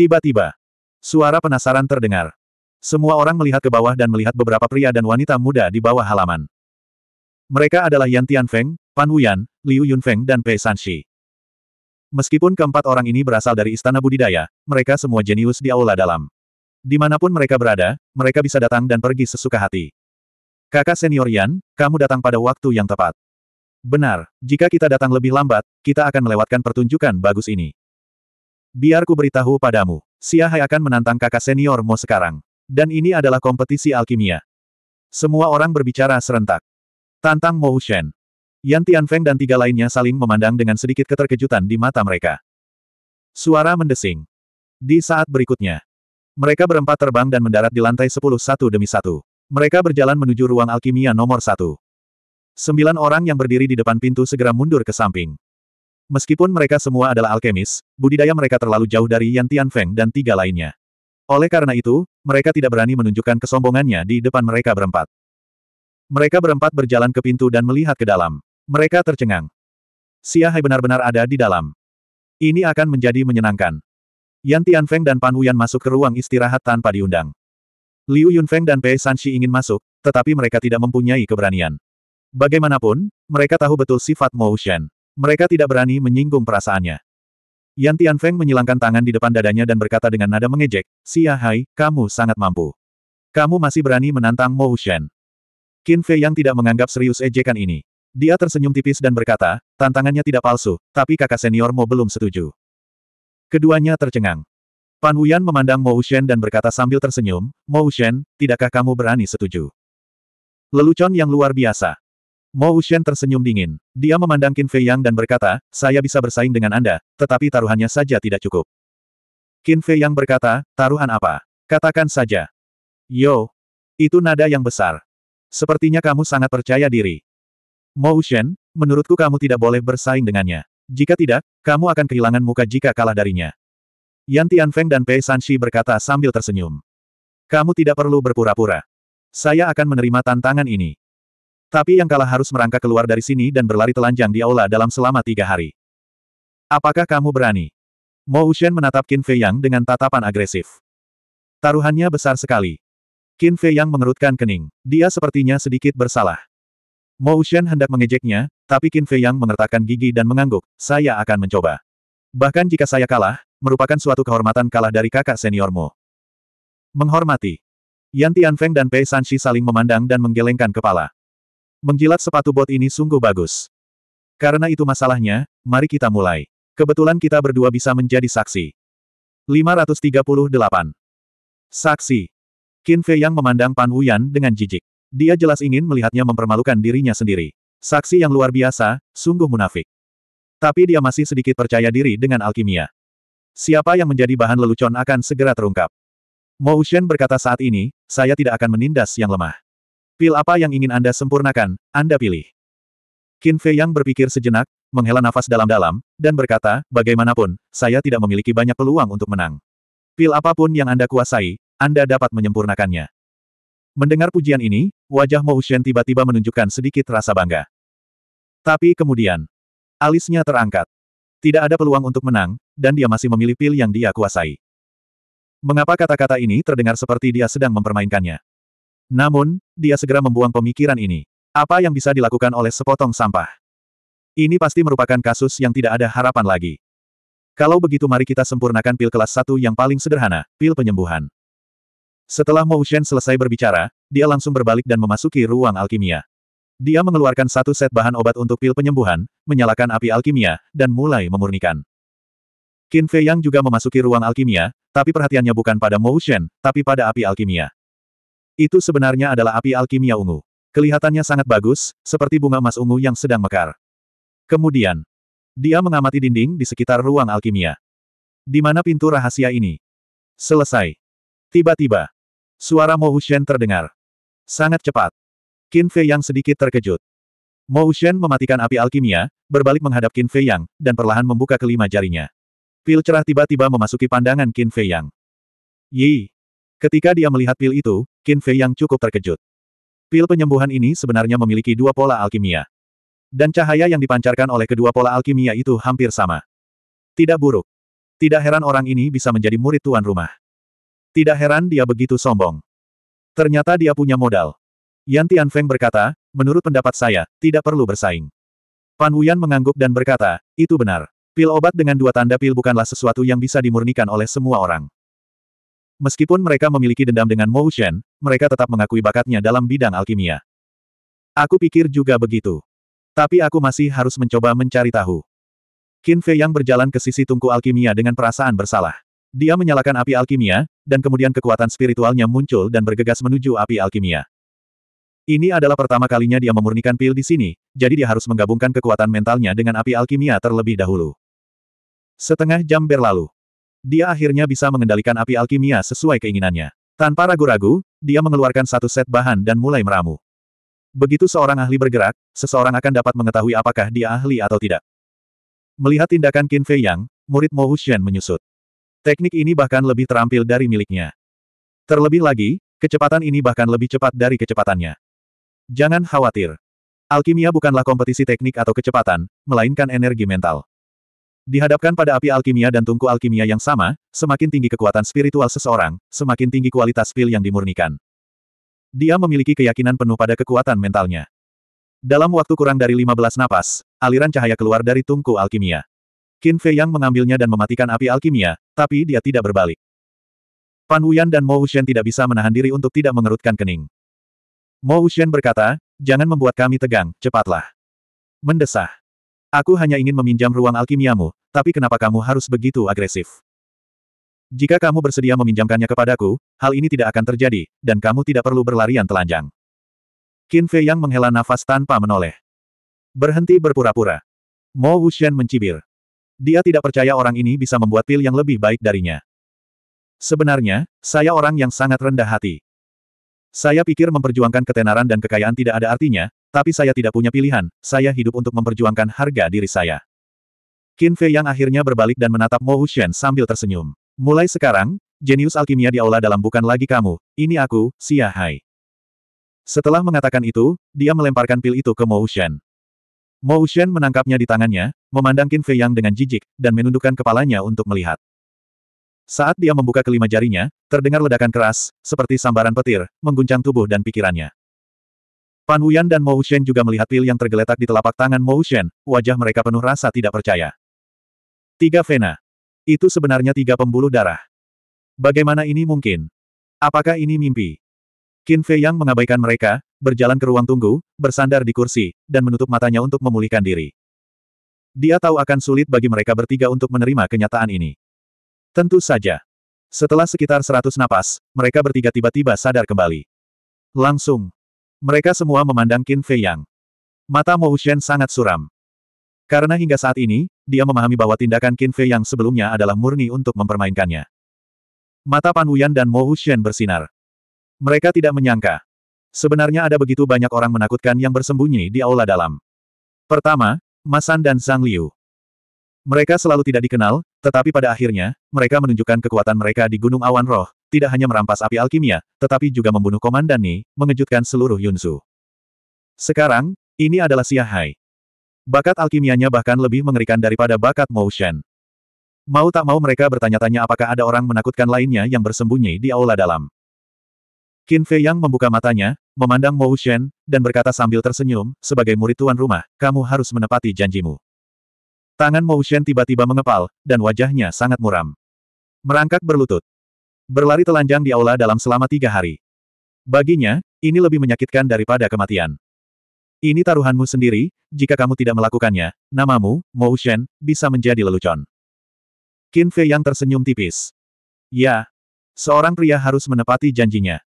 [SPEAKER 1] Tiba-tiba, suara penasaran terdengar. Semua orang melihat ke bawah dan melihat beberapa pria dan wanita muda di bawah halaman. Mereka adalah Yan Tianfeng, Pan Wuyan, Liu Yunfeng dan Pei Sanxi. Meskipun keempat orang ini berasal dari istana budidaya, mereka semua jenius di aula dalam. Dimanapun mereka berada, mereka bisa datang dan pergi sesuka hati. Kakak senior Yan, kamu datang pada waktu yang tepat. Benar, jika kita datang lebih lambat, kita akan melewatkan pertunjukan bagus ini. Biar ku beritahu padamu, Hai akan menantang kakak senior Mo sekarang. Dan ini adalah kompetisi alkimia. Semua orang berbicara serentak. Tantang Mo Shen. Yan Tianfeng dan tiga lainnya saling memandang dengan sedikit keterkejutan di mata mereka. Suara mendesing. Di saat berikutnya, mereka berempat terbang dan mendarat di lantai sepuluh satu demi satu. Mereka berjalan menuju ruang alkimia nomor satu. Sembilan orang yang berdiri di depan pintu segera mundur ke samping. Meskipun mereka semua adalah alkemis, budidaya mereka terlalu jauh dari Yan Tianfeng dan tiga lainnya. Oleh karena itu, mereka tidak berani menunjukkan kesombongannya di depan mereka berempat. Mereka berempat berjalan ke pintu dan melihat ke dalam. Mereka tercengang. Sia Hai benar-benar ada di dalam. Ini akan menjadi menyenangkan. Yan Tianfeng dan Pan Wuyan masuk ke ruang istirahat tanpa diundang. Liu Yunfeng dan Pei Sanxi ingin masuk, tetapi mereka tidak mempunyai keberanian. Bagaimanapun, mereka tahu betul sifat Mo Shen. Mereka tidak berani menyinggung perasaannya. Yan Tianfeng menyilangkan tangan di depan dadanya dan berkata dengan nada mengejek, Xia Hai, kamu sangat mampu. Kamu masih berani menantang Mo Shen. Qin Fei yang tidak menganggap serius ejekan ini. Dia tersenyum tipis dan berkata, tantangannya tidak palsu, tapi kakak senior Mo belum setuju. Keduanya tercengang. Pan Wuyan memandang Mo Shen dan berkata sambil tersenyum, Mo Shen, tidakkah kamu berani setuju? Lelucon yang luar biasa. Mo Shen tersenyum dingin. Dia memandang Qin Fei Yang dan berkata, saya bisa bersaing dengan Anda, tetapi taruhannya saja tidak cukup. Qin Fei Yang berkata, taruhan apa? Katakan saja. Yo. Itu nada yang besar. Sepertinya kamu sangat percaya diri. Mo Shen, menurutku kamu tidak boleh bersaing dengannya. Jika tidak, kamu akan kehilangan muka jika kalah darinya. Yan Tianfeng dan Pei Sanxi berkata sambil tersenyum. Kamu tidak perlu berpura-pura. Saya akan menerima tantangan ini. Tapi yang kalah harus merangkak keluar dari sini dan berlari telanjang di aula dalam selama tiga hari. Apakah kamu berani? Mo Ushen menatap Qin Fei Yang dengan tatapan agresif. Taruhannya besar sekali. Qin Fei Yang mengerutkan kening. Dia sepertinya sedikit bersalah. Mo Ushen hendak mengejeknya, tapi Qin Fei Yang mengertakkan gigi dan mengangguk, saya akan mencoba. Bahkan jika saya kalah, merupakan suatu kehormatan kalah dari kakak seniormu. Menghormati. Yan Tian Feng dan Pei Sanshi saling memandang dan menggelengkan kepala. Menjilat sepatu bot ini sungguh bagus. Karena itu masalahnya, mari kita mulai. Kebetulan kita berdua bisa menjadi saksi. 538. Saksi. Qin Fei Yang memandang Pan Wuyan dengan jijik. Dia jelas ingin melihatnya mempermalukan dirinya sendiri. Saksi yang luar biasa, sungguh munafik. Tapi dia masih sedikit percaya diri dengan alkimia. Siapa yang menjadi bahan lelucon akan segera terungkap. Mo Shen berkata saat ini, saya tidak akan menindas yang lemah. Pil apa yang ingin Anda sempurnakan, Anda pilih. Qin Fei yang berpikir sejenak, menghela nafas dalam-dalam, dan berkata, bagaimanapun, saya tidak memiliki banyak peluang untuk menang. Pil apapun yang Anda kuasai, Anda dapat menyempurnakannya. Mendengar pujian ini, wajah Mo Shen tiba-tiba menunjukkan sedikit rasa bangga. Tapi kemudian, alisnya terangkat. Tidak ada peluang untuk menang, dan dia masih memilih pil yang dia kuasai. Mengapa kata-kata ini terdengar seperti dia sedang mempermainkannya? Namun, dia segera membuang pemikiran ini. Apa yang bisa dilakukan oleh sepotong sampah? Ini pasti merupakan kasus yang tidak ada harapan lagi. Kalau begitu mari kita sempurnakan pil kelas satu yang paling sederhana, pil penyembuhan. Setelah Mo Shen selesai berbicara, dia langsung berbalik dan memasuki ruang alkimia. Dia mengeluarkan satu set bahan obat untuk pil penyembuhan, menyalakan api alkimia, dan mulai memurnikan. Qin Fei Yang juga memasuki ruang alkimia, tapi perhatiannya bukan pada Mo Shen, tapi pada api alkimia. Itu sebenarnya adalah api alkimia ungu. Kelihatannya sangat bagus, seperti bunga emas ungu yang sedang mekar. Kemudian, dia mengamati dinding di sekitar ruang alkimia. Di mana pintu rahasia ini? Selesai. Tiba-tiba, suara Mo Hushen terdengar. Sangat cepat. Qin Fei yang sedikit terkejut. Mo Hushen mematikan api alkimia, berbalik menghadap Qin Fei Yang, dan perlahan membuka kelima jarinya. Pil cerah tiba-tiba memasuki pandangan Qin Fei Yang. Yi! Ketika dia melihat pil itu, Qin Fei Yang cukup terkejut. Pil penyembuhan ini sebenarnya memiliki dua pola alkimia. Dan cahaya yang dipancarkan oleh kedua pola alkimia itu hampir sama. Tidak buruk. Tidak heran orang ini bisa menjadi murid tuan rumah. Tidak heran dia begitu sombong. Ternyata dia punya modal. Yan Tianfeng berkata, menurut pendapat saya, tidak perlu bersaing. Pan Wuyan mengangguk dan berkata, itu benar. Pil obat dengan dua tanda pil bukanlah sesuatu yang bisa dimurnikan oleh semua orang. Meskipun mereka memiliki dendam dengan Mo Shen, mereka tetap mengakui bakatnya dalam bidang alkimia. Aku pikir juga begitu. Tapi aku masih harus mencoba mencari tahu. Qin Fei yang berjalan ke sisi tungku alkimia dengan perasaan bersalah. Dia menyalakan api alkimia, dan kemudian kekuatan spiritualnya muncul dan bergegas menuju api alkimia. Ini adalah pertama kalinya dia memurnikan pil di sini, jadi dia harus menggabungkan kekuatan mentalnya dengan api alkimia terlebih dahulu. Setengah jam berlalu. Dia akhirnya bisa mengendalikan api alkimia sesuai keinginannya. Tanpa ragu-ragu, dia mengeluarkan satu set bahan dan mulai meramu. Begitu seorang ahli bergerak, seseorang akan dapat mengetahui apakah dia ahli atau tidak. Melihat tindakan Qin Fei Yang, murid Mo Huxian menyusut. Teknik ini bahkan lebih terampil dari miliknya. Terlebih lagi, kecepatan ini bahkan lebih cepat dari kecepatannya. Jangan khawatir. Alkimia bukanlah kompetisi teknik atau kecepatan, melainkan energi mental. Dihadapkan pada api alkimia dan tungku alkimia yang sama, semakin tinggi kekuatan spiritual seseorang, semakin tinggi kualitas pil yang dimurnikan. Dia memiliki keyakinan penuh pada kekuatan mentalnya. Dalam waktu kurang dari 15 napas, aliran cahaya keluar dari tungku alkimia. Qin Fei Yang mengambilnya dan mematikan api alkimia, tapi dia tidak berbalik. Pan Wuyan dan Mo Wuxian tidak bisa menahan diri untuk tidak mengerutkan kening. Mo Wuxian berkata, jangan membuat kami tegang, cepatlah. Mendesah. Aku hanya ingin meminjam ruang alkimiamu, tapi kenapa kamu harus begitu agresif? Jika kamu bersedia meminjamkannya kepadaku, hal ini tidak akan terjadi, dan kamu tidak perlu berlarian telanjang. Qin Fei Yang menghela nafas tanpa menoleh. Berhenti berpura-pura. Mo Wuxian mencibir. Dia tidak percaya orang ini bisa membuat pil yang lebih baik darinya. Sebenarnya, saya orang yang sangat rendah hati. Saya pikir memperjuangkan ketenaran dan kekayaan tidak ada artinya, tapi saya tidak punya pilihan, saya hidup untuk memperjuangkan harga diri saya. Qin Fei yang akhirnya berbalik dan menatap Mo Hushen sambil tersenyum. Mulai sekarang, jenius alkimia di aula dalam bukan lagi kamu, ini aku, Xia Hai. Setelah mengatakan itu, dia melemparkan pil itu ke Mo Hushen. Mo Shen menangkapnya di tangannya, memandang Qin Fei Yang dengan jijik, dan menundukkan kepalanya untuk melihat. Saat dia membuka kelima jarinya, terdengar ledakan keras, seperti sambaran petir, mengguncang tubuh dan pikirannya. Pan Wuyan dan Mo Shen juga melihat pil yang tergeletak di telapak tangan Mo Shen, wajah mereka penuh rasa tidak percaya. Tiga Vena. Itu sebenarnya tiga pembuluh darah. Bagaimana ini mungkin? Apakah ini mimpi? Qin Fei Yang mengabaikan mereka, berjalan ke ruang tunggu, bersandar di kursi, dan menutup matanya untuk memulihkan diri. Dia tahu akan sulit bagi mereka bertiga untuk menerima kenyataan ini. Tentu saja. Setelah sekitar seratus napas, mereka bertiga tiba-tiba sadar kembali. Langsung. Mereka semua memandang Qin Fei Yang. Mata Mo Shen sangat suram. Karena hingga saat ini, dia memahami bahwa tindakan Qin Fei Yang sebelumnya adalah murni untuk mempermainkannya. Mata Pan Wuyan dan Mo Shen bersinar. Mereka tidak menyangka, Sebenarnya ada begitu banyak orang menakutkan yang bersembunyi di aula dalam. Pertama, Masan dan Sang Liu. Mereka selalu tidak dikenal, tetapi pada akhirnya, mereka menunjukkan kekuatan mereka di Gunung Awan Roh, tidak hanya merampas api alkimia, tetapi juga membunuh Komandan Ni, mengejutkan seluruh Yunsu. Sekarang, ini adalah Xia Hai. Bakat alkimianya bahkan lebih mengerikan daripada bakat Shen. Mau tak mau mereka bertanya-tanya apakah ada orang menakutkan lainnya yang bersembunyi di aula dalam. Qin Fei Yang membuka matanya, memandang Mo Shen, dan berkata sambil tersenyum, sebagai murid tuan rumah, kamu harus menepati janjimu. Tangan Mo Shen tiba-tiba mengepal, dan wajahnya sangat muram. Merangkak berlutut. Berlari telanjang di aula dalam selama tiga hari. Baginya, ini lebih menyakitkan daripada kematian. Ini taruhanmu sendiri, jika kamu tidak melakukannya, namamu, Mo Shen, bisa menjadi lelucon. Qin Fei Yang tersenyum tipis. Ya. Seorang pria harus menepati janjinya.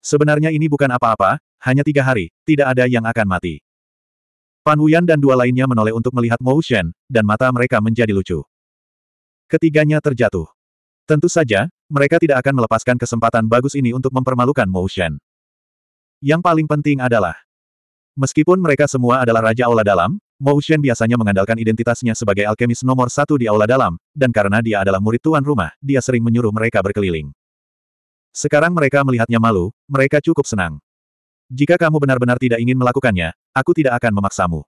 [SPEAKER 1] Sebenarnya ini bukan apa-apa, hanya tiga hari, tidak ada yang akan mati. Pan Wuyan dan dua lainnya menoleh untuk melihat Mo Shen, dan mata mereka menjadi lucu. Ketiganya terjatuh. Tentu saja, mereka tidak akan melepaskan kesempatan bagus ini untuk mempermalukan Mo Shen. Yang paling penting adalah, meskipun mereka semua adalah Raja Aula Dalam, Mo Shen biasanya mengandalkan identitasnya sebagai alkemis nomor satu di aula dalam, dan karena dia adalah murid tuan rumah, dia sering menyuruh mereka berkeliling. Sekarang mereka melihatnya malu, mereka cukup senang. Jika kamu benar-benar tidak ingin melakukannya, aku tidak akan memaksamu.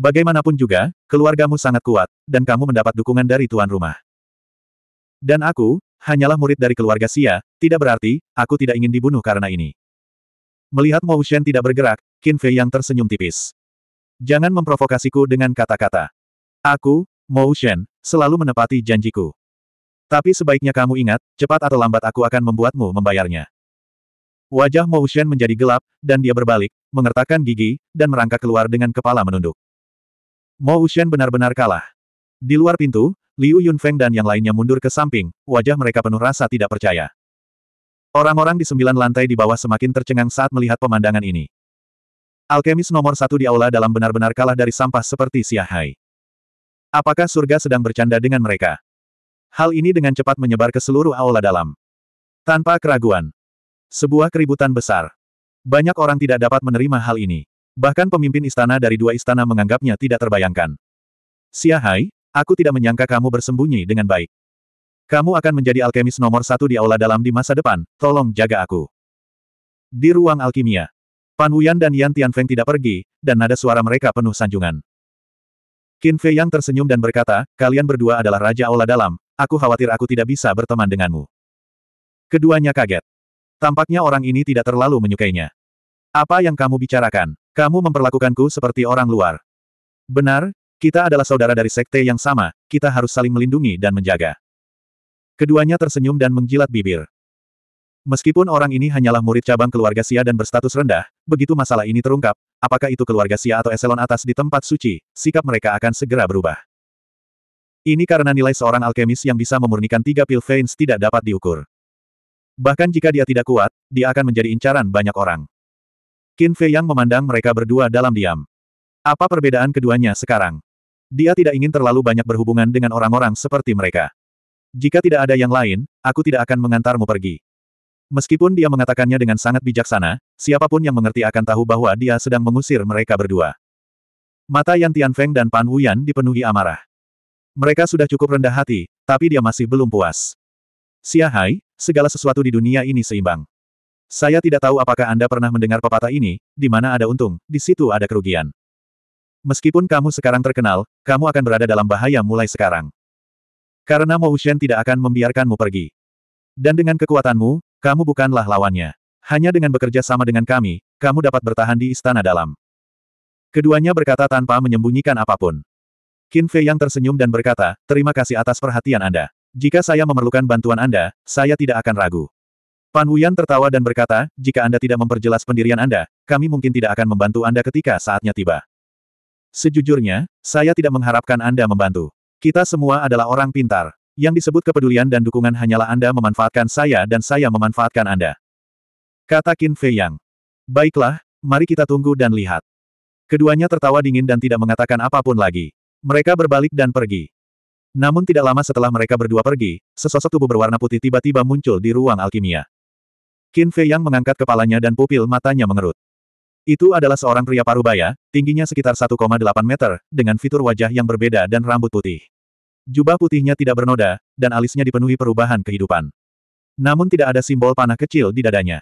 [SPEAKER 1] Bagaimanapun juga, keluargamu sangat kuat, dan kamu mendapat dukungan dari tuan rumah. Dan aku, hanyalah murid dari keluarga Sia, tidak berarti, aku tidak ingin dibunuh karena ini. Melihat Mo Shen tidak bergerak, Qin Fei yang tersenyum tipis. Jangan memprovokasiku dengan kata-kata. Aku, Mo Shen, selalu menepati janjiku. Tapi sebaiknya kamu ingat, cepat atau lambat aku akan membuatmu membayarnya. Wajah Mo Shen menjadi gelap, dan dia berbalik, mengertakkan gigi, dan merangkak keluar dengan kepala menunduk. Mo Shen benar-benar kalah. Di luar pintu, Liu Yunfeng dan yang lainnya mundur ke samping, wajah mereka penuh rasa tidak percaya. Orang-orang di sembilan lantai di bawah semakin tercengang saat melihat pemandangan ini. Alkemis nomor satu di aula dalam benar-benar kalah dari sampah seperti Siahai. Apakah surga sedang bercanda dengan mereka? Hal ini dengan cepat menyebar ke seluruh aula dalam. Tanpa keraguan. Sebuah keributan besar. Banyak orang tidak dapat menerima hal ini. Bahkan pemimpin istana dari dua istana menganggapnya tidak terbayangkan. Siahai, aku tidak menyangka kamu bersembunyi dengan baik. Kamu akan menjadi alkemis nomor satu di aula dalam di masa depan, tolong jaga aku. Di ruang alkimia. Pan Wuyan dan Yan Tianfeng tidak pergi, dan nada suara mereka penuh sanjungan. Qin Fei yang tersenyum dan berkata, kalian berdua adalah Raja Aula Dalam, aku khawatir aku tidak bisa berteman denganmu. Keduanya kaget. Tampaknya orang ini tidak terlalu menyukainya. Apa yang kamu bicarakan? Kamu memperlakukanku seperti orang luar. Benar, kita adalah saudara dari sekte yang sama, kita harus saling melindungi dan menjaga. Keduanya tersenyum dan menjilat bibir. Meskipun orang ini hanyalah murid cabang keluarga Sia dan berstatus rendah, begitu masalah ini terungkap, apakah itu keluarga Sia atau eselon atas di tempat suci, sikap mereka akan segera berubah. Ini karena nilai seorang alkemis yang bisa memurnikan tiga pil veins tidak dapat diukur. Bahkan jika dia tidak kuat, dia akan menjadi incaran banyak orang. Qin Fei yang memandang mereka berdua dalam diam. Apa perbedaan keduanya sekarang? Dia tidak ingin terlalu banyak berhubungan dengan orang-orang seperti mereka. Jika tidak ada yang lain, aku tidak akan mengantarmu pergi. Meskipun dia mengatakannya dengan sangat bijaksana, siapapun yang mengerti akan tahu bahwa dia sedang mengusir mereka berdua. Mata Yan Tianfeng dan Pan Wuyan dipenuhi amarah. Mereka sudah cukup rendah hati, tapi dia masih belum puas. Siahai, segala sesuatu di dunia ini seimbang. Saya tidak tahu apakah Anda pernah mendengar pepatah ini, di mana ada untung, di situ ada kerugian. Meskipun kamu sekarang terkenal, kamu akan berada dalam bahaya mulai sekarang. Karena Mo Shen tidak akan membiarkanmu pergi. Dan dengan kekuatanmu, kamu bukanlah lawannya. Hanya dengan bekerja sama dengan kami, kamu dapat bertahan di istana dalam. Keduanya berkata tanpa menyembunyikan apapun. Qin Fei yang tersenyum dan berkata, terima kasih atas perhatian Anda. Jika saya memerlukan bantuan Anda, saya tidak akan ragu. Pan Wuyan tertawa dan berkata, jika Anda tidak memperjelas pendirian Anda, kami mungkin tidak akan membantu Anda ketika saatnya tiba. Sejujurnya, saya tidak mengharapkan Anda membantu. Kita semua adalah orang pintar. Yang disebut kepedulian dan dukungan hanyalah Anda memanfaatkan saya dan saya memanfaatkan Anda. Kata Qin Fei Yang. Baiklah, mari kita tunggu dan lihat. Keduanya tertawa dingin dan tidak mengatakan apapun lagi. Mereka berbalik dan pergi. Namun tidak lama setelah mereka berdua pergi, sesosok tubuh berwarna putih tiba-tiba muncul di ruang alkimia. Qin Fei Yang mengangkat kepalanya dan pupil matanya mengerut. Itu adalah seorang pria parubaya, tingginya sekitar 1,8 meter, dengan fitur wajah yang berbeda dan rambut putih. Jubah putihnya tidak bernoda, dan alisnya dipenuhi perubahan kehidupan. Namun tidak ada simbol panah kecil di dadanya.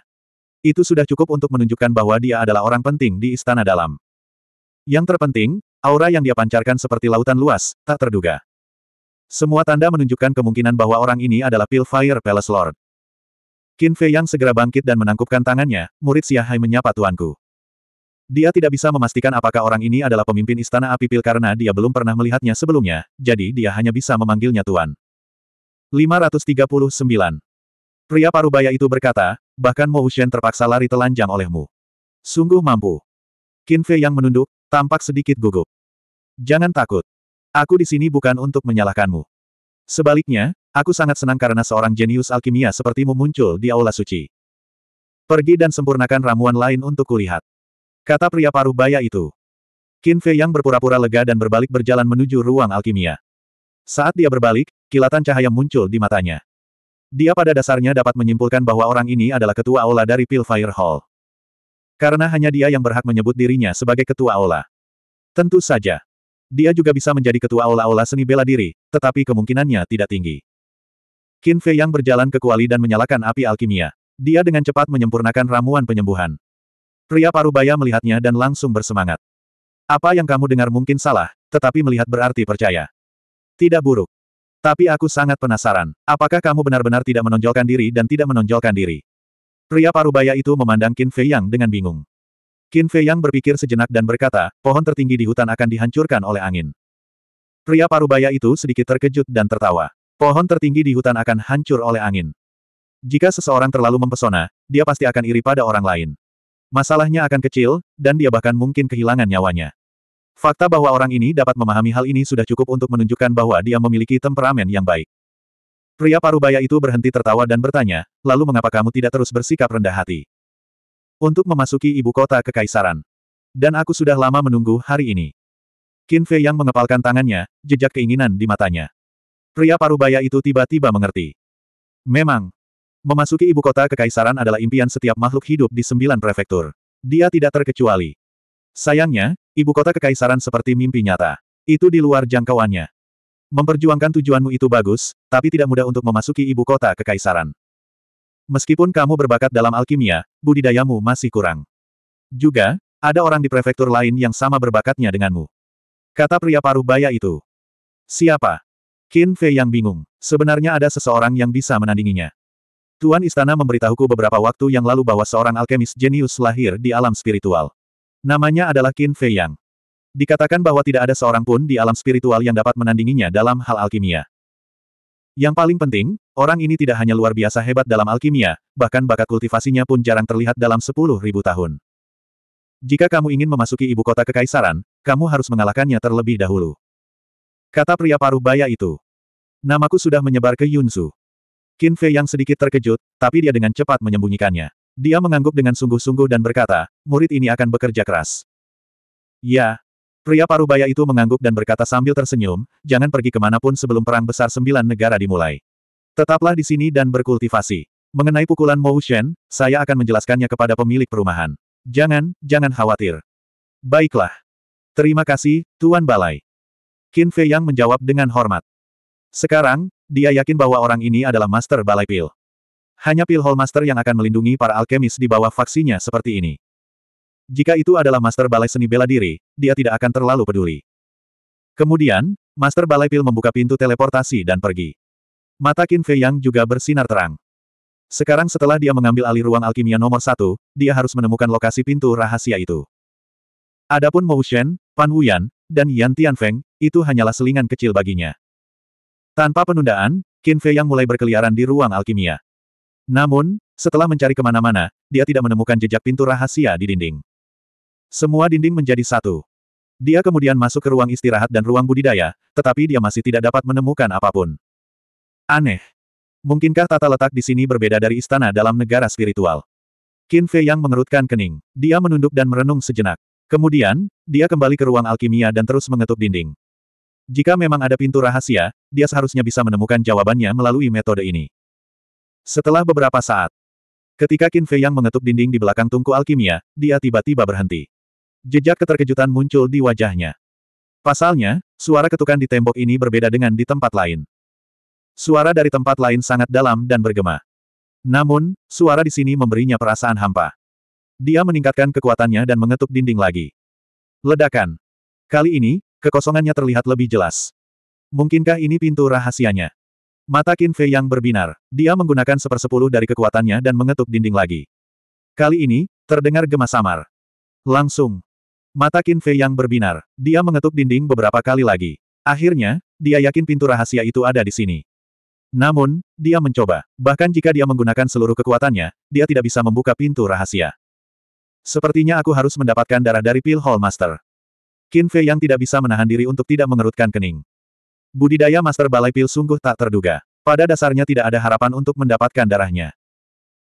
[SPEAKER 1] Itu sudah cukup untuk menunjukkan bahwa dia adalah orang penting di istana dalam. Yang terpenting, Aura yang dia pancarkan seperti lautan luas, tak terduga. Semua tanda menunjukkan kemungkinan bahwa orang ini adalah Pil Fire Palace Lord. Qin Fei yang segera bangkit dan menangkupkan tangannya, murid Hai menyapa tuanku. Dia tidak bisa memastikan apakah orang ini adalah pemimpin Istana Api Pil karena dia belum pernah melihatnya sebelumnya, jadi dia hanya bisa memanggilnya Tuan. 539. Pria parubaya itu berkata, bahkan Mo Shen terpaksa lari telanjang olehmu. Sungguh mampu. Qin Fei yang menunduk, Tampak sedikit gugup. Jangan takut. Aku di sini bukan untuk menyalahkanmu. Sebaliknya, aku sangat senang karena seorang jenius alkimia sepertimu muncul di Aula Suci. Pergi dan sempurnakan ramuan lain untuk kulihat. Kata pria paruh baya itu. Qin Fei yang berpura-pura lega dan berbalik berjalan menuju ruang alkimia. Saat dia berbalik, kilatan cahaya muncul di matanya. Dia pada dasarnya dapat menyimpulkan bahwa orang ini adalah ketua aula dari Pilfire Hall. Karena hanya dia yang berhak menyebut dirinya sebagai ketua aula. Tentu saja. Dia juga bisa menjadi ketua aula-aula seni bela diri, tetapi kemungkinannya tidak tinggi. Qin Fei yang berjalan ke kuali dan menyalakan api alkimia. Dia dengan cepat menyempurnakan ramuan penyembuhan. Pria parubaya melihatnya dan langsung bersemangat. Apa yang kamu dengar mungkin salah, tetapi melihat berarti percaya. Tidak buruk. Tapi aku sangat penasaran, apakah kamu benar-benar tidak menonjolkan diri dan tidak menonjolkan diri? Pria parubaya itu memandang Qin Fei Yang dengan bingung. Qin Fei Yang berpikir sejenak dan berkata, pohon tertinggi di hutan akan dihancurkan oleh angin. Pria parubaya itu sedikit terkejut dan tertawa. Pohon tertinggi di hutan akan hancur oleh angin. Jika seseorang terlalu mempesona, dia pasti akan iri pada orang lain. Masalahnya akan kecil, dan dia bahkan mungkin kehilangan nyawanya. Fakta bahwa orang ini dapat memahami hal ini sudah cukup untuk menunjukkan bahwa dia memiliki temperamen yang baik. Pria parubaya itu berhenti tertawa dan bertanya, lalu mengapa kamu tidak terus bersikap rendah hati? Untuk memasuki ibu kota kekaisaran. Dan aku sudah lama menunggu hari ini. Qin Fei yang mengepalkan tangannya, jejak keinginan di matanya. Pria parubaya itu tiba-tiba mengerti. Memang, memasuki ibu kota kekaisaran adalah impian setiap makhluk hidup di sembilan prefektur. Dia tidak terkecuali. Sayangnya, ibu kota kekaisaran seperti mimpi nyata. Itu di luar jangkauannya. Memperjuangkan tujuanmu itu bagus, tapi tidak mudah untuk memasuki ibu kota kekaisaran. Meskipun kamu berbakat dalam alkimia, budidayamu masih kurang. Juga, ada orang di prefektur lain yang sama berbakatnya denganmu. Kata pria paruh baya itu. Siapa? Qin Fei yang bingung. Sebenarnya ada seseorang yang bisa menandinginya. Tuan Istana memberitahuku beberapa waktu yang lalu bahwa seorang alkemis jenius lahir di alam spiritual. Namanya adalah Qin Fei Yang. Dikatakan bahwa tidak ada seorang pun di alam spiritual yang dapat menandinginya dalam hal alkimia. Yang paling penting, orang ini tidak hanya luar biasa hebat dalam alkimia, bahkan bakat kultivasinya pun jarang terlihat dalam sepuluh ribu tahun. Jika kamu ingin memasuki ibu kota kekaisaran, kamu harus mengalahkannya terlebih dahulu. Kata pria paruh baya itu. Namaku sudah menyebar ke Yunsu. Qin Fei yang sedikit terkejut, tapi dia dengan cepat menyembunyikannya. Dia mengangguk dengan sungguh-sungguh dan berkata, murid ini akan bekerja keras. Ya, Pria parubaya itu mengangguk dan berkata sambil tersenyum, jangan pergi kemanapun sebelum perang besar sembilan negara dimulai. Tetaplah di sini dan berkultivasi. Mengenai pukulan Mou Shen, saya akan menjelaskannya kepada pemilik perumahan. Jangan, jangan khawatir. Baiklah. Terima kasih, Tuan Balai. Qin Fei Yang menjawab dengan hormat. Sekarang, dia yakin bahwa orang ini adalah Master Balai Pil. Hanya Pil Hall Master yang akan melindungi para alkemis di bawah faksinya seperti ini. Jika itu adalah Master Balai Seni Bela Diri, dia tidak akan terlalu peduli. Kemudian, Master Balai Pil membuka pintu teleportasi dan pergi. Mata Qin Fei Yang juga bersinar terang. Sekarang setelah dia mengambil alih ruang alkimia nomor satu, dia harus menemukan lokasi pintu rahasia itu. Adapun Mo Shen, Pan Wuyan, dan Yan Tianfeng, itu hanyalah selingan kecil baginya. Tanpa penundaan, Qin Fei Yang mulai berkeliaran di ruang alkimia. Namun, setelah mencari kemana-mana, dia tidak menemukan jejak pintu rahasia di dinding. Semua dinding menjadi satu. Dia kemudian masuk ke ruang istirahat dan ruang budidaya, tetapi dia masih tidak dapat menemukan apapun. Aneh. Mungkinkah tata letak di sini berbeda dari istana dalam negara spiritual? Qin Fei yang mengerutkan kening. Dia menunduk dan merenung sejenak. Kemudian, dia kembali ke ruang alkimia dan terus mengetuk dinding. Jika memang ada pintu rahasia, dia seharusnya bisa menemukan jawabannya melalui metode ini. Setelah beberapa saat, ketika Qin Fei yang mengetuk dinding di belakang tungku alkimia, dia tiba-tiba berhenti. Jejak keterkejutan muncul di wajahnya. Pasalnya, suara ketukan di tembok ini berbeda dengan di tempat lain. Suara dari tempat lain sangat dalam dan bergema. Namun, suara di sini memberinya perasaan hampa. Dia meningkatkan kekuatannya dan mengetuk dinding lagi. Ledakan. Kali ini, kekosongannya terlihat lebih jelas. Mungkinkah ini pintu rahasianya? Mata Qin Fei yang berbinar. Dia menggunakan sepersepuluh dari kekuatannya dan mengetuk dinding lagi. Kali ini, terdengar gemas samar. Langsung. Mata Qin Fei yang berbinar. Dia mengetuk dinding beberapa kali lagi. Akhirnya, dia yakin pintu rahasia itu ada di sini. Namun, dia mencoba. Bahkan jika dia menggunakan seluruh kekuatannya, dia tidak bisa membuka pintu rahasia. Sepertinya aku harus mendapatkan darah dari Pil Hall Master. Qin Fei yang tidak bisa menahan diri untuk tidak mengerutkan kening. Budidaya Master Balai Pil sungguh tak terduga. Pada dasarnya tidak ada harapan untuk mendapatkan darahnya.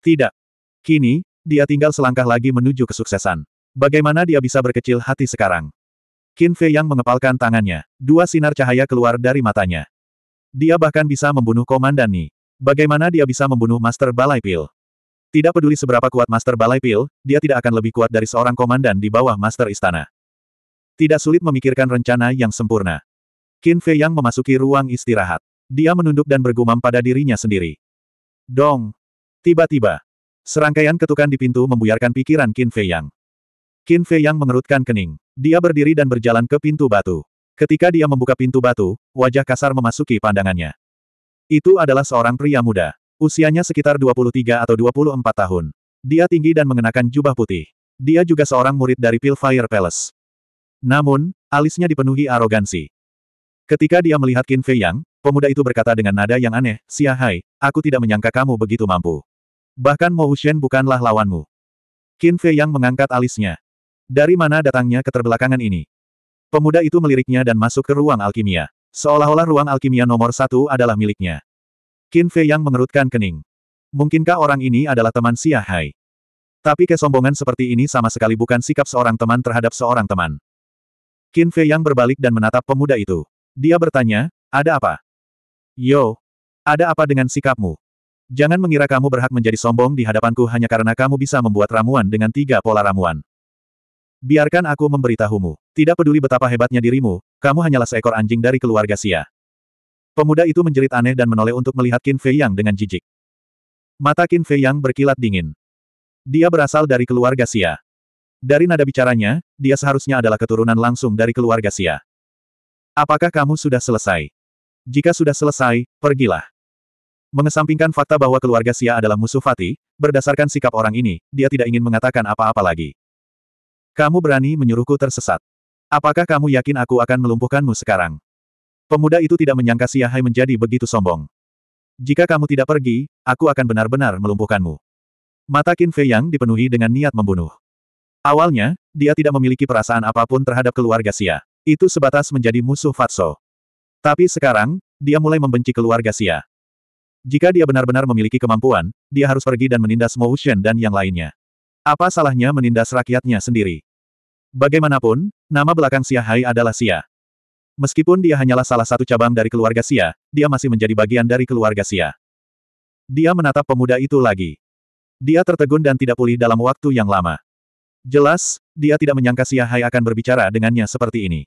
[SPEAKER 1] Tidak. Kini, dia tinggal selangkah lagi menuju kesuksesan. Bagaimana dia bisa berkecil hati sekarang? Qin Fei yang mengepalkan tangannya. Dua sinar cahaya keluar dari matanya. Dia bahkan bisa membunuh Komandan Ni. Bagaimana dia bisa membunuh Master Balai Pil? Tidak peduli seberapa kuat Master Balai Pil, dia tidak akan lebih kuat dari seorang komandan di bawah Master Istana. Tidak sulit memikirkan rencana yang sempurna. Qin Fei Yang memasuki ruang istirahat. Dia menunduk dan bergumam pada dirinya sendiri. Dong! Tiba-tiba, serangkaian ketukan di pintu membuyarkan pikiran Qin Fei Yang. Qin Fei yang mengerutkan kening. Dia berdiri dan berjalan ke pintu batu. Ketika dia membuka pintu batu, wajah kasar memasuki pandangannya. Itu adalah seorang pria muda. Usianya sekitar 23 atau 24 tahun. Dia tinggi dan mengenakan jubah putih. Dia juga seorang murid dari Pilfire Palace. Namun, alisnya dipenuhi arogansi. Ketika dia melihat Qin Fei Yang, pemuda itu berkata dengan nada yang aneh, Xia Hai, aku tidak menyangka kamu begitu mampu. Bahkan Mo Hushen bukanlah lawanmu. Qin Fei Yang mengangkat alisnya. Dari mana datangnya keterbelakangan ini? Pemuda itu meliriknya dan masuk ke ruang alkimia. Seolah-olah ruang alkimia nomor satu adalah miliknya. Qin Fei yang mengerutkan kening. Mungkinkah orang ini adalah teman Xia Hai? Tapi kesombongan seperti ini sama sekali bukan sikap seorang teman terhadap seorang teman. Qin Fei yang berbalik dan menatap pemuda itu. Dia bertanya, ada apa? Yo, ada apa dengan sikapmu? Jangan mengira kamu berhak menjadi sombong di hadapanku hanya karena kamu bisa membuat ramuan dengan tiga pola ramuan. Biarkan aku memberitahumu. Tidak peduli betapa hebatnya dirimu, kamu hanyalah seekor anjing dari keluarga Sia. Pemuda itu menjerit aneh dan menoleh untuk melihat Qin Fei Yang dengan jijik. Mata Qin Fei Yang berkilat dingin. Dia berasal dari keluarga Sia. Dari nada bicaranya, dia seharusnya adalah keturunan langsung dari keluarga Sia. Apakah kamu sudah selesai? Jika sudah selesai, pergilah. Mengesampingkan fakta bahwa keluarga Sia adalah musuh Fatih, berdasarkan sikap orang ini, dia tidak ingin mengatakan apa-apa lagi. Kamu berani menyuruhku tersesat. Apakah kamu yakin aku akan melumpuhkanmu sekarang? Pemuda itu tidak menyangka Xia Hai menjadi begitu sombong. Jika kamu tidak pergi, aku akan benar-benar melumpuhkanmu. Mata Qin Fei Yang dipenuhi dengan niat membunuh. Awalnya, dia tidak memiliki perasaan apapun terhadap keluarga Xia. Itu sebatas menjadi musuh Fatso. Tapi sekarang, dia mulai membenci keluarga Xia. Jika dia benar-benar memiliki kemampuan, dia harus pergi dan menindas Mo Wuxian dan yang lainnya. Apa salahnya menindas rakyatnya sendiri? Bagaimanapun, nama belakang Xia Hai adalah Xia. Meskipun dia hanyalah salah satu cabang dari keluarga Xia, dia masih menjadi bagian dari keluarga Xia. Dia menatap pemuda itu lagi. Dia tertegun dan tidak pulih dalam waktu yang lama. Jelas, dia tidak menyangka Xia Hai akan berbicara dengannya seperti ini.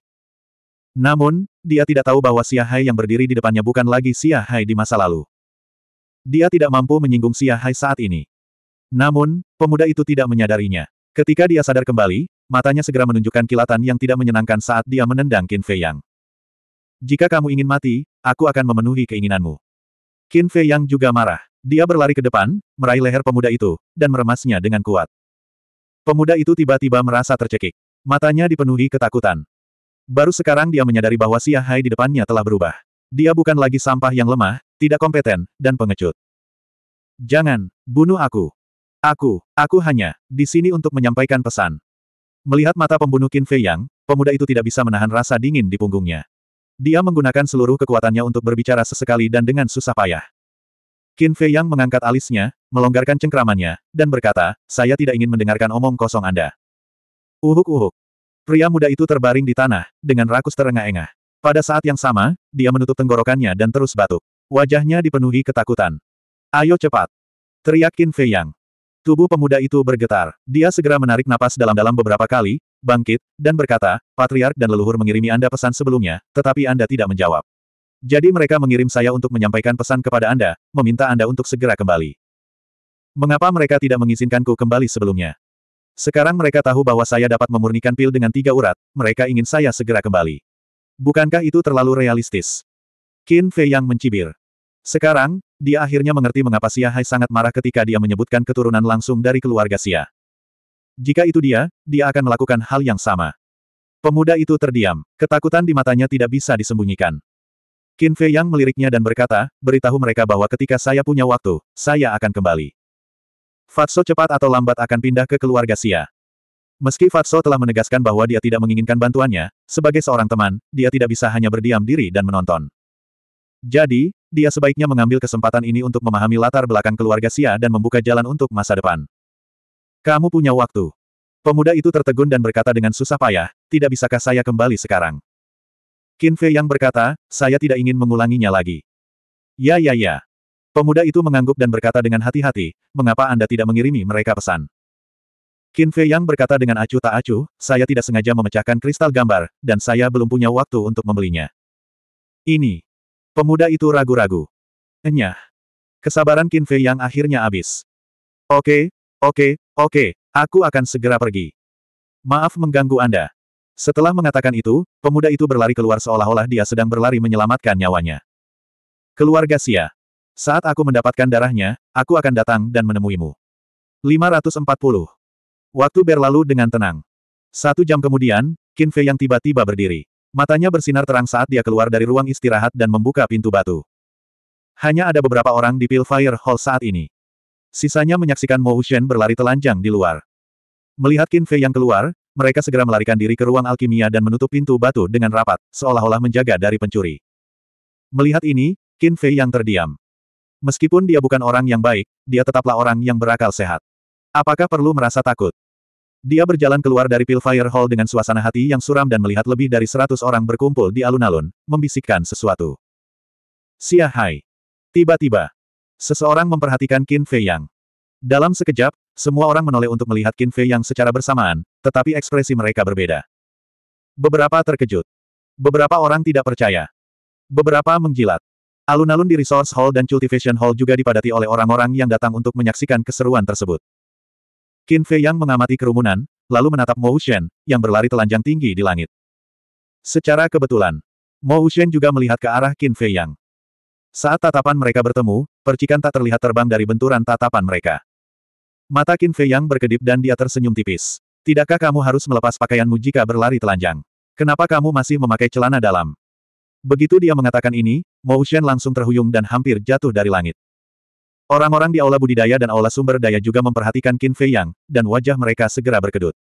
[SPEAKER 1] Namun, dia tidak tahu bahwa Xia Hai yang berdiri di depannya bukan lagi Xia Hai di masa lalu. Dia tidak mampu menyinggung Xia Hai saat ini. Namun, pemuda itu tidak menyadarinya. Ketika dia sadar kembali, matanya segera menunjukkan kilatan yang tidak menyenangkan saat dia menendang Qin Fei Yang. Jika kamu ingin mati, aku akan memenuhi keinginanmu. Qin Fei Yang juga marah. Dia berlari ke depan, meraih leher pemuda itu, dan meremasnya dengan kuat. Pemuda itu tiba-tiba merasa tercekik. Matanya dipenuhi ketakutan. Baru sekarang dia menyadari bahwa Xia Hai di depannya telah berubah. Dia bukan lagi sampah yang lemah, tidak kompeten, dan pengecut. Jangan, bunuh aku. Aku, aku hanya di sini untuk menyampaikan pesan. Melihat mata pembunuh Qin Fei Yang, pemuda itu tidak bisa menahan rasa dingin di punggungnya. Dia menggunakan seluruh kekuatannya untuk berbicara sesekali dan dengan susah payah. Qin Fei Yang mengangkat alisnya, melonggarkan cengkramannya, dan berkata, saya tidak ingin mendengarkan omong kosong Anda. Uhuk-uhuk. Pria muda itu terbaring di tanah, dengan rakus terengah-engah. Pada saat yang sama, dia menutup tenggorokannya dan terus batuk. Wajahnya dipenuhi ketakutan. Ayo cepat. Teriak Qin Fei Yang. Tubuh pemuda itu bergetar. Dia segera menarik napas dalam-dalam beberapa kali, bangkit, dan berkata, Patriark dan leluhur mengirimi Anda pesan sebelumnya, tetapi Anda tidak menjawab. Jadi mereka mengirim saya untuk menyampaikan pesan kepada Anda, meminta Anda untuk segera kembali. Mengapa mereka tidak mengizinkanku kembali sebelumnya? Sekarang mereka tahu bahwa saya dapat memurnikan pil dengan tiga urat, mereka ingin saya segera kembali. Bukankah itu terlalu realistis? Qin Fei yang mencibir. Sekarang, dia akhirnya mengerti mengapa Xia Hai sangat marah ketika dia menyebutkan keturunan langsung dari keluarga Xia. Jika itu dia, dia akan melakukan hal yang sama. Pemuda itu terdiam, ketakutan di matanya tidak bisa disembunyikan. Qin Fei Yang meliriknya dan berkata, beritahu mereka bahwa ketika saya punya waktu, saya akan kembali. Fatso cepat atau lambat akan pindah ke keluarga Xia. Meski Fatso telah menegaskan bahwa dia tidak menginginkan bantuannya, sebagai seorang teman, dia tidak bisa hanya berdiam diri dan menonton. Jadi, dia sebaiknya mengambil kesempatan ini untuk memahami latar belakang keluarga Sia dan membuka jalan untuk masa depan. Kamu punya waktu. Pemuda itu tertegun dan berkata dengan susah payah, tidak bisakah saya kembali sekarang? Qin Fei yang berkata, saya tidak ingin mengulanginya lagi. Ya ya ya. Pemuda itu mengangguk dan berkata dengan hati-hati, mengapa Anda tidak mengirimi mereka pesan? Qin Fei Yang berkata dengan acuh tak acuh, saya tidak sengaja memecahkan kristal gambar, dan saya belum punya waktu untuk membelinya. Ini. Pemuda itu ragu-ragu. Enyah. Kesabaran Qin Fei yang akhirnya habis. Oke, oke, oke, aku akan segera pergi. Maaf mengganggu Anda. Setelah mengatakan itu, pemuda itu berlari keluar seolah-olah dia sedang berlari menyelamatkan nyawanya. Keluarga Sia. Saat aku mendapatkan darahnya, aku akan datang dan menemuimu. 540. Waktu berlalu dengan tenang. Satu jam kemudian, Qin Fei yang tiba-tiba berdiri. Matanya bersinar terang saat dia keluar dari ruang istirahat dan membuka pintu batu. Hanya ada beberapa orang di Pilfire Hall saat ini. Sisanya menyaksikan Mo Shen berlari telanjang di luar. Melihat Qin Fei yang keluar, mereka segera melarikan diri ke ruang alkimia dan menutup pintu batu dengan rapat, seolah-olah menjaga dari pencuri. Melihat ini, Qin Fei yang terdiam. Meskipun dia bukan orang yang baik, dia tetaplah orang yang berakal sehat. Apakah perlu merasa takut? Dia berjalan keluar dari Pilfire Hall dengan suasana hati yang suram dan melihat lebih dari seratus orang berkumpul di alun-alun, membisikkan sesuatu. Xia Hai. Tiba-tiba, seseorang memperhatikan Qin Fei Yang. Dalam sekejap, semua orang menoleh untuk melihat Qin Fei Yang secara bersamaan, tetapi ekspresi mereka berbeda. Beberapa terkejut. Beberapa orang tidak percaya. Beberapa menjilat. Alun-alun di Resource Hall dan Cultivation Hall juga dipadati oleh orang-orang yang datang untuk menyaksikan keseruan tersebut. Qin Fei yang mengamati kerumunan, lalu menatap Mo Shen, yang berlari telanjang tinggi di langit. Secara kebetulan, Mo Shen juga melihat ke arah Qin Fei yang. Saat tatapan mereka bertemu, percikan tak terlihat terbang dari benturan tatapan mereka. Mata Qin Fei yang berkedip dan dia tersenyum tipis. Tidakkah kamu harus melepas pakaianmu jika berlari telanjang? Kenapa kamu masih memakai celana dalam? Begitu dia mengatakan ini, Mo Shen langsung terhuyung dan hampir jatuh dari langit. Orang-orang di Aula Budidaya dan Aula Sumber Daya juga memperhatikan Qin Fei Yang, dan wajah mereka segera berkedut.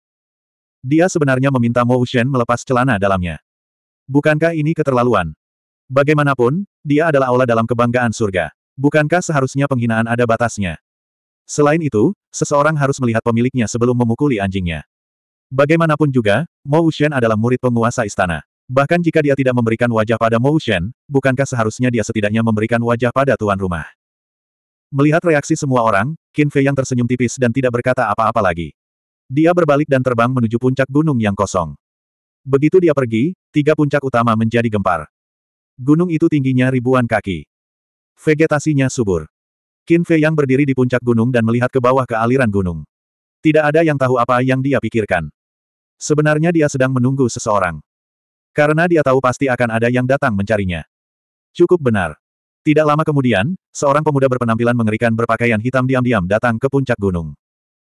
[SPEAKER 1] Dia sebenarnya meminta Mo Wuxian melepas celana dalamnya. Bukankah ini keterlaluan? Bagaimanapun, dia adalah Aula dalam kebanggaan surga. Bukankah seharusnya penghinaan ada batasnya? Selain itu, seseorang harus melihat pemiliknya sebelum memukuli anjingnya. Bagaimanapun juga, Mo Wuxian adalah murid penguasa istana. Bahkan jika dia tidak memberikan wajah pada Mo Wuxian, bukankah seharusnya dia setidaknya memberikan wajah pada tuan rumah? Melihat reaksi semua orang, Qin Fei yang tersenyum tipis dan tidak berkata apa-apa lagi. Dia berbalik dan terbang menuju puncak gunung yang kosong. Begitu dia pergi, tiga puncak utama menjadi gempar. Gunung itu tingginya ribuan kaki. Vegetasinya subur. Qin Fei yang berdiri di puncak gunung dan melihat ke bawah ke aliran gunung. Tidak ada yang tahu apa yang dia pikirkan. Sebenarnya dia sedang menunggu seseorang. Karena dia tahu pasti akan ada yang datang mencarinya. Cukup benar. Tidak lama kemudian, seorang pemuda berpenampilan mengerikan berpakaian hitam diam-diam datang ke puncak gunung.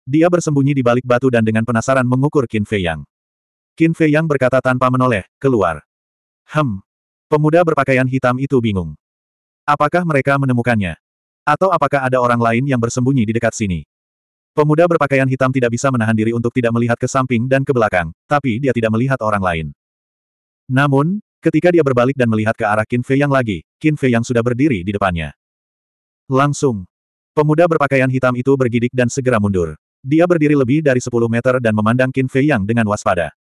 [SPEAKER 1] Dia bersembunyi di balik batu dan dengan penasaran mengukur Qin Fei Yang. Qin Fei Yang berkata tanpa menoleh, keluar. Hem. Pemuda berpakaian hitam itu bingung. Apakah mereka menemukannya? Atau apakah ada orang lain yang bersembunyi di dekat sini? Pemuda berpakaian hitam tidak bisa menahan diri untuk tidak melihat ke samping dan ke belakang, tapi dia tidak melihat orang lain. Namun, Ketika dia berbalik dan melihat ke arah Qin Fei Yang lagi, Qin Fei Yang sudah berdiri di depannya. Langsung. Pemuda berpakaian hitam itu bergidik dan segera mundur. Dia berdiri lebih dari 10 meter dan memandang Qin Fei Yang dengan waspada.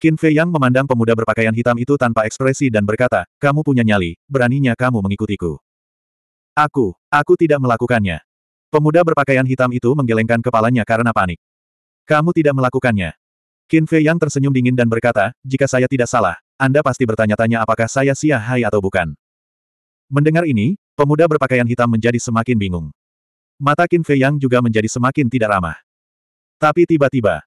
[SPEAKER 1] Qin Fei Yang memandang pemuda berpakaian hitam itu tanpa ekspresi dan berkata, kamu punya nyali, beraninya kamu mengikutiku. Aku, aku tidak melakukannya. Pemuda berpakaian hitam itu menggelengkan kepalanya karena panik. Kamu tidak melakukannya. Qin Fei yang tersenyum dingin dan berkata, jika saya tidak salah, Anda pasti bertanya-tanya apakah saya Xia Hai atau bukan. Mendengar ini, pemuda berpakaian hitam menjadi semakin bingung. Mata Qin Fei yang juga menjadi semakin tidak ramah. Tapi tiba-tiba,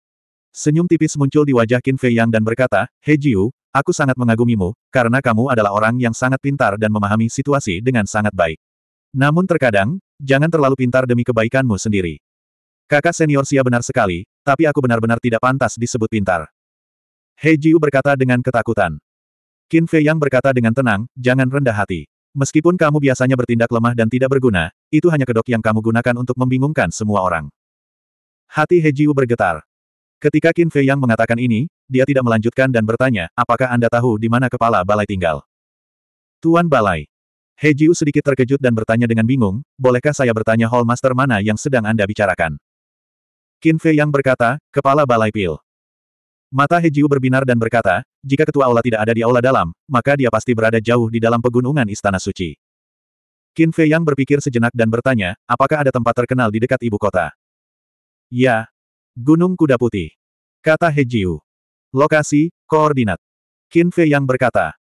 [SPEAKER 1] senyum tipis muncul di wajah Qin Fei yang dan berkata, "He Jiu, aku sangat mengagumimu, karena kamu adalah orang yang sangat pintar dan memahami situasi dengan sangat baik. Namun terkadang, jangan terlalu pintar demi kebaikanmu sendiri. Kakak senior Xia benar sekali, tapi aku benar-benar tidak pantas disebut pintar. He Jiu berkata dengan ketakutan. Qin Fei Yang berkata dengan tenang, jangan rendah hati. Meskipun kamu biasanya bertindak lemah dan tidak berguna, itu hanya kedok yang kamu gunakan untuk membingungkan semua orang. Hati He Jiu bergetar. Ketika Qin Fei Yang mengatakan ini, dia tidak melanjutkan dan bertanya, apakah Anda tahu di mana kepala balai tinggal? Tuan Balai. He Jiu sedikit terkejut dan bertanya dengan bingung, bolehkah saya bertanya Hall Master mana yang sedang Anda bicarakan? Qin Fei yang berkata, kepala balai pil. Mata Hejiu berbinar dan berkata, jika ketua aula tidak ada di aula dalam, maka dia pasti berada jauh di dalam pegunungan istana suci. Qin Fei yang berpikir sejenak dan bertanya, apakah ada tempat terkenal di dekat ibu kota? Ya. Gunung Kuda Putih. Kata Hejiu. Lokasi, koordinat. Qin Fei yang berkata,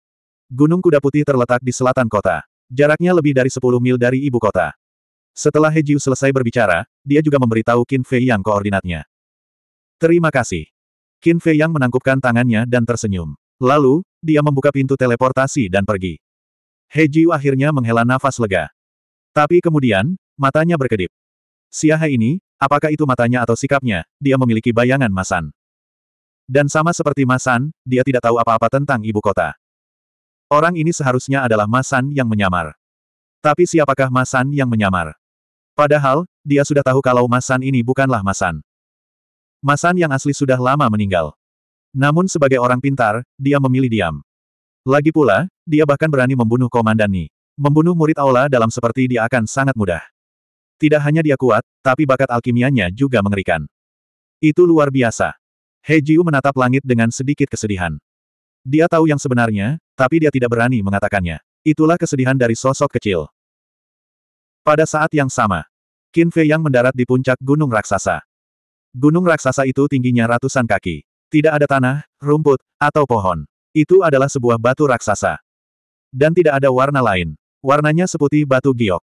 [SPEAKER 1] Gunung Kuda Putih terletak di selatan kota. Jaraknya lebih dari 10 mil dari ibu kota. Setelah He Jiu selesai berbicara, dia juga memberitahu Qin Fei Yang koordinatnya. Terima kasih. Qin Fei Yang menangkupkan tangannya dan tersenyum. Lalu, dia membuka pintu teleportasi dan pergi. He Jiu akhirnya menghela nafas lega. Tapi kemudian, matanya berkedip. Siaha ini, apakah itu matanya atau sikapnya, dia memiliki bayangan Masan. Dan sama seperti Masan, dia tidak tahu apa-apa tentang ibu kota. Orang ini seharusnya adalah Masan yang menyamar. Tapi siapakah Masan yang menyamar? Padahal, dia sudah tahu kalau Masan ini bukanlah Masan. Masan yang asli sudah lama meninggal. Namun sebagai orang pintar, dia memilih diam. Lagi pula, dia bahkan berani membunuh Komandan Ni. Membunuh murid aula dalam seperti dia akan sangat mudah. Tidak hanya dia kuat, tapi bakat alkimianya juga mengerikan. Itu luar biasa. He Jiu menatap langit dengan sedikit kesedihan. Dia tahu yang sebenarnya, tapi dia tidak berani mengatakannya. Itulah kesedihan dari sosok kecil. Pada saat yang sama, Qin Fei yang mendarat di puncak gunung raksasa. Gunung raksasa itu tingginya ratusan kaki. Tidak ada tanah, rumput, atau pohon. Itu adalah sebuah batu raksasa. Dan tidak ada warna lain. Warnanya seputih batu giok.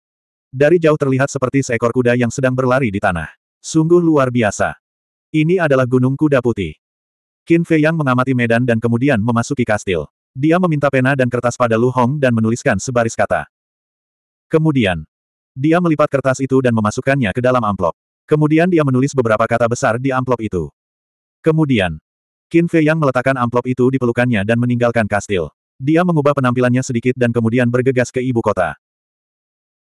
[SPEAKER 1] Dari jauh terlihat seperti seekor kuda yang sedang berlari di tanah. Sungguh luar biasa. Ini adalah gunung kuda putih. Qin Fei yang mengamati medan dan kemudian memasuki kastil. Dia meminta pena dan kertas pada Lu Hong dan menuliskan sebaris kata. Kemudian, dia melipat kertas itu dan memasukkannya ke dalam amplop. Kemudian dia menulis beberapa kata besar di amplop itu. Kemudian, Qin Fei Yang meletakkan amplop itu di pelukannya dan meninggalkan kastil. Dia mengubah penampilannya sedikit dan kemudian bergegas ke ibu kota.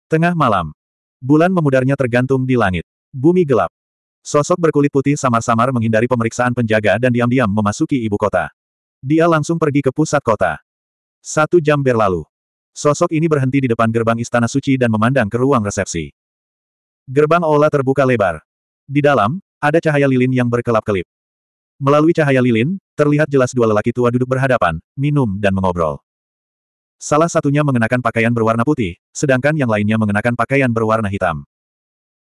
[SPEAKER 1] Tengah malam. Bulan memudarnya tergantung di langit. Bumi gelap. Sosok berkulit putih samar-samar menghindari pemeriksaan penjaga dan diam-diam memasuki ibu kota. Dia langsung pergi ke pusat kota. Satu jam berlalu. Sosok ini berhenti di depan gerbang Istana Suci dan memandang ke ruang resepsi. Gerbang aula terbuka lebar. Di dalam, ada cahaya lilin yang berkelap-kelip. Melalui cahaya lilin, terlihat jelas dua lelaki tua duduk berhadapan, minum dan mengobrol. Salah satunya mengenakan pakaian berwarna putih, sedangkan yang lainnya mengenakan pakaian berwarna hitam.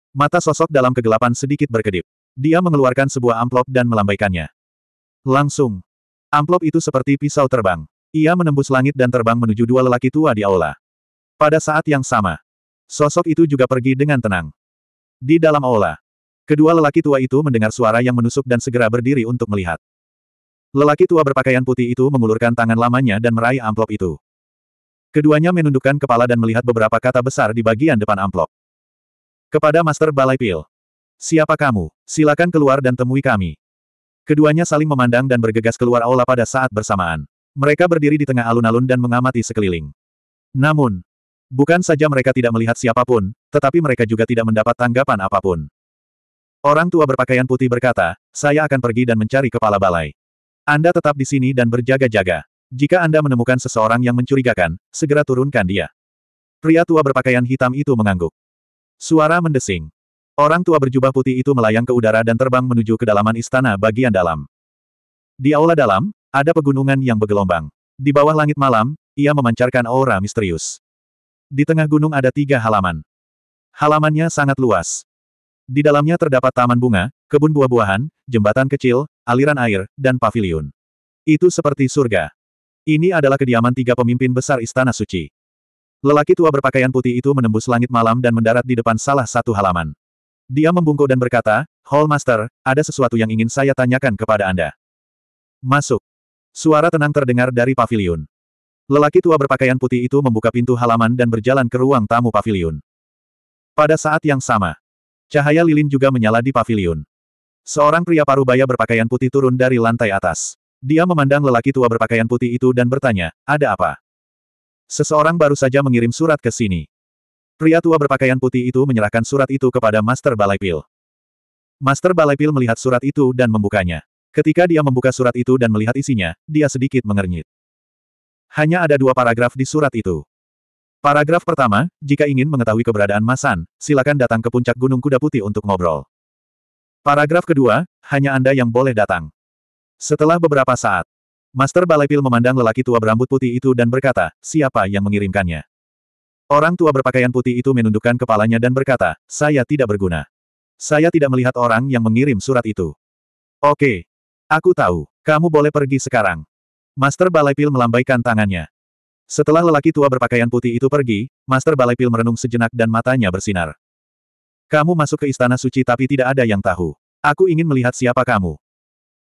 [SPEAKER 1] Mata sosok dalam kegelapan sedikit berkedip. Dia mengeluarkan sebuah amplop dan melambaikannya. Langsung. Amplop itu seperti pisau terbang. Ia menembus langit dan terbang menuju dua lelaki tua di aula. Pada saat yang sama, sosok itu juga pergi dengan tenang. Di dalam aula, kedua lelaki tua itu mendengar suara yang menusuk dan segera berdiri untuk melihat. Lelaki tua berpakaian putih itu mengulurkan tangan lamanya dan meraih amplop itu. Keduanya menundukkan kepala dan melihat beberapa kata besar di bagian depan amplop. Kepada Master Balai Pil. Siapa kamu? Silakan keluar dan temui kami. Keduanya saling memandang dan bergegas keluar aula pada saat bersamaan. Mereka berdiri di tengah alun-alun dan mengamati sekeliling. Namun, bukan saja mereka tidak melihat siapapun, tetapi mereka juga tidak mendapat tanggapan apapun. Orang tua berpakaian putih berkata, saya akan pergi dan mencari kepala balai. Anda tetap di sini dan berjaga-jaga. Jika Anda menemukan seseorang yang mencurigakan, segera turunkan dia. Pria tua berpakaian hitam itu mengangguk. Suara mendesing. Orang tua berjubah putih itu melayang ke udara dan terbang menuju kedalaman istana bagian dalam. Di aula dalam, ada pegunungan yang bergelombang. Di bawah langit malam, ia memancarkan aura misterius. Di tengah gunung ada tiga halaman. Halamannya sangat luas. Di dalamnya terdapat taman bunga, kebun buah-buahan, jembatan kecil, aliran air, dan paviliun. Itu seperti surga. Ini adalah kediaman tiga pemimpin besar Istana Suci. Lelaki tua berpakaian putih itu menembus langit malam dan mendarat di depan salah satu halaman. Dia membungkuk dan berkata, "Hallmaster, ada sesuatu yang ingin saya tanyakan kepada Anda. Masuk. Suara tenang terdengar dari pavilion. Lelaki tua berpakaian putih itu membuka pintu halaman dan berjalan ke ruang tamu pavilion. Pada saat yang sama, cahaya lilin juga menyala di pavilion. Seorang pria parubaya berpakaian putih turun dari lantai atas. Dia memandang lelaki tua berpakaian putih itu dan bertanya, ada apa? Seseorang baru saja mengirim surat ke sini. Pria tua berpakaian putih itu menyerahkan surat itu kepada Master Balai Pil. Master Balai Pil melihat surat itu dan membukanya. Ketika dia membuka surat itu dan melihat isinya, dia sedikit mengernyit. Hanya ada dua paragraf di surat itu. Paragraf pertama, jika ingin mengetahui keberadaan Masan, silakan datang ke puncak Gunung Kuda Putih untuk ngobrol. Paragraf kedua, hanya Anda yang boleh datang. Setelah beberapa saat, Master Balai Pil memandang lelaki tua berambut putih itu dan berkata, siapa yang mengirimkannya? Orang tua berpakaian putih itu menundukkan kepalanya dan berkata, saya tidak berguna. Saya tidak melihat orang yang mengirim surat itu. Oke, Aku tahu. Kamu boleh pergi sekarang. Master Balai Pil melambaikan tangannya. Setelah lelaki tua berpakaian putih itu pergi, Master Balai Pil merenung sejenak dan matanya bersinar. Kamu masuk ke istana suci tapi tidak ada yang tahu. Aku ingin melihat siapa kamu.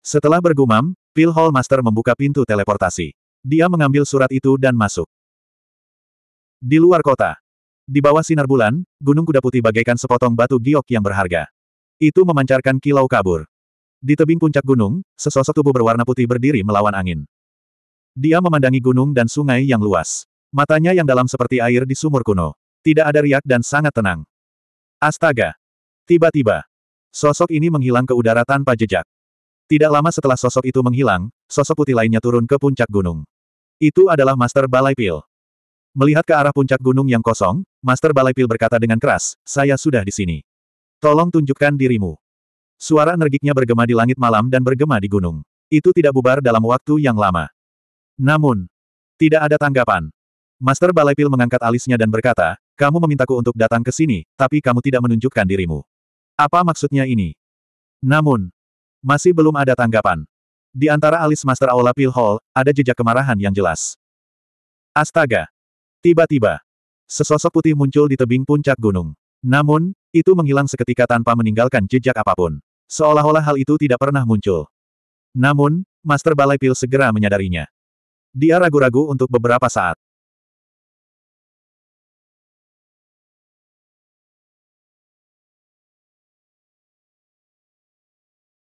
[SPEAKER 1] Setelah bergumam, Pil Hall Master membuka pintu teleportasi. Dia mengambil surat itu dan masuk. Di luar kota. Di bawah sinar bulan, gunung kuda putih bagaikan sepotong batu giok yang berharga. Itu memancarkan kilau kabur. Di tebing puncak gunung, sesosok tubuh berwarna putih berdiri melawan angin. Dia memandangi gunung dan sungai yang luas. Matanya yang dalam seperti air di sumur kuno. Tidak ada riak dan sangat tenang. Astaga! Tiba-tiba, sosok ini menghilang ke udara tanpa jejak. Tidak lama setelah sosok itu menghilang, sosok putih lainnya turun ke puncak gunung. Itu adalah Master Balai Pil. Melihat ke arah puncak gunung yang kosong, Master Balai Pil berkata dengan keras, saya sudah di sini. Tolong tunjukkan dirimu. Suara energiknya bergema di langit malam dan bergema di gunung. Itu tidak bubar dalam waktu yang lama. Namun, tidak ada tanggapan. Master Balai Pil mengangkat alisnya dan berkata, kamu memintaku untuk datang ke sini, tapi kamu tidak menunjukkan dirimu. Apa maksudnya ini? Namun, masih belum ada tanggapan. Di antara alis Master Aula Pil Hall, ada jejak kemarahan yang jelas. Astaga! Tiba-tiba, sesosok putih muncul di tebing puncak gunung. Namun, itu menghilang seketika tanpa meninggalkan jejak apapun. Seolah-olah hal itu tidak pernah muncul. Namun, Master Balai Pil segera menyadarinya. Dia ragu-ragu untuk beberapa saat.